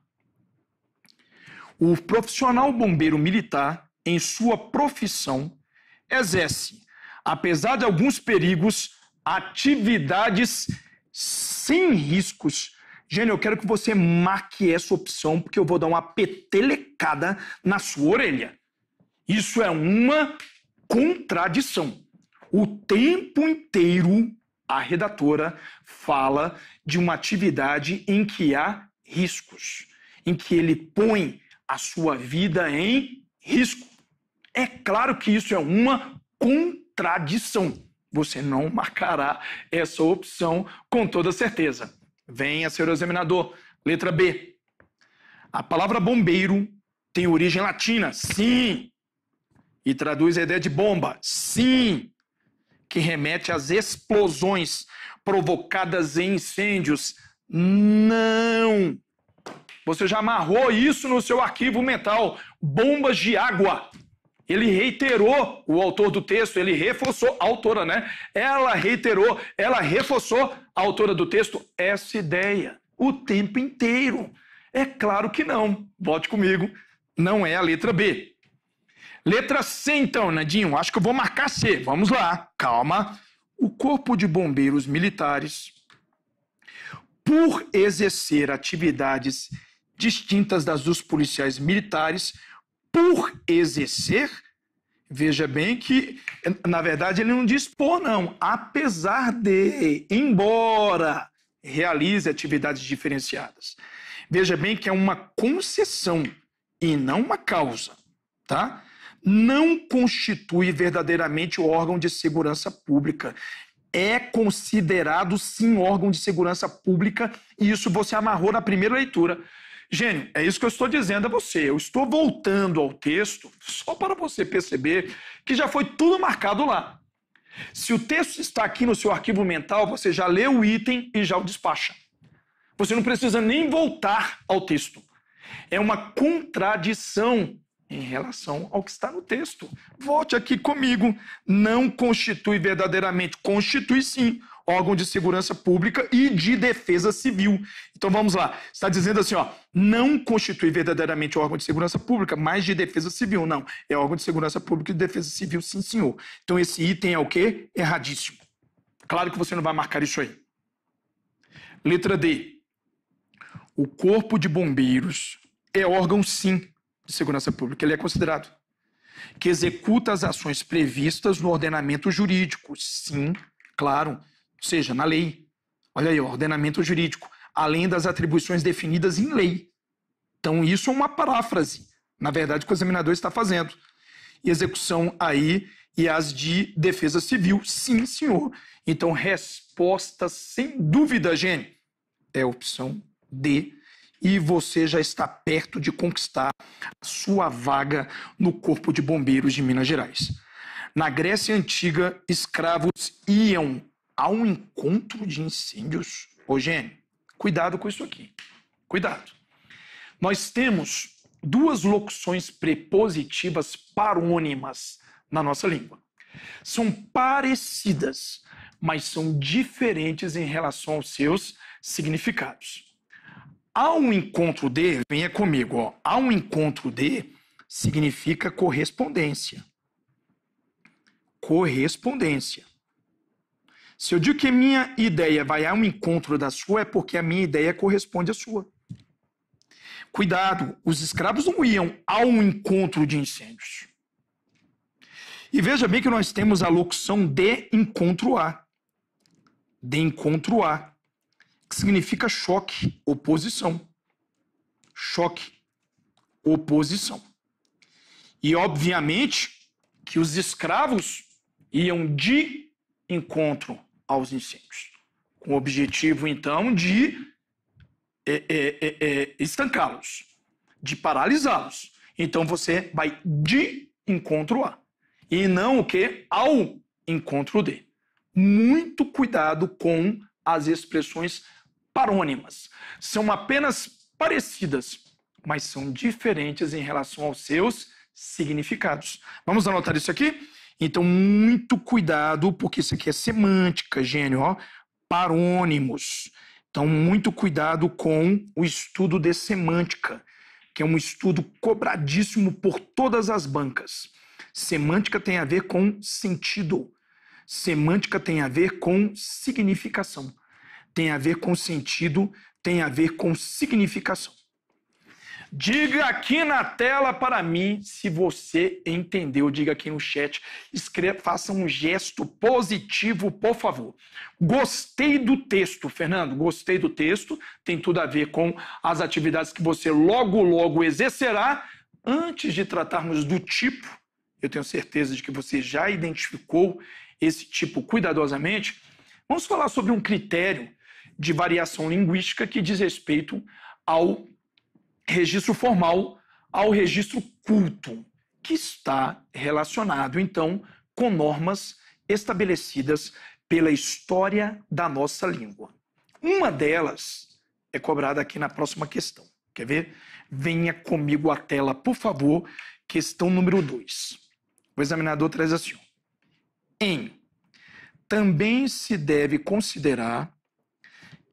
O profissional bombeiro militar, em sua profissão, exerce, apesar de alguns perigos, atividades sem riscos. Gênio, eu quero que você marque essa opção, porque eu vou dar uma petelecada na sua orelha. Isso é uma contradição. O tempo inteiro a redatora fala de uma atividade em que há riscos, em que ele põe a sua vida em risco. É claro que isso é uma contradição. Você não marcará essa opção com toda certeza. Venha, senhor examinador. Letra B. A palavra bombeiro tem origem latina. Sim, e traduz a ideia de bomba. Sim! Que remete às explosões provocadas em incêndios. Não! Você já amarrou isso no seu arquivo mental. Bombas de água. Ele reiterou, o autor do texto, ele reforçou, a autora, né? Ela reiterou, ela reforçou, a autora do texto, essa ideia o tempo inteiro. É claro que não. Vote comigo. Não é a letra B. Letra C, então, Nadinho. Acho que eu vou marcar C. Vamos lá. Calma. O Corpo de Bombeiros Militares, por exercer atividades distintas das dos policiais militares, por exercer, veja bem que, na verdade, ele não diz por, não. Apesar de, embora realize atividades diferenciadas. Veja bem que é uma concessão e não uma causa, tá? não constitui verdadeiramente órgão de segurança pública. É considerado sim órgão de segurança pública, e isso você amarrou na primeira leitura. Gênio, é isso que eu estou dizendo a você. Eu estou voltando ao texto só para você perceber que já foi tudo marcado lá. Se o texto está aqui no seu arquivo mental, você já lê o item e já o despacha. Você não precisa nem voltar ao texto. É uma contradição em relação ao que está no texto. Volte aqui comigo. Não constitui verdadeiramente, constitui sim órgão de segurança pública e de defesa civil. Então vamos lá. Está dizendo assim, ó, não constitui verdadeiramente órgão de segurança pública, mas de defesa civil não. É órgão de segurança pública e de defesa civil, sim, senhor. Então esse item é o quê? Erradíssimo. Claro que você não vai marcar isso aí. Letra D. O Corpo de Bombeiros é órgão sim de segurança pública ele é considerado. Que executa as ações previstas no ordenamento jurídico, sim, claro, ou seja, na lei. Olha aí, ordenamento jurídico, além das atribuições definidas em lei. Então, isso é uma paráfrase, na verdade, que o examinador está fazendo. E execução aí e as de defesa civil, sim, senhor. Então, resposta sem dúvida, gente é a opção D e você já está perto de conquistar a sua vaga no Corpo de Bombeiros de Minas Gerais. Na Grécia Antiga, escravos iam a um encontro de incêndios. Ô, Gene, cuidado com isso aqui. Cuidado. Nós temos duas locuções prepositivas parônimas na nossa língua. São parecidas, mas são diferentes em relação aos seus significados. Há um encontro de, venha comigo, ó, há um encontro de significa correspondência. Correspondência. Se eu digo que minha ideia vai a um encontro da sua, é porque a minha ideia corresponde à sua. Cuidado, os escravos não iam a um encontro de incêndios. E veja bem que nós temos a locução de encontro a. De encontro a que significa choque, oposição. Choque, oposição. E obviamente que os escravos iam de encontro aos incêndios, com o objetivo então de é, é, é, é estancá-los, de paralisá-los. Então você vai de encontro a, e não o que? Ao encontro D. Muito cuidado com as expressões parônimas. São apenas parecidas, mas são diferentes em relação aos seus significados. Vamos anotar isso aqui? Então, muito cuidado, porque isso aqui é semântica, gênio, ó. Parônimos. Então, muito cuidado com o estudo de semântica, que é um estudo cobradíssimo por todas as bancas. Semântica tem a ver com sentido. Semântica tem a ver com significação tem a ver com sentido, tem a ver com significação. Diga aqui na tela para mim se você entendeu. Diga aqui no chat. Escreva, faça um gesto positivo, por favor. Gostei do texto, Fernando. Gostei do texto. Tem tudo a ver com as atividades que você logo, logo exercerá. Antes de tratarmos do tipo, eu tenho certeza de que você já identificou esse tipo cuidadosamente. Vamos falar sobre um critério de variação linguística que diz respeito ao registro formal, ao registro culto, que está relacionado, então, com normas estabelecidas pela história da nossa língua. Uma delas é cobrada aqui na próxima questão. Quer ver? Venha comigo à tela, por favor, questão número 2. O examinador traz assim: em também se deve considerar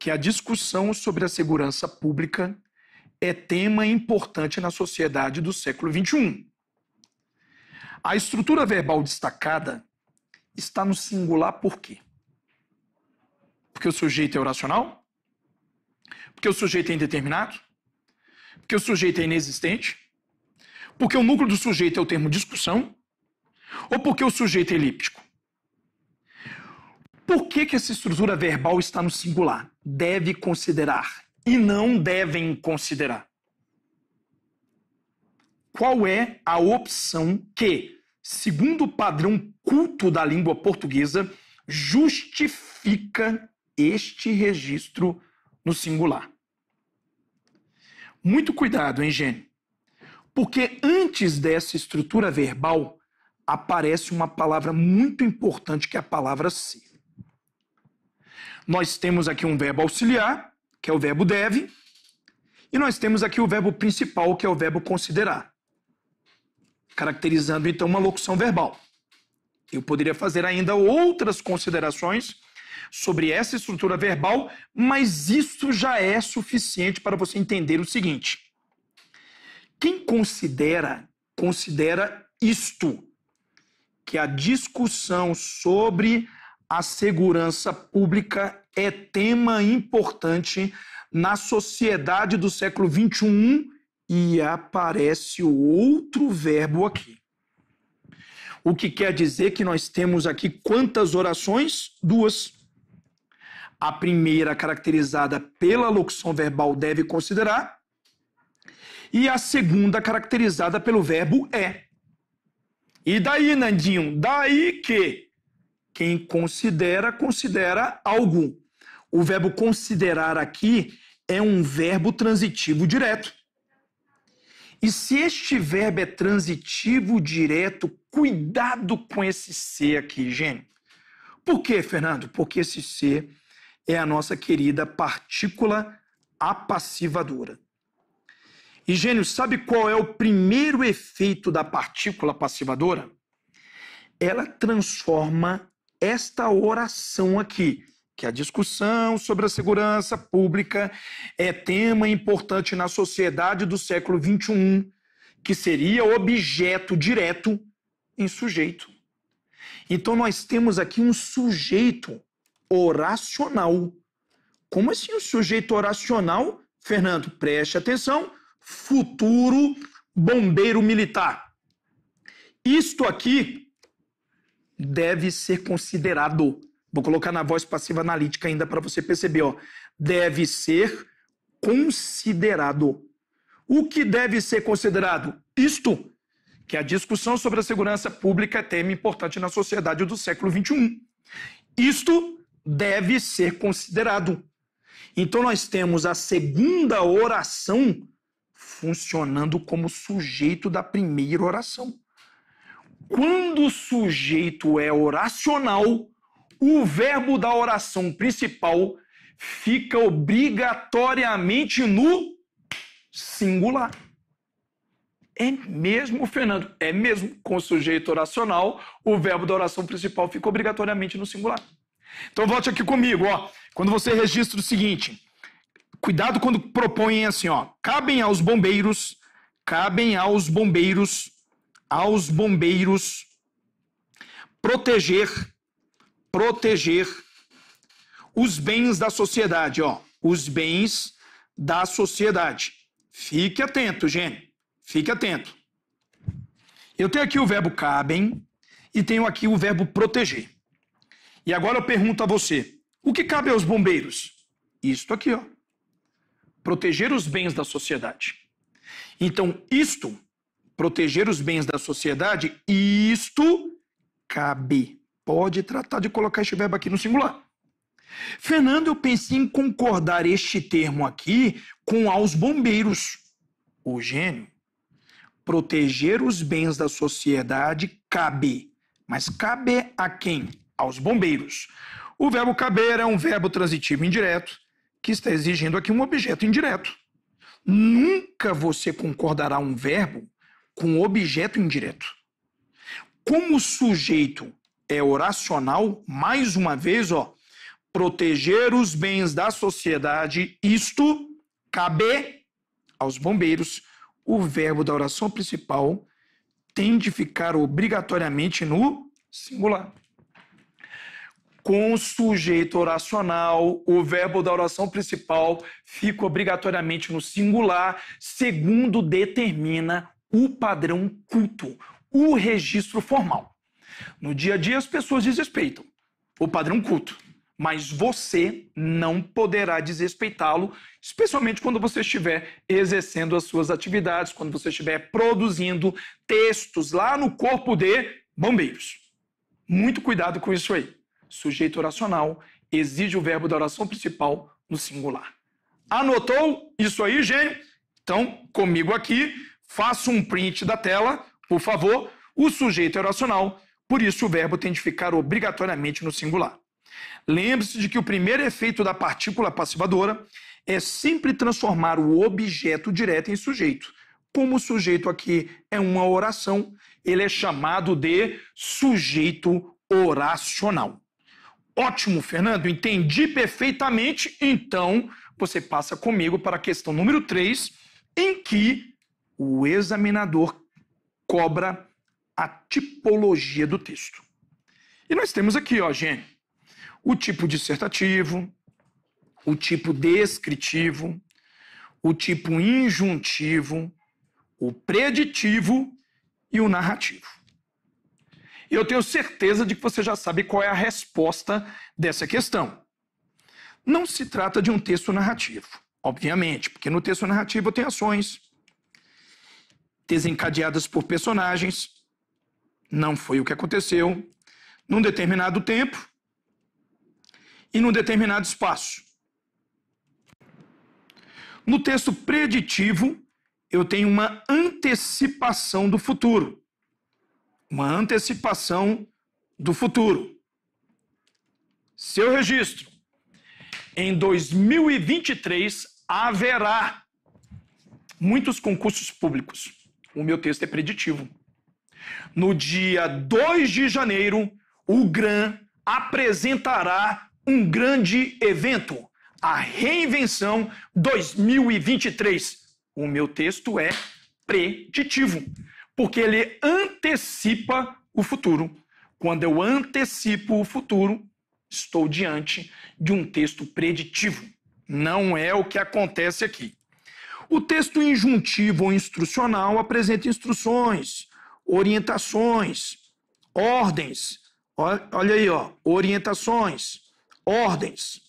que a discussão sobre a segurança pública é tema importante na sociedade do século XXI. A estrutura verbal destacada está no singular por quê? Porque o sujeito é oracional? Porque o sujeito é indeterminado? Porque o sujeito é inexistente? Porque o núcleo do sujeito é o termo discussão? Ou porque o sujeito é elíptico? Por que, que essa estrutura verbal está no singular? deve considerar e não devem considerar? Qual é a opção que, segundo o padrão culto da língua portuguesa, justifica este registro no singular? Muito cuidado, hein, Gene? Porque antes dessa estrutura verbal aparece uma palavra muito importante que é a palavra ser. Nós temos aqui um verbo auxiliar, que é o verbo deve, e nós temos aqui o verbo principal, que é o verbo considerar, caracterizando então uma locução verbal. Eu poderia fazer ainda outras considerações sobre essa estrutura verbal, mas isso já é suficiente para você entender o seguinte: quem considera, considera isto, que é a discussão sobre a segurança pública é tema importante na sociedade do século XXI e aparece outro verbo aqui. O que quer dizer que nós temos aqui quantas orações? Duas. A primeira, caracterizada pela locução verbal, deve considerar, e a segunda, caracterizada pelo verbo é. E daí, Nandinho? Daí que quem considera, considera algum. O verbo considerar aqui é um verbo transitivo direto. E se este verbo é transitivo direto, cuidado com esse C aqui, gente. Por quê, Fernando? Porque esse C é a nossa querida partícula apassivadora. E, gênio, sabe qual é o primeiro efeito da partícula passivadora? Ela transforma esta oração aqui, que é a discussão sobre a segurança pública é tema importante na sociedade do século XXI, que seria objeto direto em sujeito. Então nós temos aqui um sujeito oracional. Como assim um sujeito oracional? Fernando, preste atenção, futuro bombeiro militar. Isto aqui deve ser considerado. Vou colocar na voz passiva analítica ainda para você perceber, ó. Deve ser considerado. O que deve ser considerado? Isto que a discussão sobre a segurança pública é tema importante na sociedade do século XXI. Isto deve ser considerado. Então nós temos a segunda oração funcionando como sujeito da primeira oração. Quando o sujeito é oracional, o verbo da oração principal fica obrigatoriamente no singular. É mesmo, Fernando, é mesmo. Com o sujeito oracional, o verbo da oração principal fica obrigatoriamente no singular. Então volte aqui comigo, ó. Quando você registra o seguinte, cuidado quando propõem assim, ó. Cabem aos bombeiros, cabem aos bombeiros aos bombeiros proteger, proteger os bens da sociedade, ó, os bens da sociedade. Fique atento, gente. Fique atento. Eu tenho aqui o verbo cabem e tenho aqui o verbo proteger. E agora eu pergunto a você: o que cabe aos bombeiros? Isto aqui, ó. Proteger os bens da sociedade. Então, isto proteger os bens da sociedade, isto cabe. Pode tratar de colocar este verbo aqui no singular. Fernando, eu pensei em concordar este termo aqui com aos bombeiros. O gênio. Proteger os bens da sociedade cabe. Mas cabe a quem? Aos bombeiros. O verbo caber é um verbo transitivo indireto que está exigindo aqui um objeto indireto. Nunca você concordará um verbo com objeto indireto. Como o sujeito é oracional, mais uma vez, ó, proteger os bens da sociedade, isto cabe aos bombeiros. O verbo da oração principal tem de ficar obrigatoriamente no singular. Com o sujeito oracional, o verbo da oração principal fica obrigatoriamente no singular, segundo determina o padrão culto, o registro formal. No dia a dia, as pessoas desrespeitam o padrão culto, mas você não poderá desrespeitá-lo, especialmente quando você estiver exercendo as suas atividades, quando você estiver produzindo textos lá no corpo de bombeiros. Muito cuidado com isso aí. Sujeito oracional exige o verbo da oração principal no singular. Anotou isso aí, gente? Então, comigo aqui, Faça um print da tela, por favor. O sujeito é oracional, por isso o verbo tem de ficar obrigatoriamente no singular. Lembre-se de que o primeiro efeito da partícula passivadora é sempre transformar o objeto direto em sujeito. Como o sujeito aqui é uma oração, ele é chamado de sujeito oracional. Ótimo, Fernando, entendi perfeitamente. Então, você passa comigo para a questão número 3, em que o examinador cobra a tipologia do texto. E nós temos aqui, ó, gente, o tipo dissertativo, o tipo descritivo, o tipo injuntivo, o preditivo e o narrativo. Eu tenho certeza de que você já sabe qual é a resposta dessa questão. Não se trata de um texto narrativo, obviamente, porque no texto narrativo eu tenho ações, desencadeadas por personagens. Não foi o que aconteceu. Num determinado tempo e num determinado espaço. No texto preditivo, eu tenho uma antecipação do futuro. Uma antecipação do futuro. Seu registro. Em 2023 haverá muitos concursos públicos o meu texto é preditivo. No dia 2 de janeiro, o GRAM apresentará um grande evento, a Reinvenção 2023. O meu texto é preditivo, porque ele antecipa o futuro. Quando eu antecipo o futuro, estou diante de um texto preditivo. Não é o que acontece aqui. O texto injuntivo ou instrucional apresenta instruções, orientações, ordens. Olha aí, ó, orientações, ordens.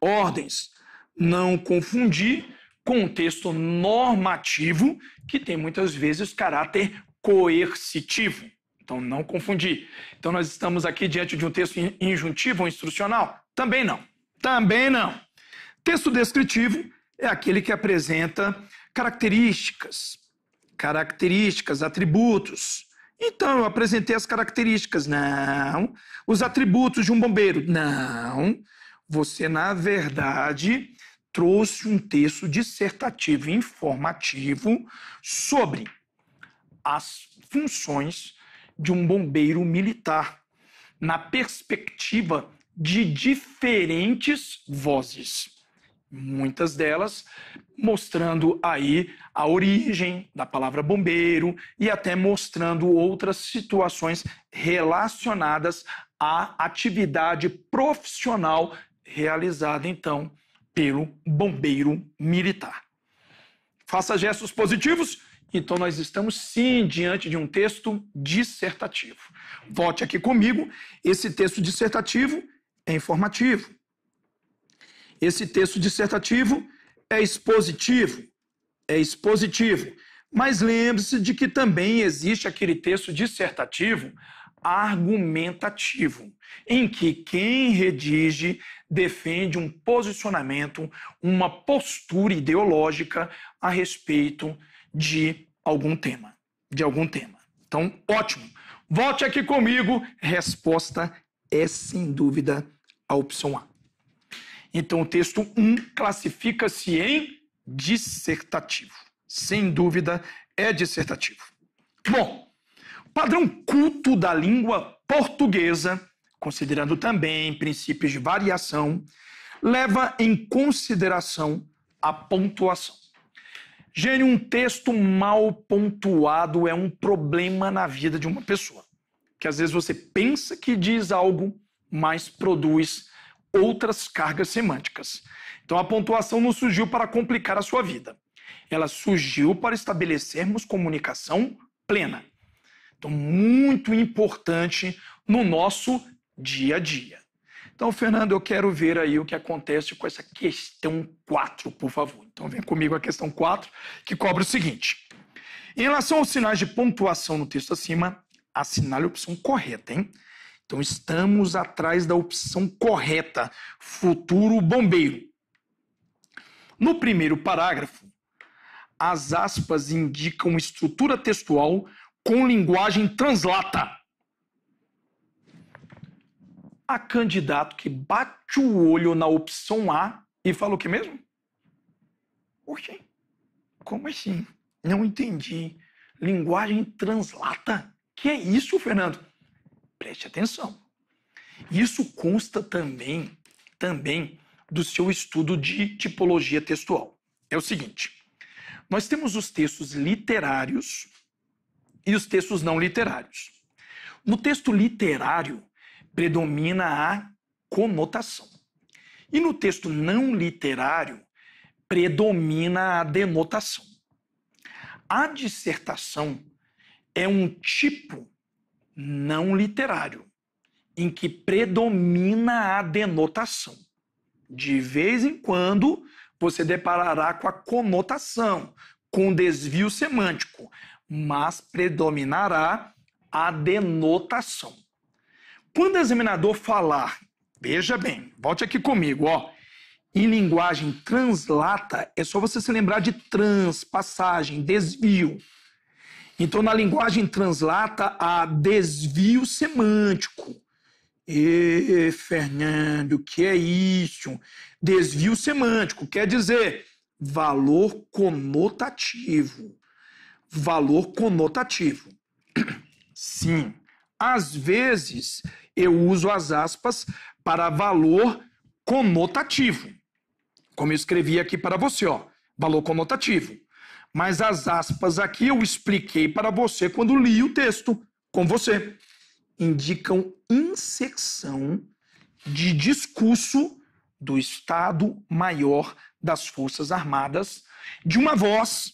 Ordens. Não confundir com o texto normativo, que tem muitas vezes caráter coercitivo. Então, não confundir. Então, nós estamos aqui diante de um texto injuntivo ou instrucional? Também não. Também não. Texto descritivo é aquele que apresenta características, características, atributos. Então, eu apresentei as características. Não. Os atributos de um bombeiro. Não. Você, na verdade, trouxe um texto dissertativo informativo sobre as funções de um bombeiro militar, na perspectiva de diferentes vozes muitas delas, mostrando aí a origem da palavra bombeiro e até mostrando outras situações relacionadas à atividade profissional realizada então pelo bombeiro militar. Faça gestos positivos. Então, nós estamos sim diante de um texto dissertativo. Vote aqui comigo. Esse texto dissertativo é informativo esse texto dissertativo é expositivo, é expositivo. Mas lembre-se de que também existe aquele texto dissertativo argumentativo, em que quem redige defende um posicionamento, uma postura ideológica a respeito de algum tema, de algum tema. Então, ótimo. Volte aqui comigo. Resposta é sem dúvida a opção A. Então o texto 1 classifica-se em dissertativo. Sem dúvida, é dissertativo. Bom, padrão culto da língua portuguesa, considerando também princípios de variação, leva em consideração a pontuação. Gênio, um texto mal pontuado é um problema na vida de uma pessoa. Que às vezes você pensa que diz algo, mas produz outras cargas semânticas. Então a pontuação não surgiu para complicar a sua vida. Ela surgiu para estabelecermos comunicação plena. Então, muito importante no nosso dia a dia. Então, Fernando, eu quero ver aí o que acontece com essa questão 4, por favor. Então, vem comigo a questão 4, que cobra o seguinte. Em relação aos sinais de pontuação no texto acima, assinale a opção correta, hein? Então estamos atrás da opção correta, futuro bombeiro. No primeiro parágrafo, as aspas indicam estrutura textual com linguagem translata. Há candidato que bate o olho na opção A e fala o que mesmo? Oxê, como assim? Não entendi. Linguagem translata? Que é isso, Fernando? Preste atenção. Isso consta também, também do seu estudo de tipologia textual. É o seguinte: nós temos os textos literários e os textos não literários. No texto literário predomina a conotação. E no texto não literário predomina a denotação. A dissertação é um tipo não literário, em que predomina a denotação. De vez em quando, você deparará com a conotação, com desvio semântico, mas predominará a denotação. Quando o examinador falar, veja bem, volte aqui comigo, ó. Em linguagem translata, é só você se lembrar de trans, passagem, desvio. Então, na linguagem translata, há desvio semântico. E, Fernando, o que é isso? Desvio semântico quer dizer valor conotativo. Valor conotativo. Sim, às vezes eu uso as aspas para valor conotativo. Como eu escrevi aqui para você, ó, valor conotativo. Mas as aspas aqui eu expliquei para você quando li o texto com você. Indicam inserção de discurso do Estado-Maior das Forças Armadas, de uma voz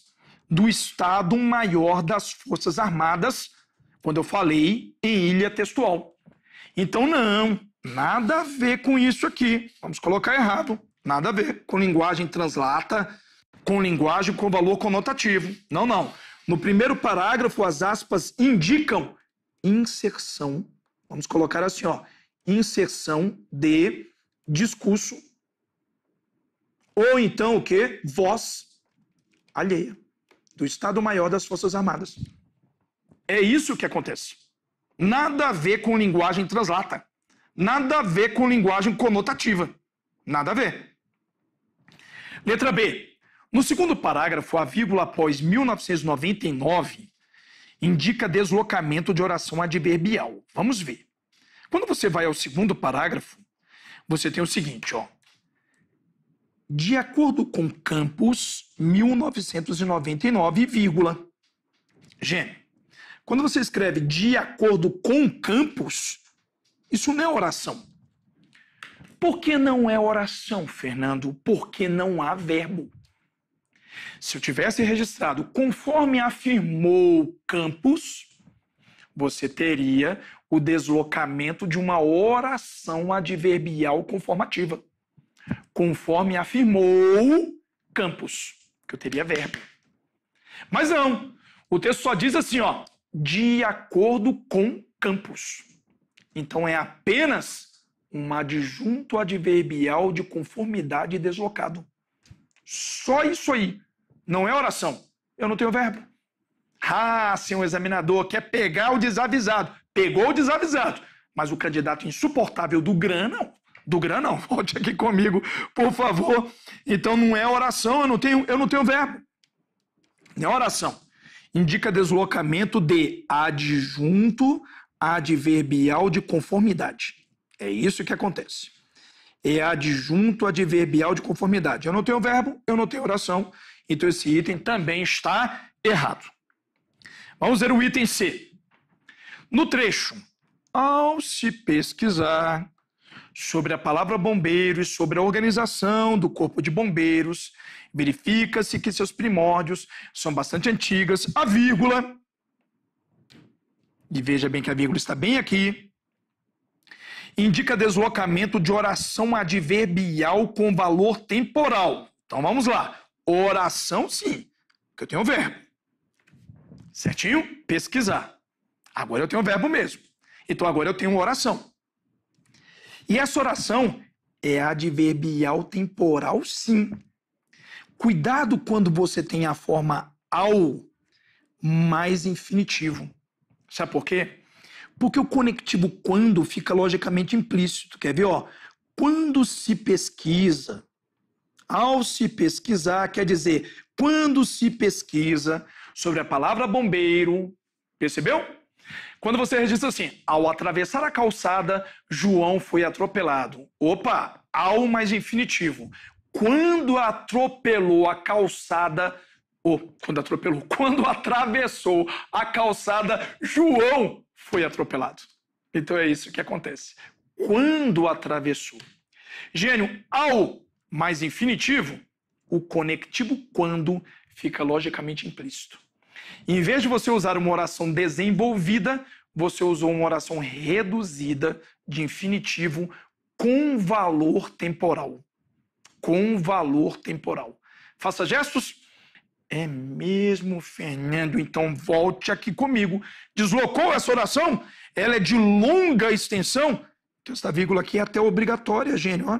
do Estado-Maior das Forças Armadas, quando eu falei em ilha textual. Então, não, nada a ver com isso aqui. Vamos colocar errado. Nada a ver com linguagem translata, com linguagem com valor conotativo. Não, não. No primeiro parágrafo, as aspas indicam inserção. Vamos colocar assim, ó. Inserção de discurso ou então o que? Voz alheia do Estado-Maior das Forças Armadas. É isso que acontece. Nada a ver com linguagem translata. Nada a ver com linguagem conotativa. Nada a ver. Letra B. No segundo parágrafo, a vírgula após 1999 indica deslocamento de oração adverbial. Vamos ver. Quando você vai ao segundo parágrafo, você tem o seguinte, ó. De acordo com Campos, 1999, vírgula. Gênio, quando você escreve de acordo com Campos, isso não é oração. Por que não é oração, Fernando? Porque não há verbo. Se eu tivesse registrado conforme afirmou Campos, você teria o deslocamento de uma oração adverbial conformativa. Conforme afirmou Campos, que eu teria verbo. Mas não, o texto só diz assim, ó, de acordo com Campos. Então é apenas um adjunto adverbial de conformidade deslocado. Só isso aí. Não é oração. Eu não tenho verbo. Ah, se um examinador quer pegar o desavisado, pegou o desavisado, mas o candidato insuportável do GRAN, não. Do GRAN, não. Volte aqui comigo, por favor. Então não é oração, eu não tenho, eu não tenho verbo. Não é oração. Indica deslocamento de adjunto adverbial de conformidade. É isso que acontece. É adjunto adverbial de conformidade. Eu não tenho verbo, eu não tenho oração, então esse item também está errado. Vamos ver o item C. No trecho, ao se pesquisar sobre a palavra bombeiro e sobre a organização do corpo de bombeiros, verifica-se que seus primórdios são bastante antigas. A vírgula, e veja bem que a vírgula está bem aqui, indica deslocamento de oração adverbial com valor temporal. Então vamos lá. Oração, sim, que eu tenho um verbo. Certinho? Pesquisar. Agora eu tenho um verbo mesmo. Então agora eu tenho uma oração. E essa oração é adverbial temporal, sim. Cuidado quando você tem a forma ao mais infinitivo. Sabe por quê? Porque o conectivo quando fica logicamente implícito. Quer ver? Ó, quando se pesquisa, ao se pesquisar, quer dizer, quando se pesquisa sobre a palavra bombeiro, percebeu? Quando você registra assim, ao atravessar a calçada, João foi atropelado. Opa, ao mais infinitivo. Quando atropelou a calçada, ou quando atropelou, quando atravessou a calçada, João foi atropelado. Então é isso que acontece. Quando atravessou. Gênio, ao mais infinitivo, o conectivo quando fica logicamente implícito. Em vez de você usar uma oração desenvolvida, você usou uma oração reduzida de infinitivo com valor temporal. Com valor temporal. Faça gestos. É mesmo, Fernando? Então volte aqui comigo. Deslocou essa oração? Ela é de longa extensão. Então, esta vírgula aqui é até obrigatória, gênio. Ó.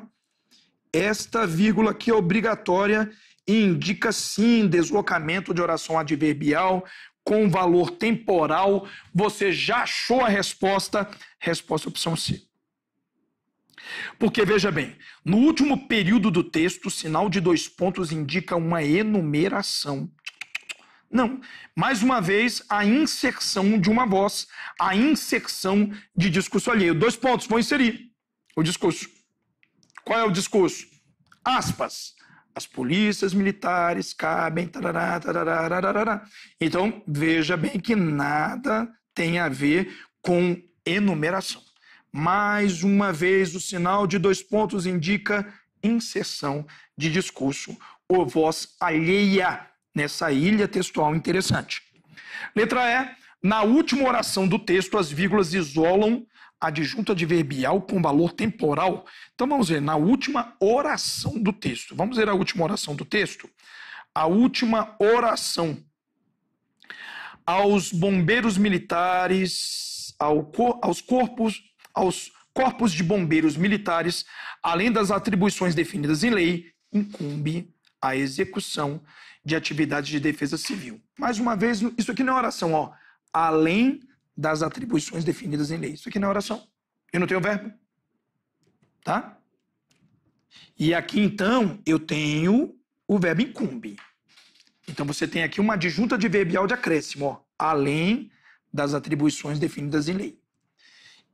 Esta vírgula que é obrigatória indica sim deslocamento de oração adverbial com valor temporal. Você já achou a resposta? Resposta opção C. Porque veja bem, no último período do texto, o sinal de dois pontos indica uma enumeração. Não, mais uma vez, a inserção de uma voz, a inserção de discurso alheio. Dois pontos, vou inserir o discurso. Qual é o discurso? Aspas. As polícias militares cabem. Tarará, tarará, tarará. Então, veja bem que nada tem a ver com enumeração. Mais uma vez, o sinal de dois pontos indica inserção de discurso ou voz alheia nessa ilha textual interessante. Letra E. Na última oração do texto, as vírgulas isolam adjunto adverbial com valor temporal. Então vamos ver na última oração do texto. Vamos ver a última oração do texto? A última oração. Aos bombeiros militares, ao, aos corpos, aos corpos de bombeiros militares, além das atribuições definidas em lei, incumbe a execução de atividades de defesa civil. Mais uma vez, isso aqui não é oração, ó. Além das atribuições definidas em lei. Isso aqui não é oração. Eu não tenho verbo. Tá? E aqui, então, eu tenho o verbo incumbe. Então, você tem aqui uma adjunta adverbial de acréscimo, ó, além das atribuições definidas em lei.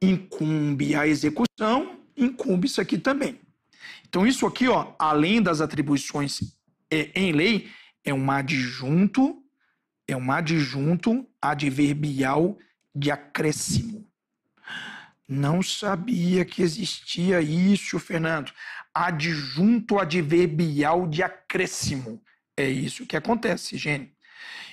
Incumbe a execução, incumbe isso aqui também. Então, isso aqui, ó, além das atribuições é, em lei, é um adjunto, é um adjunto adverbial de acréscimo. Não sabia que existia isso, Fernando. Adjunto adverbial de acréscimo. É isso que acontece, gente.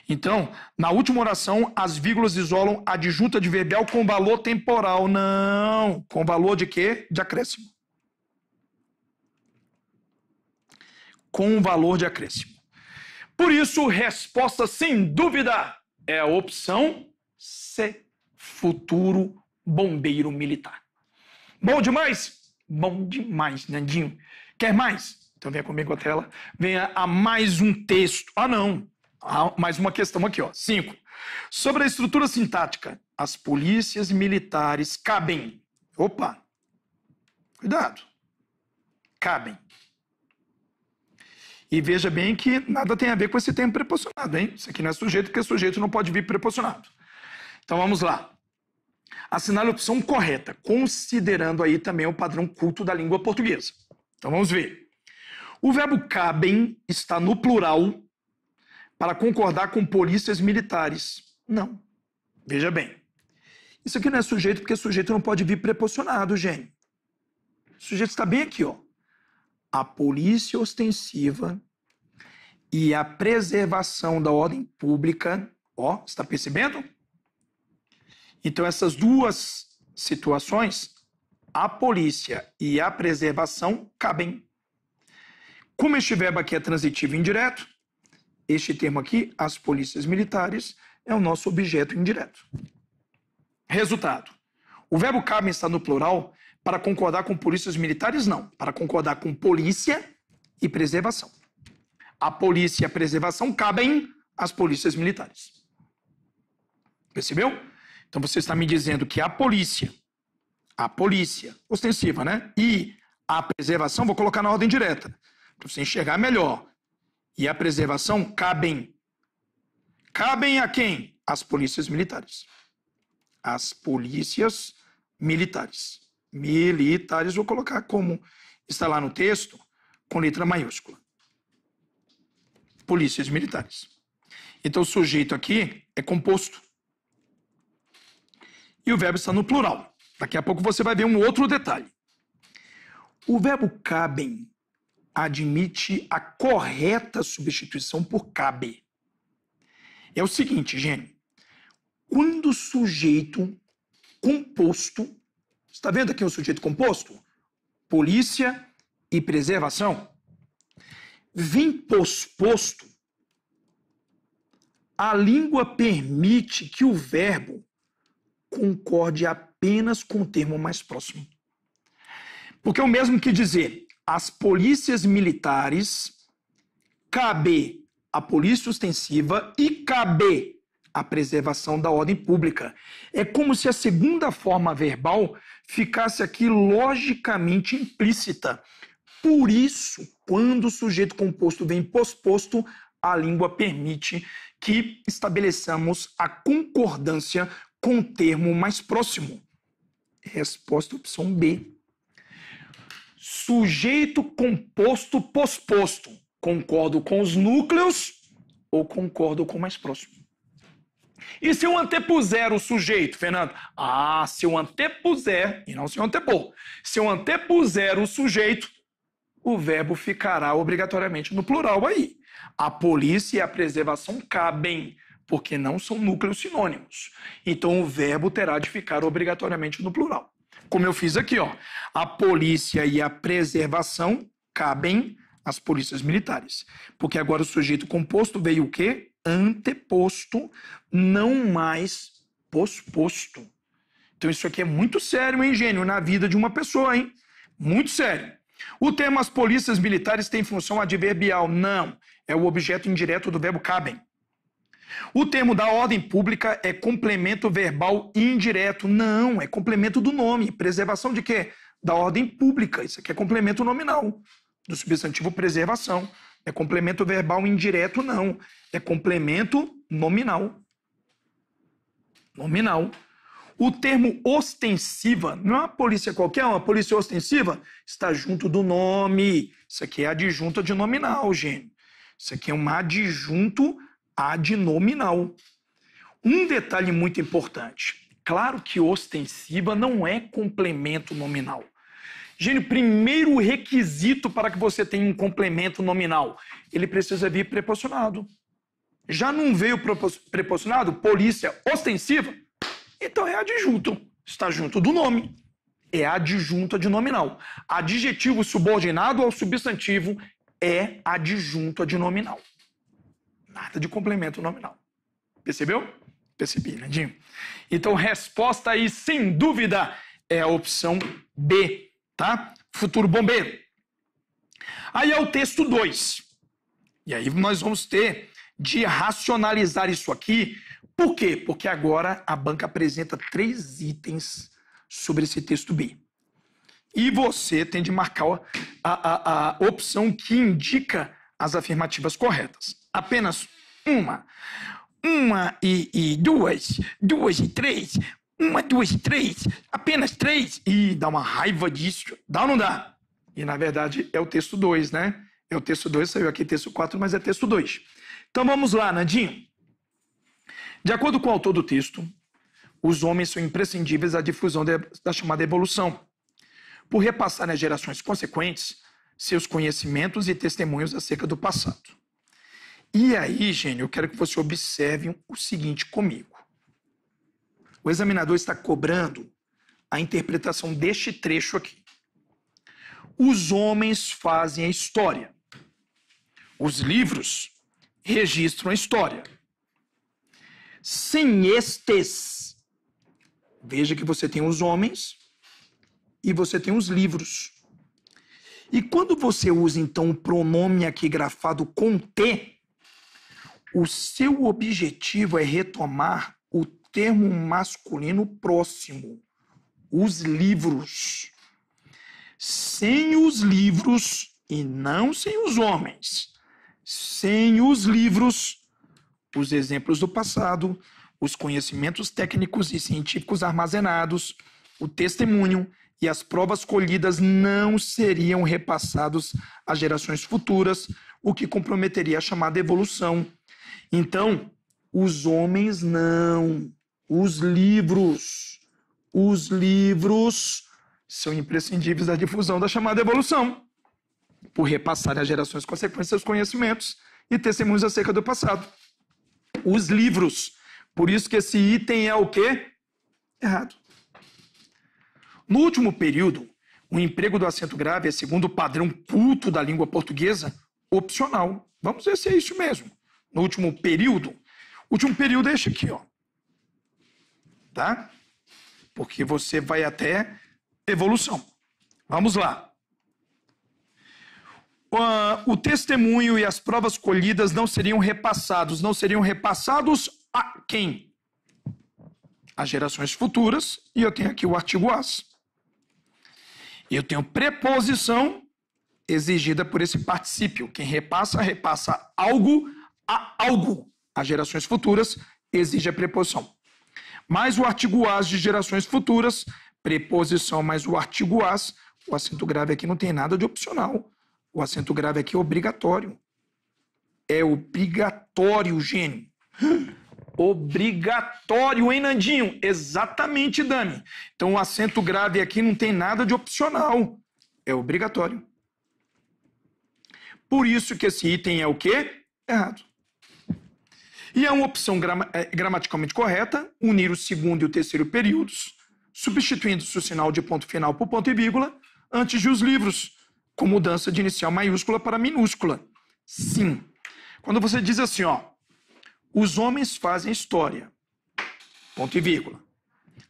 Então, na última oração, as vírgulas isolam adjunto adverbial com valor temporal. Não! Com valor de quê? De acréscimo. Com valor de acréscimo. Por isso, resposta sem dúvida é a opção C futuro bombeiro militar. Bom demais? Bom demais, Nandinho. Quer mais? Então venha comigo a tela. Venha a mais um texto. Ah, não! Ah, mais uma questão aqui, ó. Cinco. Sobre a estrutura sintática, as polícias militares cabem. Opa! Cuidado. Cabem. E veja bem que nada tem a ver com esse tempo preposicionado, hein? Isso aqui não é sujeito, porque sujeito não pode vir preposicionado. Então vamos lá assinale a opção correta, considerando aí também o padrão culto da língua portuguesa. Então vamos ver. O verbo cabem está no plural para concordar com polícias militares. Não. Veja bem. Isso aqui não é sujeito porque sujeito não pode vir preposicionado, gente. O sujeito está bem aqui, ó. A polícia ostensiva e a preservação da ordem pública, ó, está percebendo? Então, essas duas situações, a polícia e a preservação, cabem. Como este verbo aqui é transitivo indireto, este termo aqui, as polícias militares, é o nosso objeto indireto. Resultado: o verbo cabem está no plural para concordar com polícias militares, não, para concordar com polícia e preservação. A polícia e a preservação cabem às polícias militares. Percebeu? Então você está me dizendo que a polícia, a polícia ostensiva, né? E a preservação, vou colocar na ordem direta, para você enxergar melhor. E a preservação cabem. Cabem a quem? As polícias militares. As polícias militares. Militares, vou colocar como está lá no texto, com letra maiúscula. Polícias militares. Então, o sujeito aqui é composto e o verbo está no plural. Daqui a pouco você vai ver um outro detalhe. O verbo cabem admite a correta substituição por cabe. É o seguinte, gente. Quando o sujeito composto, está vendo aqui o sujeito composto? Polícia e preservação. Vem posposto, a língua permite que o verbo concorde apenas com o termo mais próximo. Porque é o mesmo que dizer as polícias militares, cabe a polícia ostensiva e cabe a preservação da ordem pública. É como se a segunda forma verbal ficasse aqui logicamente implícita. Por isso, quando o sujeito composto vem posposto, a língua permite que estabeleçamos a concordância com o termo mais próximo? Resposta opção B. Sujeito composto posposto. Concordo com os núcleos ou concordo com o mais próximo? E se eu antepuser o sujeito, Fernando? Ah, se eu antepuser, e não se eu antepor, se eu antepuser o sujeito, o verbo ficará obrigatoriamente no plural aí. A polícia e a preservação cabem porque não são núcleos sinônimos. Então o verbo terá de ficar obrigatoriamente no plural. Como eu fiz aqui, ó, a polícia e a preservação cabem às polícias militares. Porque agora o sujeito composto veio o quê? Anteposto, não mais posposto. Então isso aqui é muito sério, hein, gênio, na vida de uma pessoa, hein? Muito sério. O termo as polícias militares tem função adverbial? Não. É o objeto indireto do verbo cabem. O termo da ordem pública é complemento verbal indireto. Não, é complemento do nome. Preservação de quê? Da ordem pública. Isso aqui é complemento nominal. Do substantivo preservação. É complemento verbal indireto, não. É complemento nominal. Nominal. O termo ostensiva não é uma polícia qualquer, é uma polícia ostensiva está junto do nome. Isso aqui é adjunta de nominal, gente. Isso aqui é um adjunto adnominal. Um detalhe muito importante. Claro que ostensiva não é complemento nominal. Gênio, primeiro requisito para que você tenha um complemento nominal, ele precisa vir preposicionado. Já não veio preposicionado? Polícia ostensiva? Então é adjunto. Está junto do nome. É adjunto adnominal. Adjetivo subordinado ao substantivo é adjunto adnominal nada de complemento nominal. Percebeu? Percebi, Nandinho. Então, resposta aí, sem dúvida, é a opção B, tá? Futuro bombeiro. Aí é o texto 2. E aí nós vamos ter de racionalizar isso aqui. Por quê? Porque agora a banca apresenta três itens sobre esse texto B. E você tem de marcar a, a, a opção que indica as afirmativas corretas apenas uma, uma e, e duas, duas e três, uma, duas e três, apenas três. E dá uma raiva disso. Dá ou não dá? E na verdade é o texto 2, né? É o texto 2, saiu aqui texto 4, mas é texto 2. Então vamos lá, Nandinho. De acordo com o autor do texto, os homens são imprescindíveis à difusão da chamada evolução, por repassar às gerações consequentes seus conhecimentos e testemunhos acerca do passado. E aí, gente, eu quero que você observe o seguinte comigo. O examinador está cobrando a interpretação deste trecho aqui. Os homens fazem a história. Os livros registram a história. Sem estes. Veja que você tem os homens e você tem os livros. E quando você usa então o pronome aqui grafado com T, o seu objetivo é retomar o termo masculino próximo, os livros. Sem os livros, e não sem os homens, sem os livros, os exemplos do passado, os conhecimentos técnicos e científicos armazenados, o testemunho e as provas colhidas não seriam repassados às gerações futuras, o que comprometeria a chamada evolução então, os homens não, os livros, os livros são imprescindíveis da difusão da chamada evolução, por repassar às gerações consequências seus conhecimentos e testemunhos acerca do passado. Os livros. Por isso que esse item é o quê? Errado. No último período, o emprego do acento grave é, segundo o padrão culto da língua portuguesa, opcional. Vamos ver se é isso mesmo no último período. O último período é este aqui, ó. Tá? Porque você vai até evolução. Vamos lá. Ah, o testemunho e as provas colhidas não seriam repassados. Não seriam repassados a quem? As gerações futuras. E eu tenho aqui o artigo as. Eu tenho preposição exigida por esse particípio. Quem repassa, repassa algo a algo, as gerações futuras, exige a preposição. Mais o artigo as de gerações futuras, preposição mais o artigo as, o acento grave aqui não tem nada de opcional. O acento grave aqui é obrigatório. É obrigatório, gênio. Obrigatório, hein, Nandinho? Exatamente, Dani. Então, o acento grave aqui não tem nada de opcional. É obrigatório. Por isso que esse item é o quê? Errado. E é uma opção grama é, gramaticalmente correta unir o segundo e o terceiro períodos, substituindo-se o sinal de ponto final por ponto e vírgula antes de os livros, com mudança de inicial maiúscula para minúscula. Sim. Quando você diz assim, ó, os homens fazem história, ponto e vírgula.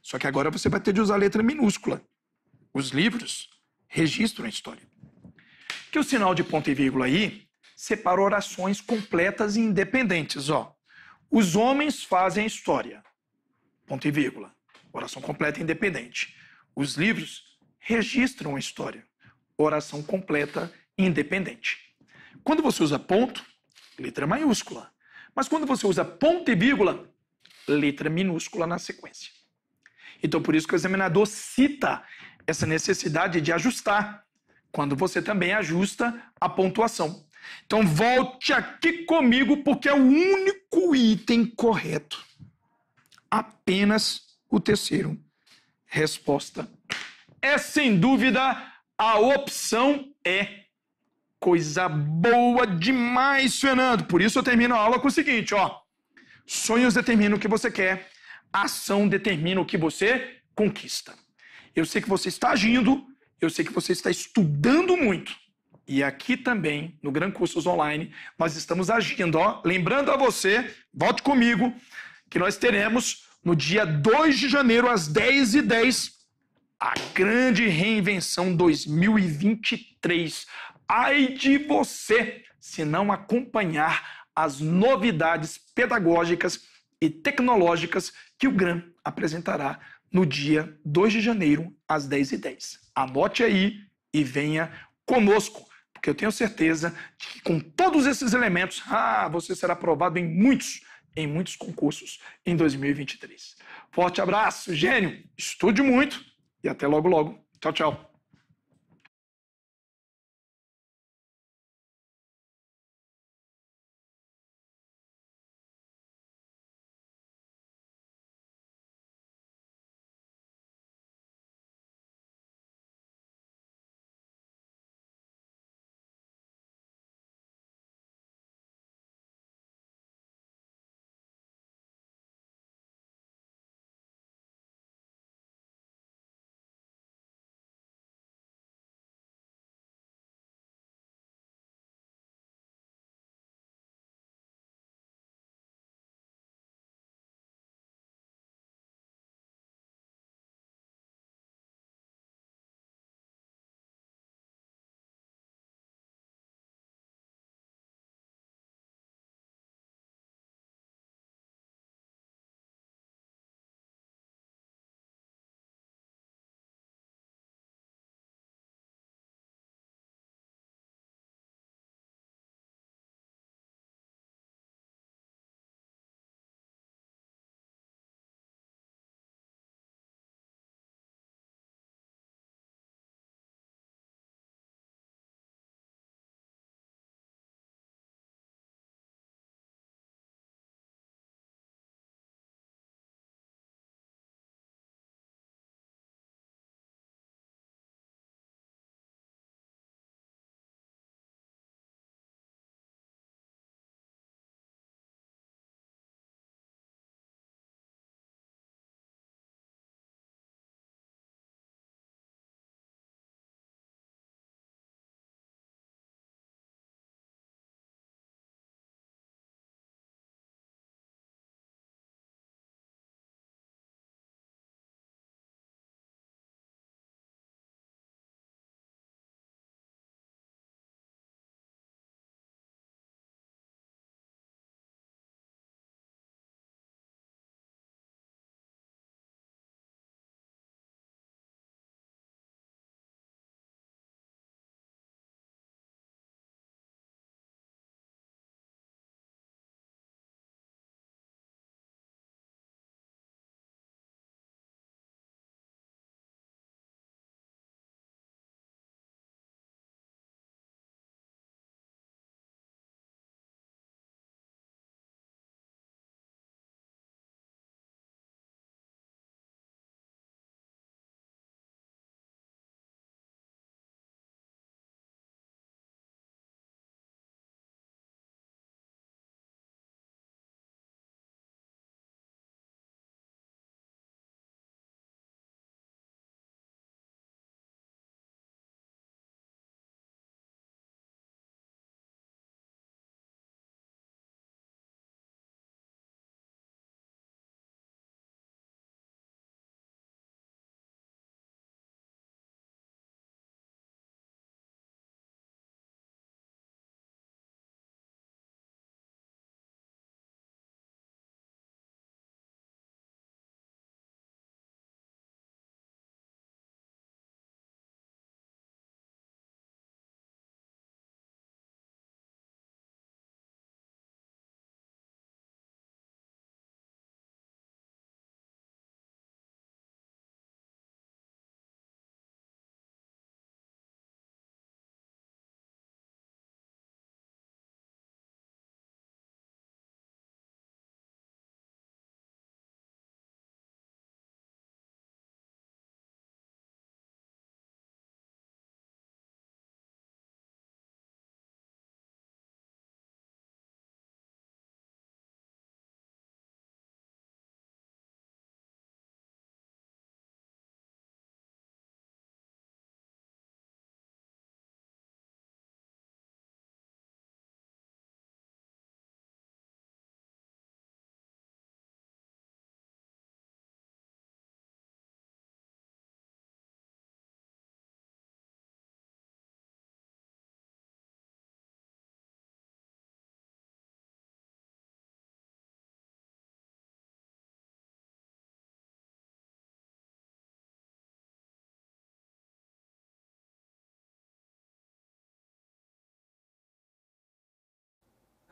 Só que agora você vai ter de usar a letra minúscula. Os livros registram a história. Que o sinal de ponto e vírgula aí separa orações completas e independentes, ó. Os homens fazem a história. Ponto e vírgula. Oração completa independente. Os livros registram a história. Oração completa independente. Quando você usa ponto, letra maiúscula. Mas quando você usa ponto e vírgula, letra minúscula na sequência. Então, por isso que o examinador cita essa necessidade de ajustar, quando você também ajusta a pontuação. Então volte aqui comigo, porque é o único item correto. Apenas o terceiro. Resposta. É sem dúvida a opção é coisa boa demais, Fernando. Por isso eu termino a aula com o seguinte, ó. Sonhos determinam o que você quer, ação determina o que você conquista. Eu sei que você está agindo, eu sei que você está estudando muito. E aqui também, no Gran Cursos Online, nós estamos agindo. Ó. Lembrando a você, volte comigo, que nós teremos no dia 2 de janeiro, às 10h10, a grande reinvenção 2023. Ai de você se não acompanhar as novidades pedagógicas e tecnológicas que o GRAM apresentará no dia 2 de janeiro, às 10 h 10. Anote aí e venha conosco. Porque eu tenho certeza de que com todos esses elementos, ah, você será aprovado em muitos, em muitos concursos em 2023. Forte abraço, gênio, estude muito e até logo logo. Tchau, tchau.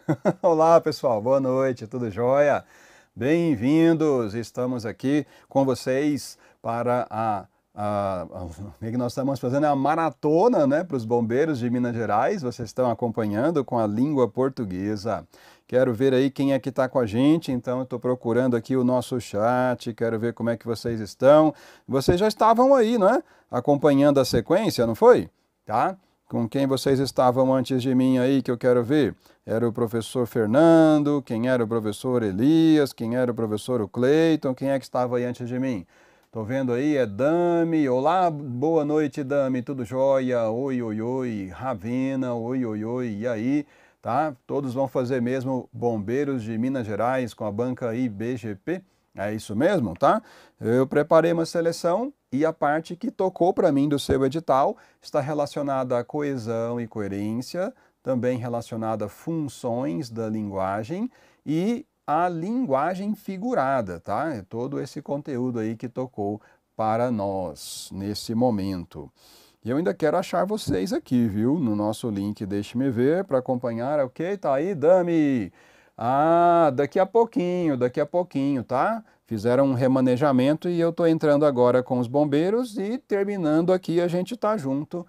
Olá, pessoal. Boa noite. Tudo jóia? Bem-vindos. Estamos aqui com vocês para a a, é que nós estamos fazendo a maratona né, para os bombeiros de Minas Gerais. Vocês estão acompanhando com a língua portuguesa. Quero ver aí quem é que está com a gente, então estou procurando aqui o nosso chat, quero ver como é que vocês estão. Vocês já estavam aí, não é? Acompanhando a sequência, não foi? Tá? Com quem vocês estavam antes de mim aí que eu quero ver? Era o professor Fernando, quem era o professor Elias, quem era o professor Cleiton, quem é que estava aí antes de mim? Estou vendo aí, é Dami. Olá, boa noite, Dami. Tudo jóia? Oi, oi, oi. Ravina, oi, oi, oi. E aí? Tá? Todos vão fazer mesmo Bombeiros de Minas Gerais com a banca IBGP. É isso mesmo, tá? Eu preparei uma seleção e a parte que tocou para mim do seu edital está relacionada à coesão e coerência, também relacionada a funções da linguagem e a linguagem figurada, tá? É todo esse conteúdo aí que tocou para nós nesse momento. E eu ainda quero achar vocês aqui, viu? No nosso link, deixe-me ver para acompanhar, ok? Tá aí, Dami! Ah, daqui a pouquinho, daqui a pouquinho, tá? Fizeram um remanejamento e eu estou entrando agora com os bombeiros e terminando aqui a gente tá junto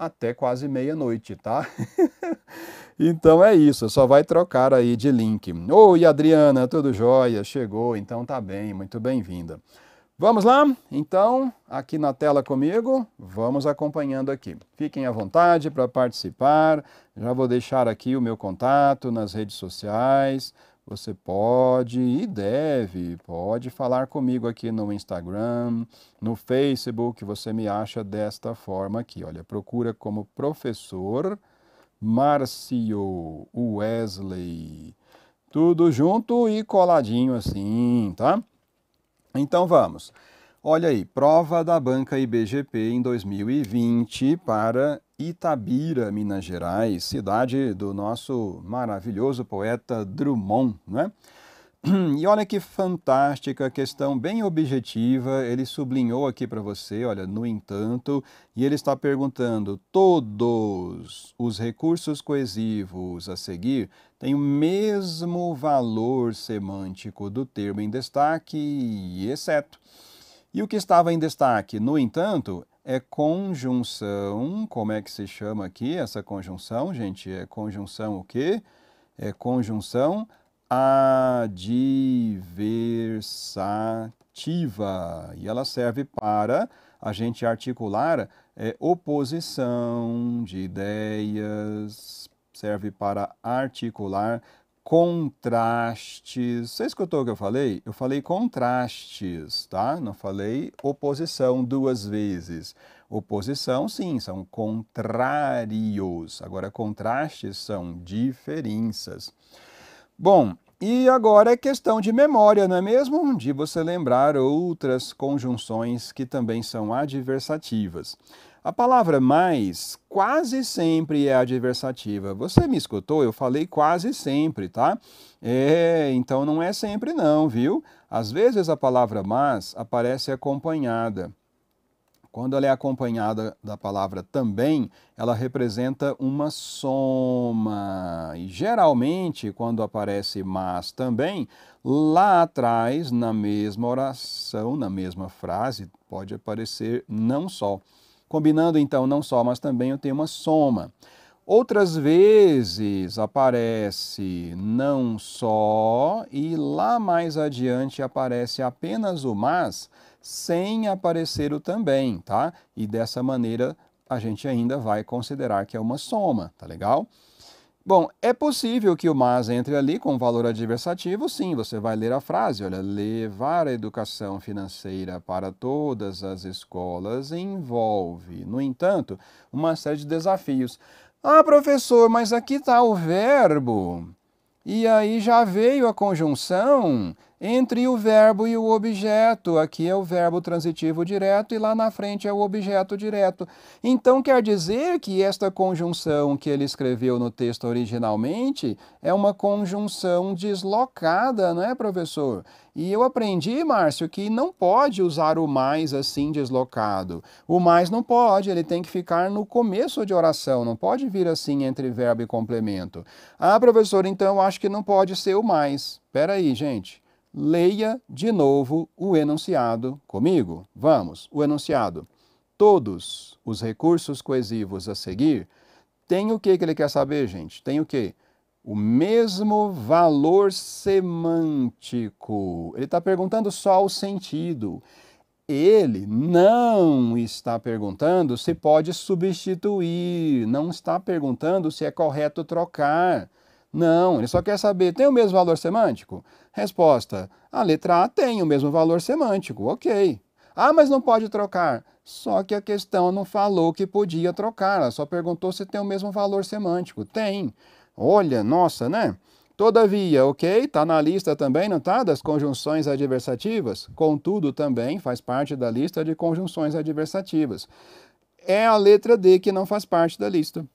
até quase meia-noite, tá? então é isso, só vai trocar aí de link. Oi, Adriana, tudo jóia? Chegou, então tá bem, muito bem-vinda. Vamos lá? Então, aqui na tela comigo, vamos acompanhando aqui. Fiquem à vontade para participar. Já vou deixar aqui o meu contato nas redes sociais. Você pode e deve, pode falar comigo aqui no Instagram, no Facebook, você me acha desta forma aqui. Olha, procura como professor Márcio Wesley. Tudo junto e coladinho assim, tá? Então vamos. Olha aí, prova da banca IBGP em 2020 para Itabira, Minas Gerais, cidade do nosso maravilhoso poeta Drummond, né? E olha que fantástica questão, bem objetiva. Ele sublinhou aqui para você, olha, no entanto, e ele está perguntando: todos os recursos coesivos a seguir têm o mesmo valor semântico do termo em destaque, exceto. E o que estava em destaque, no entanto, é conjunção. Como é que se chama aqui essa conjunção, gente? É conjunção o quê? É conjunção adversativa. E ela serve para a gente articular é, oposição de ideias, serve para articular contrastes. Você escutou o que eu falei? Eu falei contrastes, tá? Não falei oposição duas vezes. Oposição, sim, são contrários. Agora, contrastes são diferenças. Bom, e agora é questão de memória, não é mesmo? De você lembrar outras conjunções que também são adversativas. A palavra mais quase sempre é adversativa. Você me escutou? Eu falei quase sempre, tá? É, então não é sempre não, viu? Às vezes a palavra mas aparece acompanhada. Quando ela é acompanhada da palavra também, ela representa uma soma. E geralmente, quando aparece mas também, lá atrás, na mesma oração, na mesma frase, pode aparecer não só. Combinando então não só, mas também eu tenho uma soma. Outras vezes aparece não só e lá mais adiante aparece apenas o mas sem aparecer o também, tá? E dessa maneira a gente ainda vai considerar que é uma soma, tá legal? Bom, é possível que o mas entre ali com valor adversativo, sim, você vai ler a frase, olha, levar a educação financeira para todas as escolas envolve, no entanto, uma série de desafios. Ah, professor, mas aqui está o verbo. E aí já veio a conjunção entre o verbo e o objeto. Aqui é o verbo transitivo direto e lá na frente é o objeto direto. Então quer dizer que esta conjunção que ele escreveu no texto originalmente é uma conjunção deslocada, não é, professor? E eu aprendi, Márcio, que não pode usar o mais assim deslocado. O mais não pode, ele tem que ficar no começo de oração, não pode vir assim entre verbo e complemento. Ah, professor, então eu acho que não pode ser o mais. Espera aí, gente leia de novo o enunciado comigo. Vamos, o enunciado. Todos os recursos coesivos a seguir têm o que, que ele quer saber, gente? Tem o que? O mesmo valor semântico. Ele está perguntando só o sentido. Ele não está perguntando se pode substituir, não está perguntando se é correto trocar não, ele só quer saber, tem o mesmo valor semântico? Resposta: a letra A tem o mesmo valor semântico, ok. Ah, mas não pode trocar. Só que a questão não falou que podia trocar, ela só perguntou se tem o mesmo valor semântico. Tem. Olha, nossa, né? Todavia, ok, está na lista também, não está? Das conjunções adversativas? Contudo, também faz parte da lista de conjunções adversativas. É a letra D que não faz parte da lista.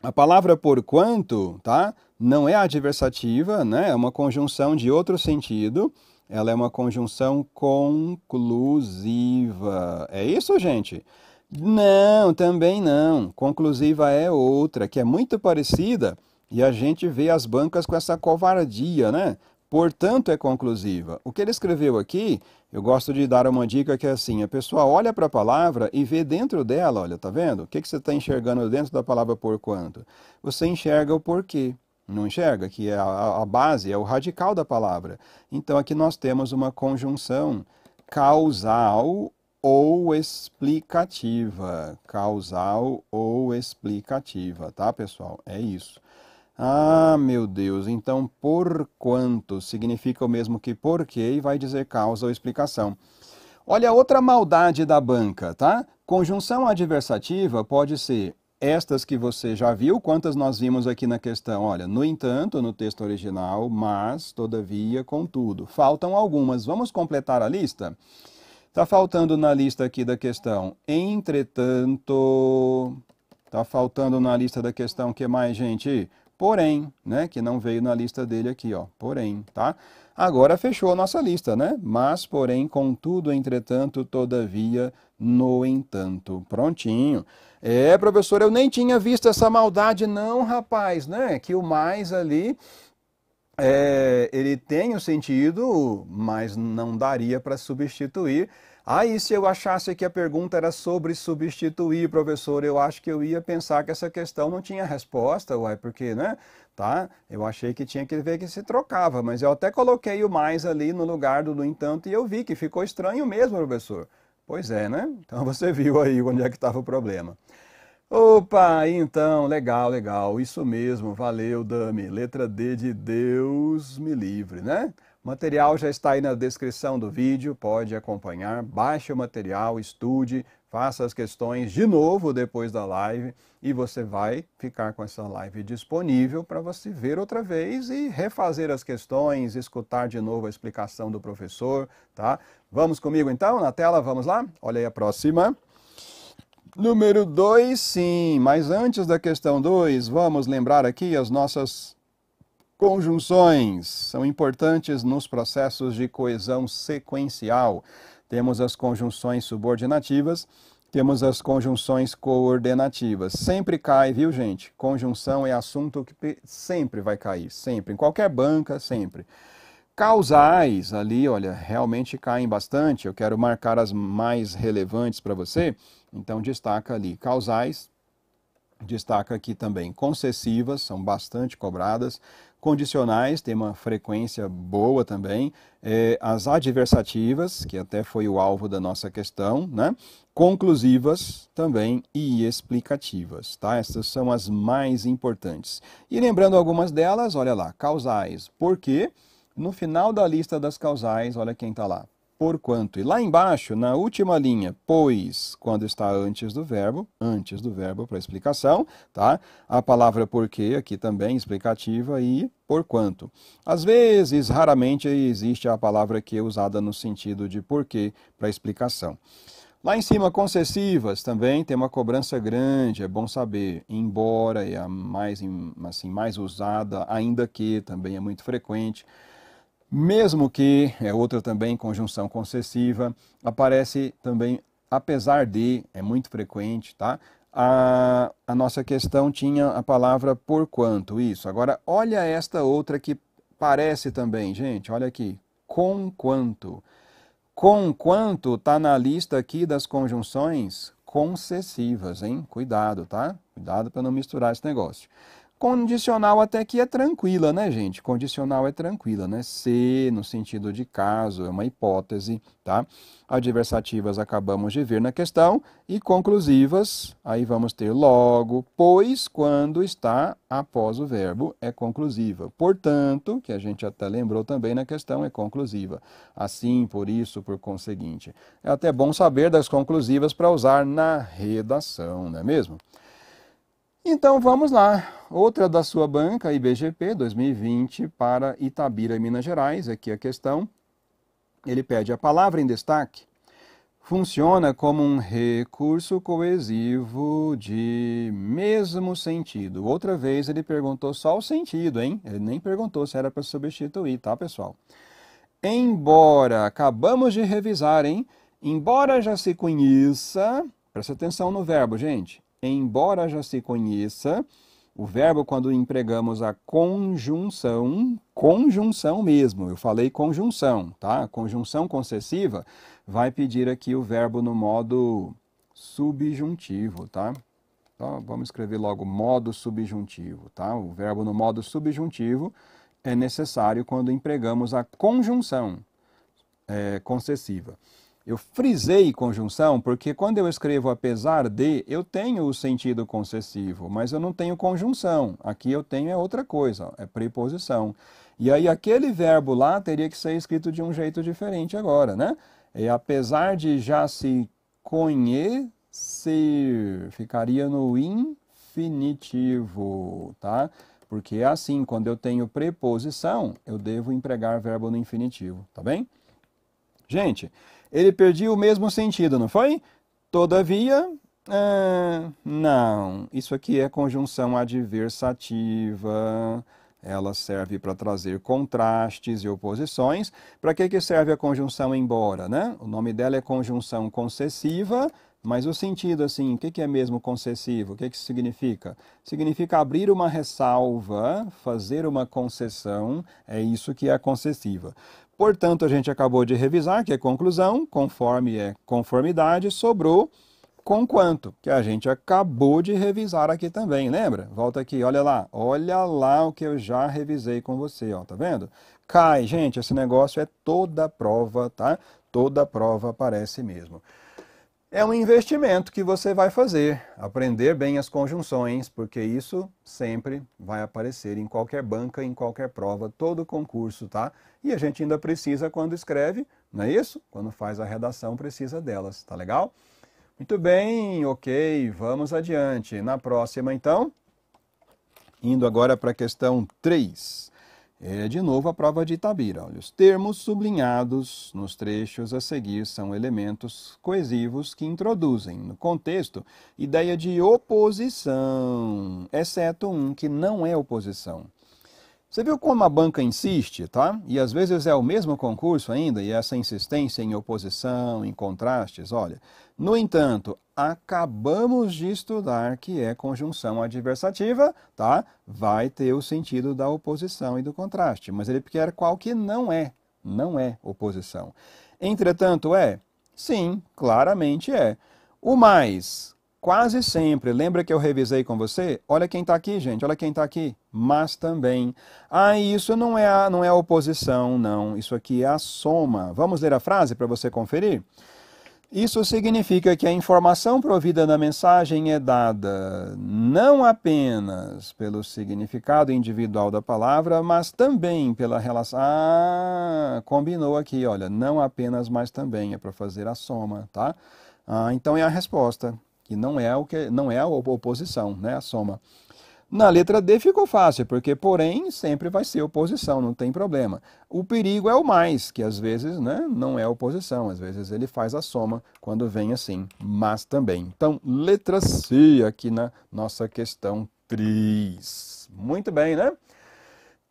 A palavra porquanto, tá? Não é adversativa, né? É uma conjunção de outro sentido. Ela é uma conjunção conclusiva. É isso, gente? Não, também não. Conclusiva é outra, que é muito parecida e a gente vê as bancas com essa covardia, né? Portanto, é conclusiva. O que ele escreveu aqui eu gosto de dar uma dica que é assim: a pessoa olha para a palavra e vê dentro dela, olha, tá vendo? O que, que você está enxergando dentro da palavra por quanto? Você enxerga o porquê, não enxerga? Que é a, a base, é o radical da palavra. Então aqui nós temos uma conjunção causal ou explicativa. Causal ou explicativa, tá, pessoal? É isso. Ah, meu Deus, então por quanto significa o mesmo que porquê e vai dizer causa ou explicação. Olha outra maldade da banca, tá? Conjunção adversativa pode ser estas que você já viu, quantas nós vimos aqui na questão. Olha, no entanto, no texto original, mas, todavia, contudo. Faltam algumas. Vamos completar a lista? Tá faltando na lista aqui da questão, entretanto. Tá faltando na lista da questão que mais, gente? porém, né, que não veio na lista dele aqui, ó, porém, tá? Agora fechou a nossa lista, né? Mas, porém, contudo, entretanto, todavia, no entanto. Prontinho. É, professor, eu nem tinha visto essa maldade não, rapaz, né? Que o mais ali é, ele tem o sentido, mas não daria para substituir Aí se eu achasse que a pergunta era sobre substituir, professor, eu acho que eu ia pensar que essa questão não tinha resposta, uai, porque, né? Tá? Eu achei que tinha que ver que se trocava, mas eu até coloquei o mais ali no lugar do no entanto e eu vi que ficou estranho mesmo, professor. Pois é, né? Então você viu aí onde é que estava o problema. Opa, então, legal, legal, isso mesmo, valeu, Dami. Letra D de Deus me livre, né? O material já está aí na descrição do vídeo, pode acompanhar, baixe o material, estude, faça as questões de novo depois da live e você vai ficar com essa live disponível para você ver outra vez e refazer as questões, escutar de novo a explicação do professor, tá? Vamos comigo então na tela, vamos lá? Olha aí a próxima. Número 2, sim, mas antes da questão 2, vamos lembrar aqui as nossas Conjunções são importantes nos processos de coesão sequencial. Temos as conjunções subordinativas, temos as conjunções coordenativas. Sempre cai, viu, gente? Conjunção é assunto que sempre vai cair, sempre, em qualquer banca, sempre. Causais, ali, olha, realmente caem bastante. Eu quero marcar as mais relevantes para você, então destaca ali. Causais, destaca aqui também. Concessivas, são bastante cobradas condicionais tem uma frequência boa também, é, as adversativas, que até foi o alvo da nossa questão, né? conclusivas também e explicativas, tá? Essas são as mais importantes. E lembrando algumas delas, olha lá, causais, porque no final da lista das causais, olha quem está lá, porquanto. E lá embaixo, na última linha, pois, quando está antes do verbo, antes do verbo para explicação, tá? A palavra porque aqui também explicativa e porquanto. Às vezes, raramente existe a palavra que é usada no sentido de porquê para explicação. Lá em cima, concessivas também tem uma cobrança grande, é bom saber. Embora é a mais, assim, mais usada, ainda que também é muito frequente. Mesmo que, é outra também conjunção concessiva, aparece também apesar de, é muito frequente, tá? A, a nossa questão tinha a palavra por quanto isso. Agora, olha esta outra que parece também, gente, olha aqui, com quanto com quanto está na lista aqui das conjunções concessivas, hein? Cuidado, tá? Cuidado para não misturar esse negócio. Condicional até que é tranquila, né, gente? Condicional é tranquila, né? Se, no sentido de caso, é uma hipótese, tá? Adversativas acabamos de ver na questão. E conclusivas, aí vamos ter logo, pois, quando está após o verbo, é conclusiva. Portanto, que a gente até lembrou também na questão, é conclusiva. Assim, por isso, por conseguinte. É até bom saber das conclusivas para usar na redação, não é mesmo? Então vamos lá. Outra da sua banca, IBGP 2020 para Itabira, Minas Gerais. Aqui a questão. Ele pede a palavra em destaque. Funciona como um recurso coesivo de mesmo sentido. Outra vez ele perguntou só o sentido, hein? Ele nem perguntou se era para substituir, tá, pessoal? Embora, acabamos de revisar, hein? Embora já se conheça, presta atenção no verbo, gente embora já se conheça, o verbo, quando empregamos a conjunção, conjunção mesmo, eu falei conjunção, tá? Conjunção concessiva vai pedir aqui o verbo no modo subjuntivo, tá? Então, vamos escrever logo modo subjuntivo, tá? O verbo no modo subjuntivo é necessário quando empregamos a conjunção é, concessiva. Eu frisei conjunção porque quando eu escrevo apesar de, eu tenho o sentido concessivo, mas eu não tenho conjunção. Aqui eu tenho é outra coisa, é preposição. E aí aquele verbo lá teria que ser escrito de um jeito diferente agora, né? É, apesar de já se conhecer, ficaria no infinitivo, tá? Porque é assim, quando eu tenho preposição, eu devo empregar verbo no infinitivo, tá bem? Gente, ele perdia o mesmo sentido, não foi? Todavia, é, não, isso aqui é conjunção adversativa. Ela serve para trazer contrastes e oposições. Para que, que serve a conjunção embora? Né? O nome dela é conjunção concessiva mas o sentido, assim, o que é mesmo concessivo? O que isso significa? Significa abrir uma ressalva, fazer uma concessão, é isso que é concessiva. Portanto, a gente acabou de revisar, que é conclusão, conforme é conformidade, sobrou com quanto, que a gente acabou de revisar aqui também, lembra? Volta aqui, olha lá, olha lá o que eu já revisei com você, ó, tá vendo? Cai, gente, esse negócio é toda prova, tá? Toda prova aparece mesmo. É um investimento que você vai fazer, aprender bem as conjunções, porque isso sempre vai aparecer em qualquer banca, em qualquer prova, todo concurso, tá? E a gente ainda precisa quando escreve, não é isso? Quando faz a redação precisa delas, tá legal? Muito bem, ok, vamos adiante. Na próxima então, indo agora para a questão 3. É de novo a prova de Itabira. Olha, os termos sublinhados nos trechos a seguir são elementos coesivos que introduzem, no contexto, ideia de oposição, exceto um que não é oposição. Você viu como a banca insiste, tá? E às vezes é o mesmo concurso ainda, e essa insistência em oposição, em contrastes, olha. No entanto, acabamos de estudar, que é conjunção adversativa, tá? Vai ter o sentido da oposição e do contraste, mas ele quer qual que não é, não é oposição. Entretanto, é? Sim, claramente é. O mais, quase sempre, lembra que eu revisei com você? Olha quem está aqui, gente, olha quem está aqui. Mas também. Ah, isso não é, a, não é a oposição, não. Isso aqui é a soma. Vamos ler a frase para você conferir? Isso significa que a informação provida na mensagem é dada não apenas pelo significado individual da palavra, mas também pela relação. Ah, combinou aqui, olha, não apenas, mas também é para fazer a soma, tá? Ah, então é a resposta, que não é o que não é a oposição, né, a soma. Na letra D ficou fácil, porque porém sempre vai ser oposição, não tem problema. O perigo é o mais, que às vezes né, não é oposição, às vezes ele faz a soma quando vem assim, mas também. Então, letra C aqui na nossa questão 3. Muito bem, né?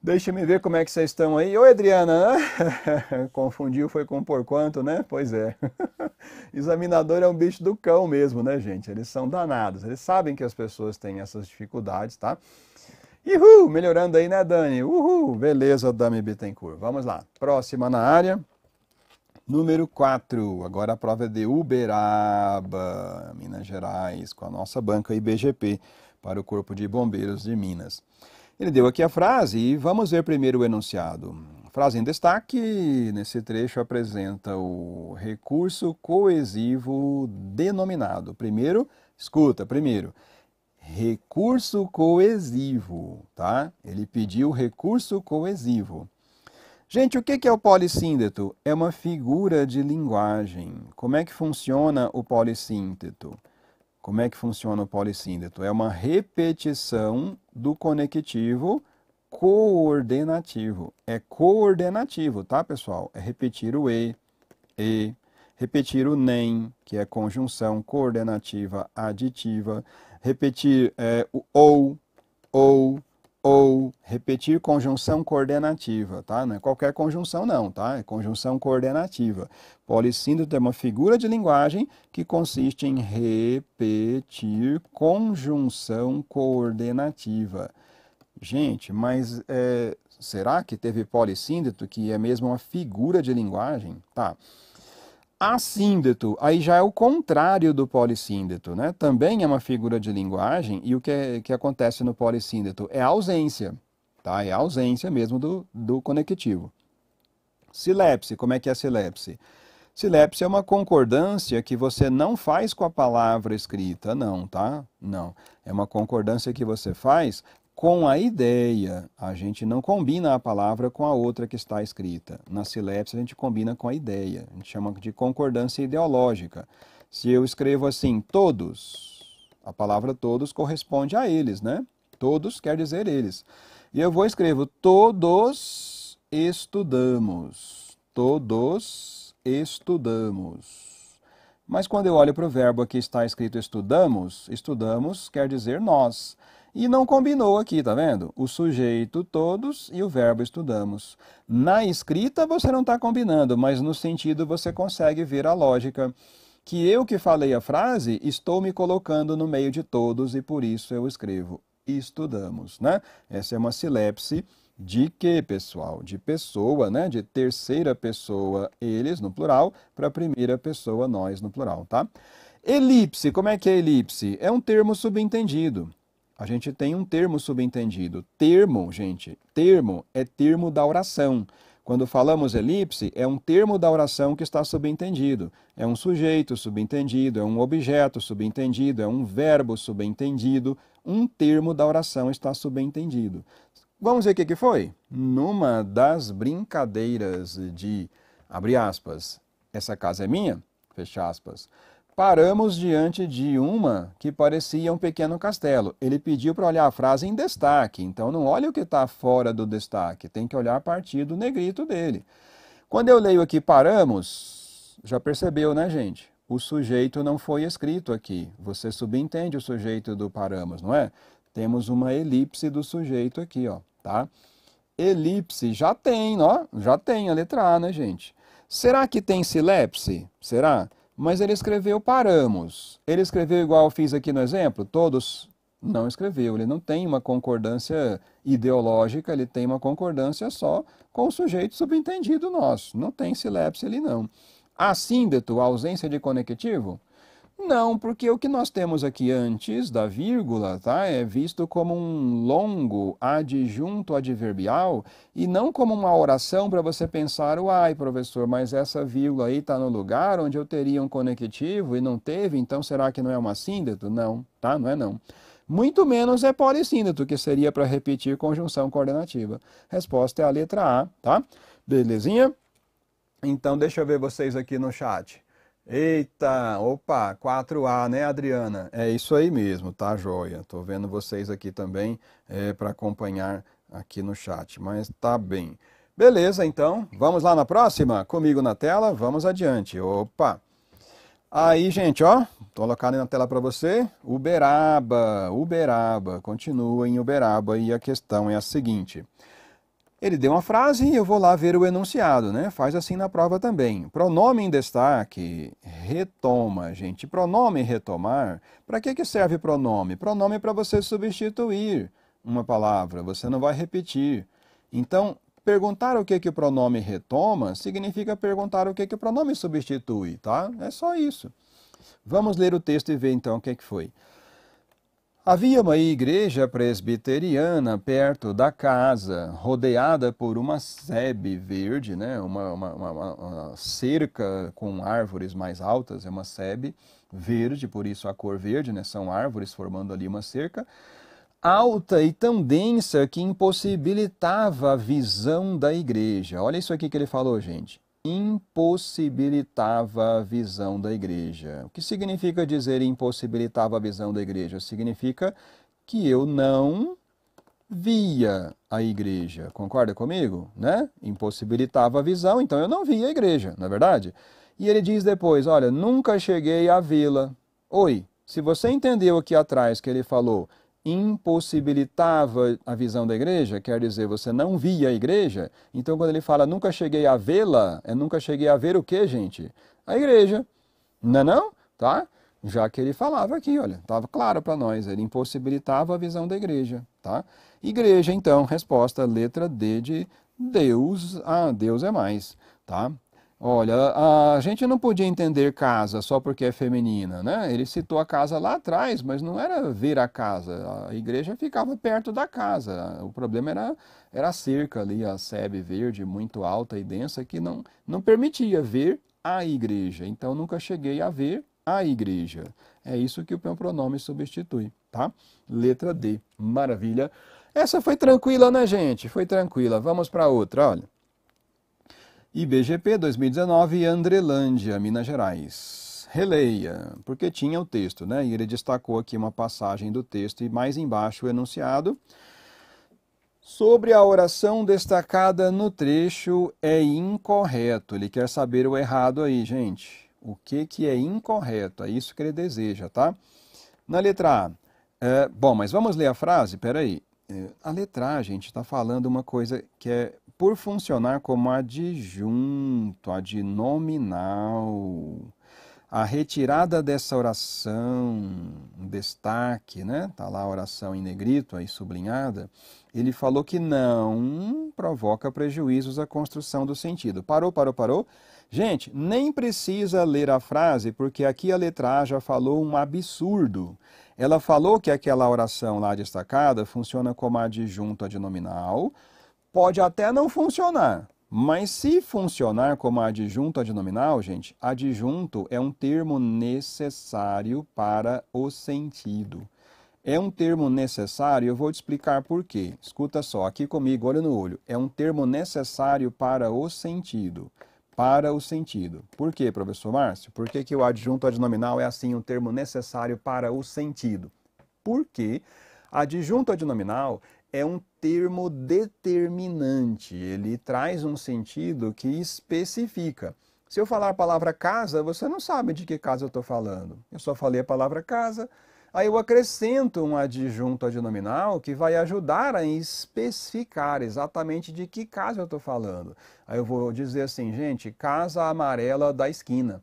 Deixa-me ver como é que vocês estão aí. Oi, Adriana! Confundiu, foi com porquanto, né? Pois é. Examinador é um bicho do cão mesmo, né, gente? Eles são danados. Eles sabem que as pessoas têm essas dificuldades, tá? Uhul! Melhorando aí, né, Dani? Uhul! Beleza, Dami Bittencourt. Vamos lá. Próxima na área. Número 4. Agora a prova é de Uberaba, Minas Gerais, com a nossa banca IBGP para o Corpo de Bombeiros de Minas. Ele deu aqui a frase e vamos ver primeiro o enunciado. frase em destaque, nesse trecho, apresenta o recurso coesivo denominado. Primeiro, escuta, primeiro, recurso coesivo, tá? Ele pediu recurso coesivo. Gente, o que é o polissíndeto? É uma figura de linguagem. Como é que funciona o polissíndeto? Como é que funciona o polissíndeto? É uma repetição do conectivo coordenativo. É coordenativo, tá, pessoal? É repetir o e, e, repetir o nem, que é conjunção coordenativa aditiva, repetir é, o ou, ou, ou repetir conjunção coordenativa, tá? Não é qualquer conjunção não, tá? É conjunção coordenativa. Polissíntota é uma figura de linguagem que consiste em repetir conjunção coordenativa. Gente, mas é, será que teve polissíndeto que é mesmo uma figura de linguagem? Tá assíndeto, aí já é o contrário do polissíndeto, né? Também é uma figura de linguagem e o que, é, que acontece no polissíndeto é a ausência, tá? É a ausência mesmo do, do conectivo. Silepse, como é que é silepse? Silepse é uma concordância que você não faz com a palavra escrita, não, tá? Não. É uma concordância que você faz com a ideia. A gente não combina a palavra com a outra que está escrita. Na silépsia, a gente combina com a ideia. A gente chama de concordância ideológica. Se eu escrevo assim, todos, a palavra todos corresponde a eles, né? Todos quer dizer eles. E eu vou escrevo todos estudamos. Todos estudamos. Mas quando eu olho para o verbo aqui está escrito estudamos, estudamos quer dizer nós. E não combinou aqui, tá vendo? O sujeito todos e o verbo estudamos. Na escrita você não está combinando, mas no sentido você consegue ver a lógica. Que eu que falei a frase, estou me colocando no meio de todos e por isso eu escrevo estudamos, né? Essa é uma silepse de que, pessoal? De pessoa, né? De terceira pessoa, eles no plural, para primeira pessoa, nós no plural, tá? Elipse, como é que é elipse? É um termo subentendido a gente tem um termo subentendido. Termo, gente, termo é termo da oração. Quando falamos elipse, é um termo da oração que está subentendido. É um sujeito subentendido, é um objeto subentendido, é um verbo subentendido. Um termo da oração está subentendido. Vamos ver o que, foi? Numa das brincadeiras de, abre aspas, essa casa é minha, fecha aspas. Paramos diante de uma que parecia um pequeno castelo. Ele pediu para olhar a frase em destaque, então não olhe o que está fora do destaque, tem que olhar a partir do negrito dele. Quando eu leio aqui paramos, já percebeu, né, gente? O sujeito não foi escrito aqui. Você subentende o sujeito do paramos, não é? Temos uma elipse do sujeito aqui, ó, tá? Elipse já tem, ó, já tem a letra A, né, gente? Será que tem silepse? Será? Mas ele escreveu paramos. Ele escreveu igual eu fiz aqui no exemplo? Todos? Não escreveu. Ele não tem uma concordância ideológica, ele tem uma concordância só com o sujeito subentendido nosso. Não tem silepse ali, não. Assíndeto, ausência de conectivo? Não, porque o que nós temos aqui antes da vírgula tá, é visto como um longo adjunto adverbial e não como uma oração para você pensar, uai, professor, mas essa vírgula aí está no lugar onde eu teria um conectivo e não teve, então será que não é uma síndeto? Não, tá? Não é não. Muito menos é polissíndeto, que seria para repetir conjunção coordenativa. Resposta é a letra A, tá? Belezinha? Então deixa eu ver vocês aqui no chat. Eita, opa, 4A, né, Adriana? É isso aí mesmo, tá, joia? Tô vendo vocês aqui também é, para acompanhar aqui no chat, mas tá bem. Beleza, então, vamos lá na próxima? Comigo na tela, vamos adiante. Opa! Aí, gente, ó, colocando na tela para você, Uberaba, Uberaba, continua em Uberaba e a questão é a seguinte. Ele deu uma frase e eu vou lá ver o enunciado, né? Faz assim na prova também. Pronome em destaque, retoma, gente. Pronome retomar, para que, que serve pronome? Pronome é para você substituir uma palavra, você não vai repetir. Então, perguntar o que, que o pronome retoma significa perguntar o que, que o pronome substitui, tá? É só isso. Vamos ler o texto e ver então o que, que foi. Havia uma igreja presbiteriana perto da casa, rodeada por uma sebe verde, né? Uma, uma, uma, uma, cerca com árvores mais altas, é uma sebe verde, por isso a cor verde, né? são árvores formando ali uma cerca, alta e tão densa que impossibilitava a visão da igreja. Olha isso aqui que ele falou, gente impossibilitava a visão da igreja. O que significa dizer impossibilitava a visão da igreja? Significa que eu não via a igreja. Concorda comigo? Né? Impossibilitava a visão, então eu não via a igreja, na é verdade? E ele diz depois: Olha, nunca cheguei à vila. Oi, se você entendeu aqui atrás que ele falou impossibilitava a visão da igreja, quer dizer, você não via a igreja. Então, quando ele fala nunca cheguei a vê-la, é nunca cheguei a ver o que, gente? A igreja. Não é não? Tá? Já que ele falava aqui, olha, estava claro para nós, ele impossibilitava a visão da igreja, tá? Igreja, então, resposta, letra D de Deus, ah, Deus é mais, tá? Olha, a gente não podia entender casa só porque é feminina, né? Ele citou a casa lá atrás, mas não era ver a casa. A igreja ficava perto da casa. O problema era, era a cerca ali, a sebe verde muito alta e densa que não, não permitia ver a igreja. Então nunca cheguei a ver a igreja. É isso que o meu pronome substitui, tá? Letra D. Maravilha. Essa foi tranquila, né, gente? Foi tranquila. Vamos para outra, olha. IBGP 2019, Andrelândia, Minas Gerais. Releia, porque tinha o texto, né? E ele destacou aqui uma passagem do texto e mais embaixo o enunciado. Sobre a oração destacada no trecho é incorreto. Ele quer saber o errado aí, gente. O que, que é incorreto? É isso que ele deseja, tá? Na letra A. É, bom, mas vamos ler a frase? Peraí. É, a letra A, gente, está falando uma coisa que é por funcionar como adjunto, adnominal. A retirada dessa oração, um destaque, né? Tá lá a oração em negrito, aí sublinhada. Ele falou que não provoca prejuízos à construção do sentido. Parou, parou, parou. Gente, nem precisa ler a frase, porque aqui a letra A já falou um absurdo. Ela falou que aquela oração lá destacada funciona como adjunto adnominal, Pode até não funcionar, mas se funcionar como adjunto adnominal, gente, adjunto é um termo necessário para o sentido. É um termo necessário, eu vou te explicar por quê. Escuta só, aqui comigo, olho no olho. É um termo necessário para o sentido. Para o sentido. Por quê, professor Márcio? Por que, que o adjunto adnominal é assim um termo necessário para o sentido? Porque adjunto adnominal é um termo determinante, ele traz um sentido que especifica. Se eu falar a palavra casa, você não sabe de que casa eu estou falando. Eu só falei a palavra casa, aí eu acrescento um adjunto adnominal que vai ajudar a especificar exatamente de que casa eu estou falando. Aí eu vou dizer assim, gente, casa amarela da esquina.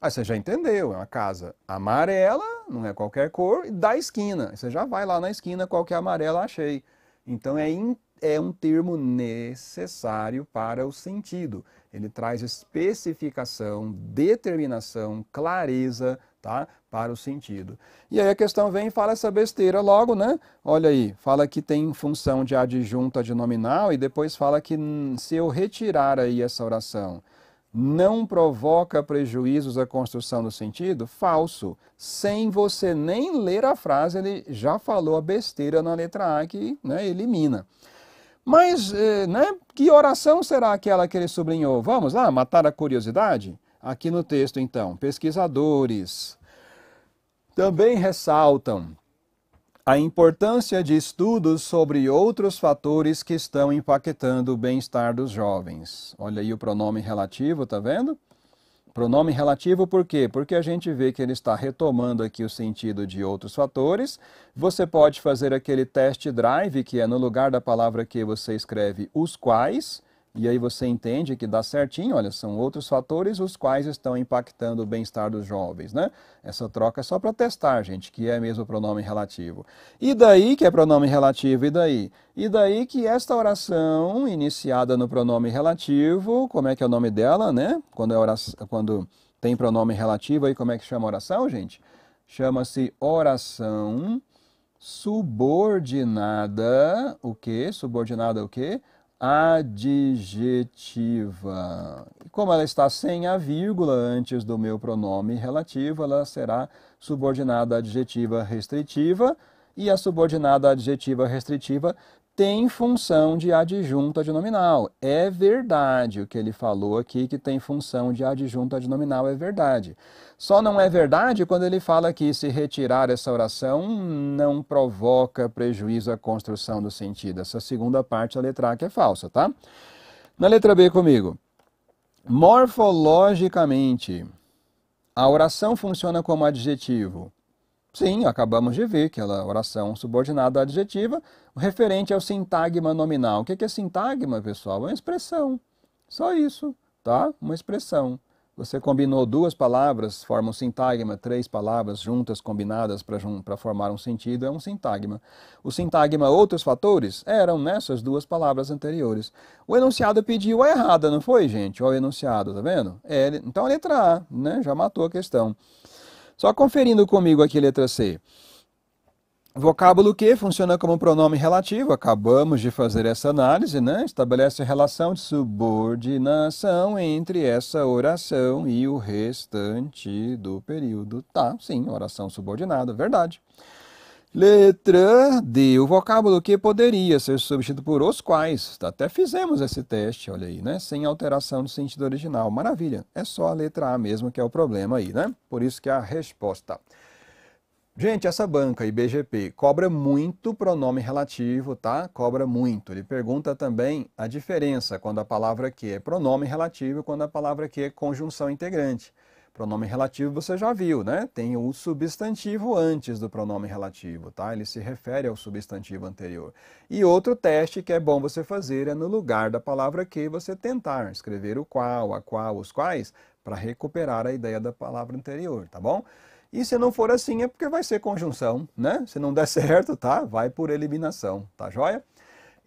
Aí você já entendeu, é uma casa amarela, não é qualquer cor, da esquina. Você já vai lá na esquina, qual que é amarela, achei. Então é, in, é um termo necessário para o sentido. Ele traz especificação, determinação, clareza, tá? Para o sentido. E aí a questão vem e fala essa besteira logo, né? Olha aí, fala que tem função de adjunta de nominal e depois fala que se eu retirar aí essa oração, não provoca prejuízos à construção do sentido? Falso. Sem você nem ler a frase, ele já falou a besteira na letra A que né, elimina. Mas eh, né, que oração será aquela que ele sublinhou? Vamos lá, matar a curiosidade? Aqui no texto, então, pesquisadores também ressaltam a importância de estudos sobre outros fatores que estão impactando o bem-estar dos jovens. Olha aí o pronome relativo, tá vendo? Pronome relativo por quê? Porque a gente vê que ele está retomando aqui o sentido de outros fatores. Você pode fazer aquele test drive, que é no lugar da palavra que você escreve os quais, e aí você entende que dá certinho, olha, são outros fatores os quais estão impactando o bem-estar dos jovens, né? Essa troca é só para testar, gente, que é mesmo pronome relativo. E daí que é pronome relativo, e daí? E daí que esta oração, iniciada no pronome relativo, como é que é o nome dela, né? Quando, é oração, quando tem pronome relativo, aí como é que chama a oração, gente? Chama-se oração subordinada, o quê? Subordinada o quê? adjetiva. E como ela está sem a vírgula antes do meu pronome relativo, ela será subordinada adjetiva restritiva. E a subordinada adjetiva restritiva tem função de adjunto adnominal. É verdade o que ele falou aqui, que tem função de adjunto adnominal, é verdade. Só não é verdade quando ele fala que se retirar essa oração não provoca prejuízo à construção do sentido. Essa segunda parte da letra A que é falsa, tá? Na letra B comigo. Morfologicamente, a oração funciona como adjetivo Sim, acabamos de ver que ela oração subordinada adjetiva, referente ao sintagma nominal. O é que é sintagma, pessoal? É uma expressão. Só isso, tá? Uma expressão. Você combinou duas palavras, forma um sintagma, três palavras juntas, combinadas para formar um sentido, é um sintagma. O sintagma, outros fatores, eram nessas duas palavras anteriores. O enunciado pediu a errada, não foi, gente? Olha o enunciado, tá vendo? É, então a letra A, né? Já matou a questão. Só conferindo comigo aqui a letra C. Vocábulo que funciona como pronome relativo, acabamos de fazer essa análise, né? Estabelece a relação de subordinação entre essa oração e o restante do período. Tá, sim, oração subordinada, verdade. Letra D. O vocábulo que poderia ser substituído por os quais. Até fizemos esse teste, olha aí, né? Sem alteração do sentido original. Maravilha. É só a letra A mesmo que é o problema aí, né? Por isso que é a resposta. Gente, essa banca IBGP cobra muito pronome relativo, tá? Cobra muito. Ele pergunta também a diferença quando a palavra que é pronome relativo e quando a palavra que é conjunção integrante. Pronome relativo você já viu, né? Tem o substantivo antes do pronome relativo, tá? Ele se refere ao substantivo anterior. E outro teste que é bom você fazer é no lugar da palavra que você tentar escrever o qual, a qual, os quais, para recuperar a ideia da palavra anterior, tá bom? E se não for assim é porque vai ser conjunção, né? Se não der certo, tá? Vai por eliminação, tá joia?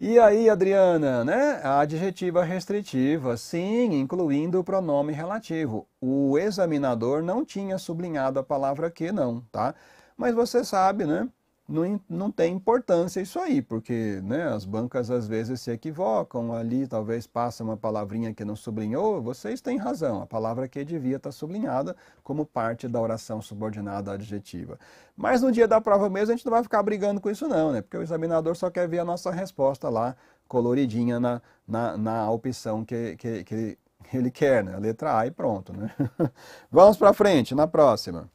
E aí, Adriana, né? A adjetiva restritiva, sim, incluindo o pronome relativo. O examinador não tinha sublinhado a palavra que, não, tá? Mas você sabe, né? não, não tem importância isso aí, porque né, as bancas às vezes se equivocam, ali talvez passa uma palavrinha que não sublinhou, vocês têm razão, a palavra que devia estar tá sublinhada como parte da oração subordinada adjetiva. Mas no dia da prova mesmo a gente não vai ficar brigando com isso não, né? Porque o examinador só quer ver a nossa resposta lá, coloridinha na, na, na opção que, que, que ele quer, né? A letra A e pronto, né? Vamos para frente, na próxima.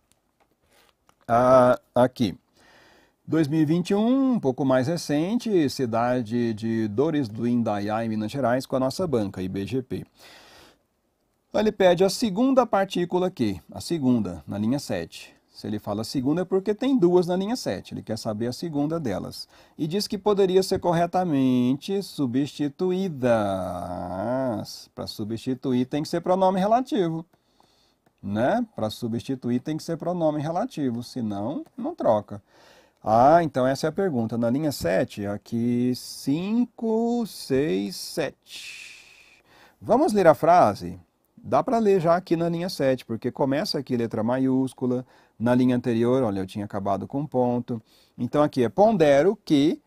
Ah, aqui. 2021, um pouco mais recente, cidade de Dores do Indaiá, em Minas Gerais, com a nossa banca, IBGP. Então, ele pede a segunda partícula aqui, a segunda, na linha 7. Se ele fala segunda é porque tem duas na linha 7, ele quer saber a segunda delas. E diz que poderia ser corretamente substituída. Para substituir tem que ser pronome relativo. Né? Para substituir tem que ser pronome relativo, senão não troca. Ah, então essa é a pergunta. Na linha 7, aqui 5, 6, 7. Vamos ler a frase? Dá para ler já aqui na linha 7, porque começa aqui letra maiúscula. Na linha anterior, olha, eu tinha acabado com ponto. Então aqui é pondero que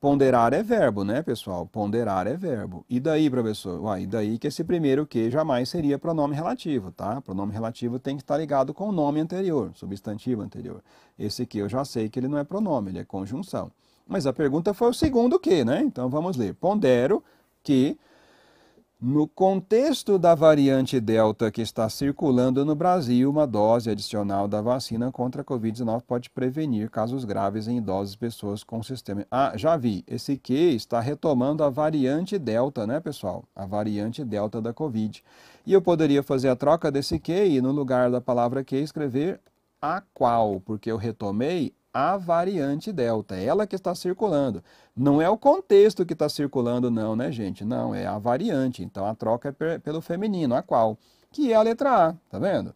Ponderar é verbo, né, pessoal? Ponderar é verbo. E daí, professor? Uai, e daí que esse primeiro que jamais seria pronome relativo, tá? Pronome relativo tem que estar tá ligado com o nome anterior, substantivo anterior. Esse que eu já sei que ele não é pronome, ele é conjunção. Mas a pergunta foi o segundo que, né? Então vamos ler. Pondero que no contexto da variante Delta que está circulando no Brasil, uma dose adicional da vacina contra a Covid-19 pode prevenir casos graves em idosos e pessoas com sistema. Ah, já vi. Esse Q está retomando a variante Delta, né, pessoal? A variante Delta da Covid. E eu poderia fazer a troca desse Q e no lugar da palavra Q escrever a qual, porque eu retomei a variante Delta, é ela que está circulando. Não é o contexto que está circulando, não, né, gente? Não, é a variante. Então a troca é pelo feminino, a qual? Que é a letra A, tá vendo?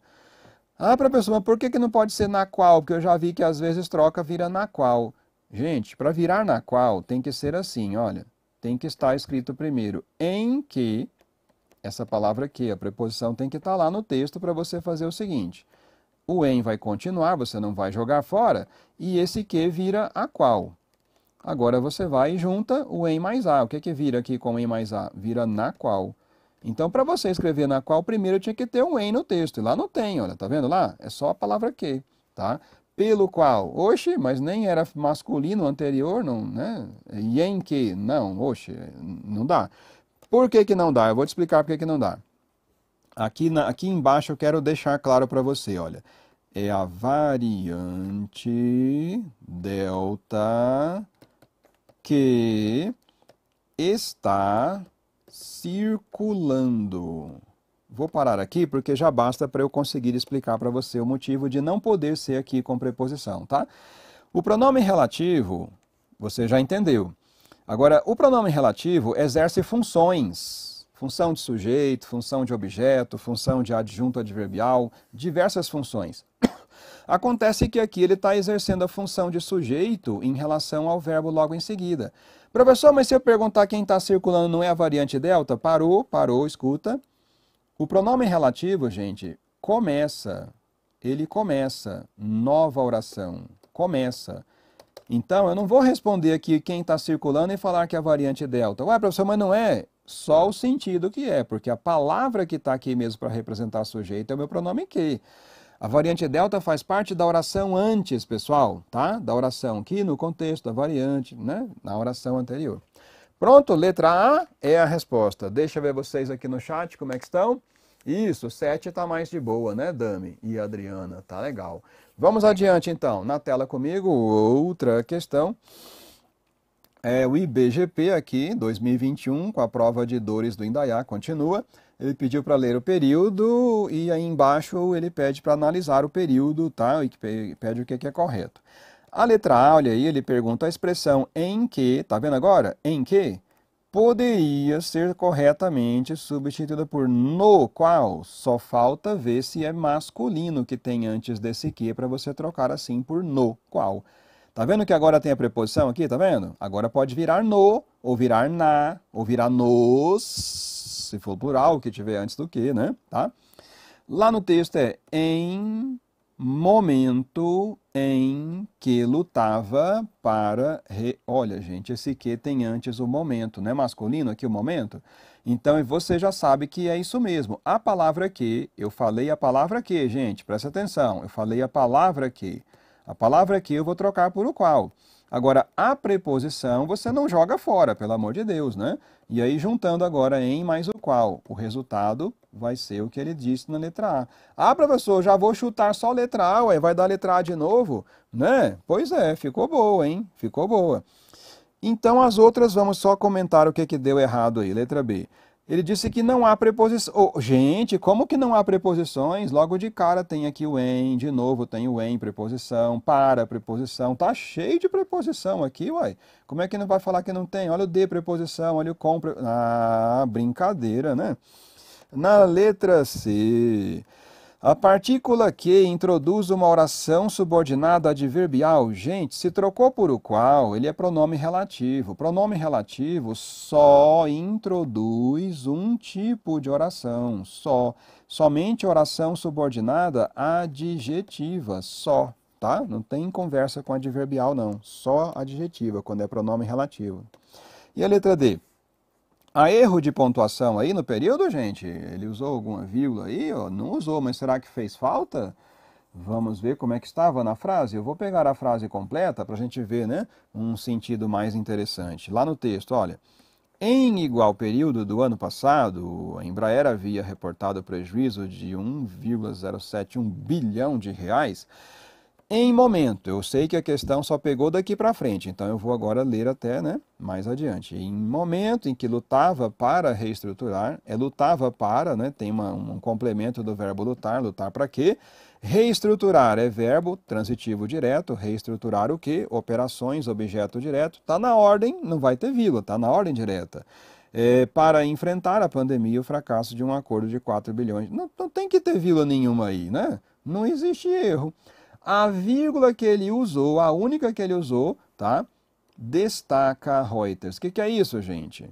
Ah, professor, mas por que, que não pode ser na qual? Porque eu já vi que às vezes troca vira na qual. Gente, para virar na qual tem que ser assim, olha. Tem que estar escrito primeiro em que, essa palavra que, a preposição tem que estar lá no texto para você fazer o seguinte o em vai continuar, você não vai jogar fora, e esse que vira a qual. Agora você vai e junta o em mais a. O que, é que vira aqui com em mais a? Vira na qual. Então, para você escrever na qual, primeiro tinha que ter um em no texto. E lá não tem, olha, tá vendo lá? É só a palavra que, tá? Pelo qual, oxe, mas nem era masculino anterior, não, né? E em que, não, oxe, não dá. Por que que não dá? Eu vou te explicar por que que não dá. Aqui, na, aqui embaixo eu quero deixar claro para você, olha. É a variante delta que está circulando. Vou parar aqui porque já basta para eu conseguir explicar para você o motivo de não poder ser aqui com preposição, tá? O pronome relativo, você já entendeu. Agora, o pronome relativo exerce funções função de sujeito, função de objeto, função de adjunto adverbial, diversas funções. Acontece que aqui ele está exercendo a função de sujeito em relação ao verbo logo em seguida. Professor, mas se eu perguntar quem está circulando não é a variante delta? Parou, parou, escuta. O pronome relativo, gente, começa. Ele começa. Nova oração. Começa. Então, eu não vou responder aqui quem está circulando e falar que é a variante delta. Ué, professor, mas não é? Só o sentido que é, porque a palavra que está aqui mesmo para representar sujeito é o meu pronome que. A variante delta faz parte da oração antes, pessoal, tá? Da oração aqui no contexto da variante, né? Na oração anterior. Pronto, letra A é a resposta. Deixa eu ver vocês aqui no chat como é que estão. Isso, 7 está mais de boa, né, Dami e Adriana? Tá legal. Vamos adiante então, na tela comigo, outra questão. É o IBGP aqui, 2021, com a prova de dores do Indaiá, continua. Ele pediu para ler o período e aí embaixo ele pede para analisar o período, tá? E pede o que é, correto. A letra A, olha aí, ele pergunta a expressão em que, tá vendo agora? Em que poderia ser corretamente substituída por no qual. Só falta ver se é masculino que tem antes desse que para você trocar assim por no qual. Tá vendo que agora tem a preposição aqui, tá vendo? Agora pode virar no, ou virar na, ou virar nos, se for plural, que tiver antes do que, né? Tá? Lá no texto é em momento em que lutava para. Re... Olha, gente, esse que tem antes o momento, né? Masculino aqui o momento. Então você já sabe que é isso mesmo. A palavra que, eu falei a palavra que, gente, presta atenção, eu falei a palavra que. A palavra aqui eu vou trocar por o qual. Agora, a preposição você não joga fora, pelo amor de Deus, né? E aí, juntando agora em mais o qual, o resultado vai ser o que ele disse na letra A. Ah, professor, já vou chutar só letra A, ué, vai dar letra A de novo? Né? Pois é, ficou boa, hein? Ficou boa. Então, as outras vamos só comentar o que, que deu errado aí, letra B. Ele disse que não há preposições. Oh, gente, como que não há preposições? Logo de cara tem aqui o em, de novo tem o em, preposição, para, preposição. Tá cheio de preposição aqui, uai. Como é que não vai falar que não tem? Olha o de, preposição, olha o com. Pre... Ah, brincadeira, né? Na letra C, a partícula que introduz uma oração subordinada adverbial, gente, se trocou por o qual, ele é pronome relativo. pronome relativo só introduz um tipo de oração, só. Somente oração subordinada adjetiva, só, tá? Não tem conversa com adverbial, não. Só adjetiva, quando é pronome relativo. E a letra D? Há erro de pontuação aí no período, gente? Ele usou alguma vírgula aí? Ó? Não usou, mas será que fez falta? Vamos ver como é que estava na frase. Eu vou pegar a frase completa para a gente ver né, um sentido mais interessante. Lá no texto, olha. Em igual período do ano passado, a Embraer havia reportado prejuízo de 1,071 bilhão de reais em momento. Eu sei que a questão só pegou daqui para frente, então eu vou agora ler até né, mais adiante. Em momento em que lutava para reestruturar, é lutava para, né, tem uma, um complemento do verbo lutar, lutar para quê? Reestruturar é verbo transitivo direto, reestruturar o quê? Operações, objeto direto, está na ordem, não vai ter vila, está na ordem direta. É, para enfrentar a pandemia e o fracasso de um acordo de 4 bilhões. Não, não tem que ter vila nenhuma aí, né? Não existe erro. A vírgula que ele usou, a única que ele usou, tá? Destaca Reuters. O que, que é isso, gente?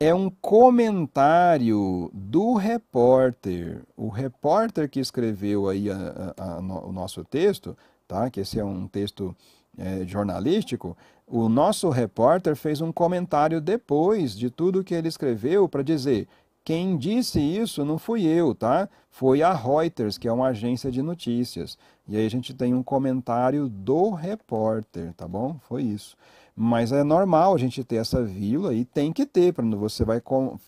É um comentário do repórter. O repórter que escreveu aí a, a, a, o nosso texto, tá? Que esse é um texto é, jornalístico. O nosso repórter fez um comentário depois de tudo que ele escreveu para dizer quem disse isso não fui eu, tá? Foi a Reuters, que é uma agência de notícias. E aí a gente tem um comentário do repórter, tá bom? Foi isso. Mas é normal a gente ter essa vírgula e tem que ter, quando você vai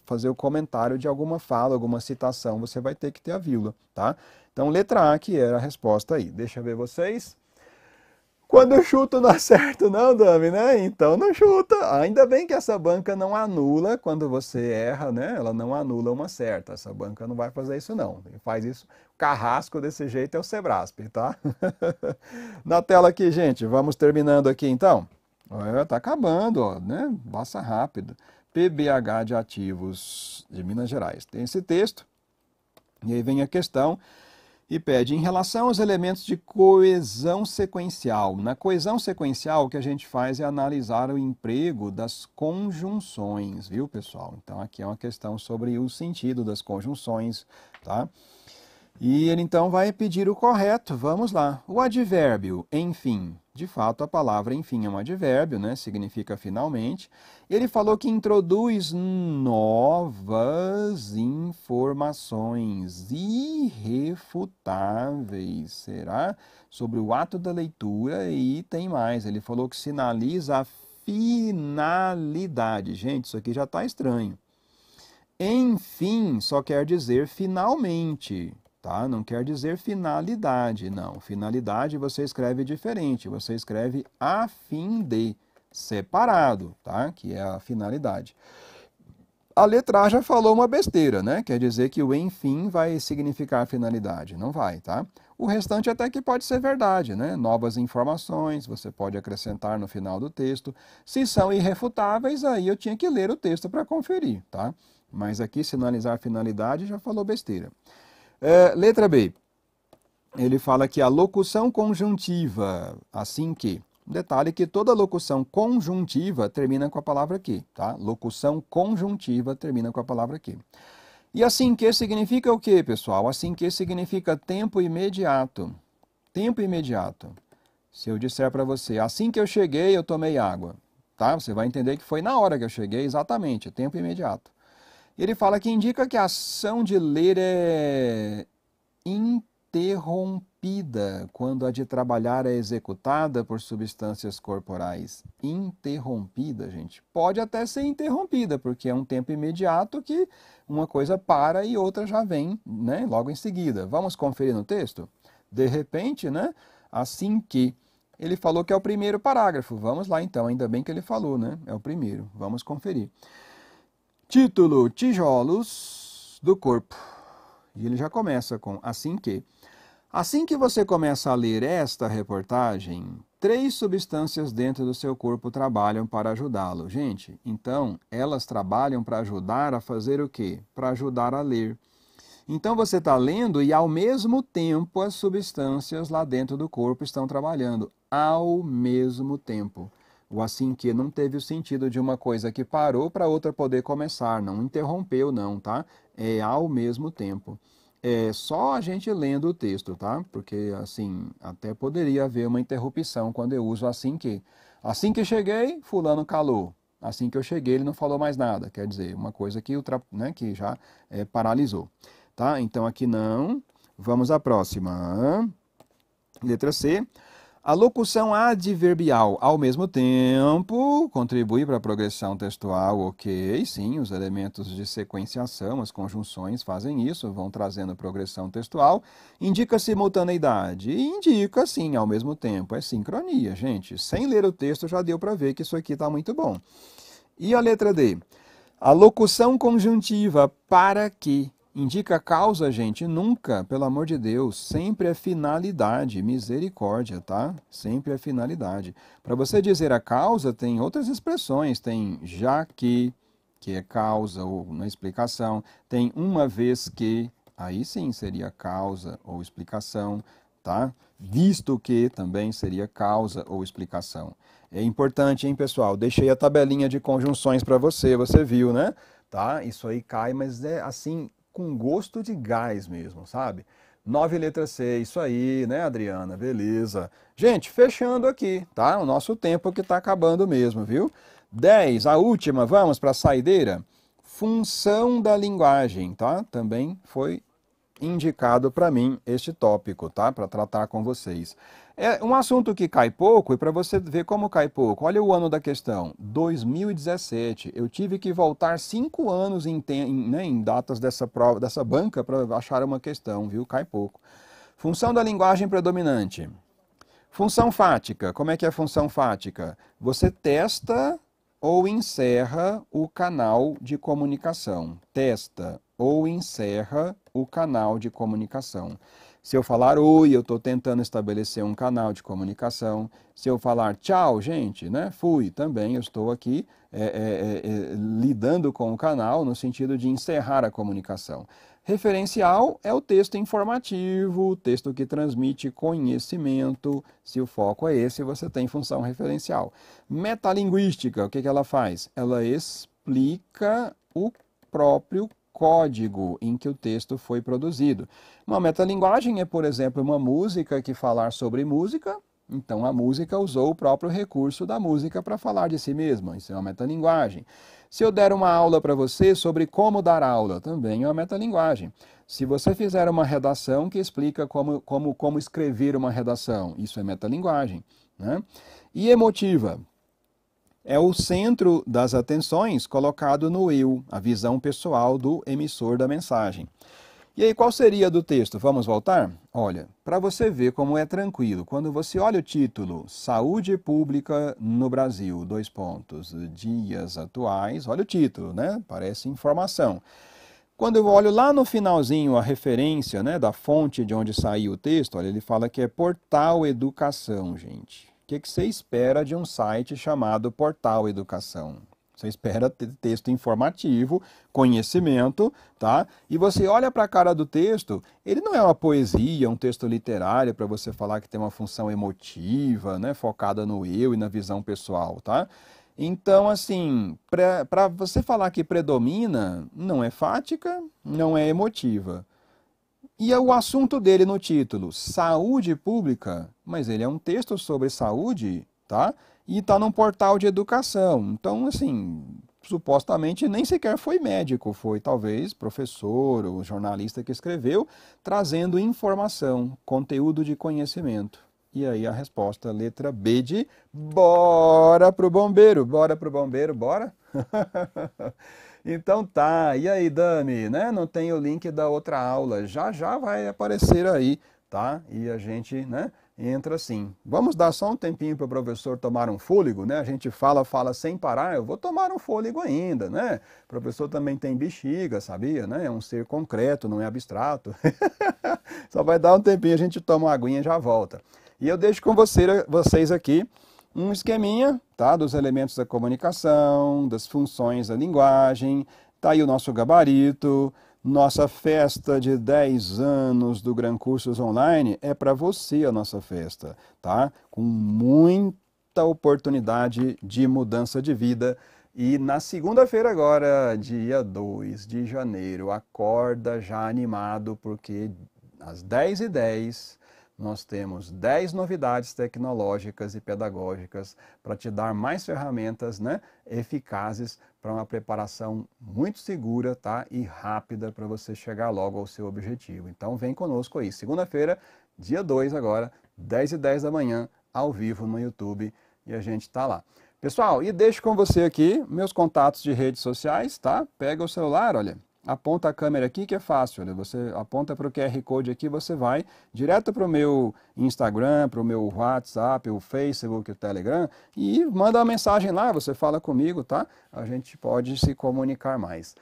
fazer o comentário de alguma fala, alguma citação, você vai ter que ter a vírgula, tá? Então, letra A que era a resposta aí. Deixa eu ver vocês. Quando eu chuto não acerto não, Dami, né? Então não chuta. Ainda bem que essa banca não anula quando você erra, né? Ela não anula uma certa. Essa banca não vai fazer isso não. Faz isso carrasco desse jeito é o Sebrasp, tá? Na tela aqui, gente, vamos terminando aqui então. É, tá acabando, ó, né? Passa rápido. PBH de ativos de Minas Gerais. Tem esse texto. E aí vem a questão e pede em relação aos elementos de coesão sequencial. Na coesão sequencial, o que a gente faz é analisar o emprego das conjunções, viu, pessoal? Então aqui é uma questão sobre o sentido das conjunções, tá? E ele então vai pedir o correto, vamos lá. O advérbio, enfim. De fato, a palavra enfim é um advérbio, né? significa finalmente. Ele falou que introduz novas informações irrefutáveis, será? Sobre o ato da leitura e tem mais. Ele falou que sinaliza a finalidade. Gente, isso aqui já está estranho. Enfim só quer dizer finalmente tá? Não quer dizer finalidade, não. Finalidade você escreve diferente, você escreve a fim de, separado, tá? Que é a finalidade. A letra A já falou uma besteira, né? Quer dizer que o enfim vai significar finalidade, não vai, tá? O restante até que pode ser verdade, né? Novas informações, você pode acrescentar no final do texto. Se são irrefutáveis, aí eu tinha que ler o texto para conferir, tá? Mas aqui sinalizar finalidade já falou besteira. É, letra B. Ele fala que a locução conjuntiva, assim que. Detalhe que toda locução conjuntiva termina com a palavra que, tá? Locução conjuntiva termina com a palavra que. E assim que significa o que, pessoal? Assim que significa tempo imediato. Tempo imediato. Se eu disser para você, assim que eu cheguei, eu tomei água, tá? Você vai entender que foi na hora que eu cheguei, exatamente, tempo imediato. E ele fala que indica que a ação de ler é interrompida quando a de trabalhar é executada por substâncias corporais. Interrompida, gente. Pode até ser interrompida, porque é um tempo imediato que uma coisa para e outra já vem, né, logo em seguida. Vamos conferir no texto? De repente, né, assim que ele falou que é o primeiro parágrafo. Vamos lá então, ainda bem que ele falou, né? É o primeiro. Vamos conferir. Título: Tijolos do Corpo. E ele já começa com assim que. Assim que você começa a ler esta reportagem, três substâncias dentro do seu corpo trabalham para ajudá-lo. Gente, então elas trabalham para ajudar a fazer o quê? Para ajudar a ler. Então você está lendo e ao mesmo tempo as substâncias lá dentro do corpo estão trabalhando. Ao mesmo tempo. O assim que não teve o sentido de uma coisa que parou para outra poder começar, não interrompeu, não, tá? É ao mesmo tempo. É só a gente lendo o texto, tá? Porque assim, até poderia haver uma interrupção quando eu uso assim que. Assim que cheguei, fulano calou. Assim que eu cheguei, ele não falou mais nada. Quer dizer, uma coisa que, ultra, né, que já é, paralisou. Tá? Então aqui não. Vamos à próxima. Letra C. A locução adverbial ao mesmo tempo contribui para a progressão textual, ok? Sim, os elementos de sequenciação, as conjunções fazem isso, vão trazendo progressão textual. Indica simultaneidade indica, sim, ao mesmo tempo. É sincronia, gente. Sem ler o texto já deu para ver que isso aqui está muito bom. E a letra D? A locução conjuntiva para que Indica causa, gente, nunca, pelo amor de Deus, sempre é finalidade, misericórdia, tá? Sempre é finalidade. Para você dizer a causa, tem outras expressões, tem já que, que é causa ou na explicação, tem uma vez que, aí sim seria causa ou explicação, tá? Visto que também seria causa ou explicação. É importante, hein, pessoal? Deixei a tabelinha de conjunções para você, você viu, né? Tá? Isso aí cai, mas é assim com gosto de gás mesmo, sabe? Nove letras C, isso aí, né, Adriana? Beleza. Gente, fechando aqui, tá? O nosso tempo que está acabando mesmo, viu? Dez, a última, vamos para a saideira. Função da linguagem, tá? Também foi indicado para mim este tópico, tá? Para tratar com vocês. É um assunto que cai pouco, e para você ver como cai pouco, olha o ano da questão, 2017. Eu tive que voltar cinco anos em, em, né, em datas dessa prova, dessa banca, para achar uma questão, viu? Cai pouco. Função da linguagem predominante. Função fática. Como é que é a função fática? Você testa ou encerra o canal de comunicação. Testa ou encerra o canal de comunicação. Se eu falar oi, eu estou tentando estabelecer um canal de comunicação. Se eu falar tchau, gente, né? Fui também, eu estou aqui é, é, é, é, lidando com o canal no sentido de encerrar a comunicação. Referencial é o texto informativo, o texto que transmite conhecimento. Se o foco é esse, você tem função referencial. Metalinguística, o que, que ela faz? Ela explica o próprio código em que o texto foi produzido. Uma metalinguagem é, por exemplo, uma música que falar sobre música, então a música usou o próprio recurso da música para falar de si mesma, isso é uma metalinguagem. Se eu der uma aula para você sobre como dar aula, também é uma metalinguagem. Se você fizer uma redação que explica como, como, como escrever uma redação, isso é metalinguagem. Né? E emotiva, é o centro das atenções colocado no eu, a visão pessoal do emissor da mensagem. E aí, qual seria do texto? Vamos voltar? Olha, para você ver como é tranquilo, quando você olha o título Saúde Pública no Brasil, dois pontos, dias atuais, olha o título, né? Parece informação. Quando eu olho lá no finalzinho a referência né, da fonte de onde saiu o texto, olha, ele fala que é Portal Educação, gente que, que você espera de um site chamado Portal Educação? Você espera ter texto informativo, conhecimento, tá? E você olha para a cara do texto, ele não é uma poesia, um texto literário para você falar que tem uma função emotiva, né, focada no eu e na visão pessoal, tá? Então, assim, para você falar que predomina, não é fática, não é emotiva. E é o assunto dele no título, Saúde Pública, mas ele é um texto sobre saúde, tá? E está num portal de educação. Então, assim, supostamente nem sequer foi médico, foi talvez professor ou jornalista que escreveu, trazendo informação, conteúdo de conhecimento. E aí a resposta, letra B de bora pro bombeiro, bora pro bombeiro, bora. Então tá, e aí Dami, né? Não tem o link da outra aula, já já vai aparecer aí, tá? E a gente, né? Entra assim. Vamos dar só um tempinho para o professor tomar um fôlego, né? A gente fala, fala sem parar. Eu vou tomar um fôlego ainda, né? O professor também tem bexiga, sabia? Né? É um ser concreto, não é abstrato. só vai dar um tempinho, a gente toma uma aguinha e já volta. E eu deixo com você, vocês aqui um esqueminha tá, dos elementos da comunicação, das funções da linguagem, tá aí o nosso gabarito, nossa festa de 10 anos do Gran Cursos Online é para você a nossa festa, tá? Com muita oportunidade de mudança de vida. E na segunda-feira agora, dia 2 de janeiro, acorda já animado porque às 10h10 nós temos 10 novidades tecnológicas e pedagógicas para te dar mais ferramentas né, eficazes para uma preparação muito segura tá, e rápida para você chegar logo ao seu objetivo. Então vem conosco aí, segunda-feira, dia 2 agora, 10 e 10 da manhã, ao vivo no YouTube, e a gente está lá. Pessoal, e deixo com você aqui meus contatos de redes sociais, tá? Pega o celular, olha, aponta a câmera aqui que é fácil. Olha, né? você aponta para o QR Code aqui, você vai direto para o meu Instagram, para o meu WhatsApp, o Facebook, o Telegram e manda uma mensagem lá, você fala comigo, tá? A gente pode se comunicar mais.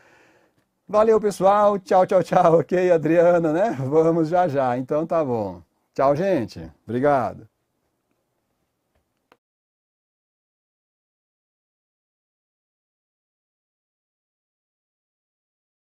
Valeu, pessoal. Tchau, tchau, tchau. Ok, Adriana, né? Vamos já já. Então tá bom. Tchau, gente. Obrigado.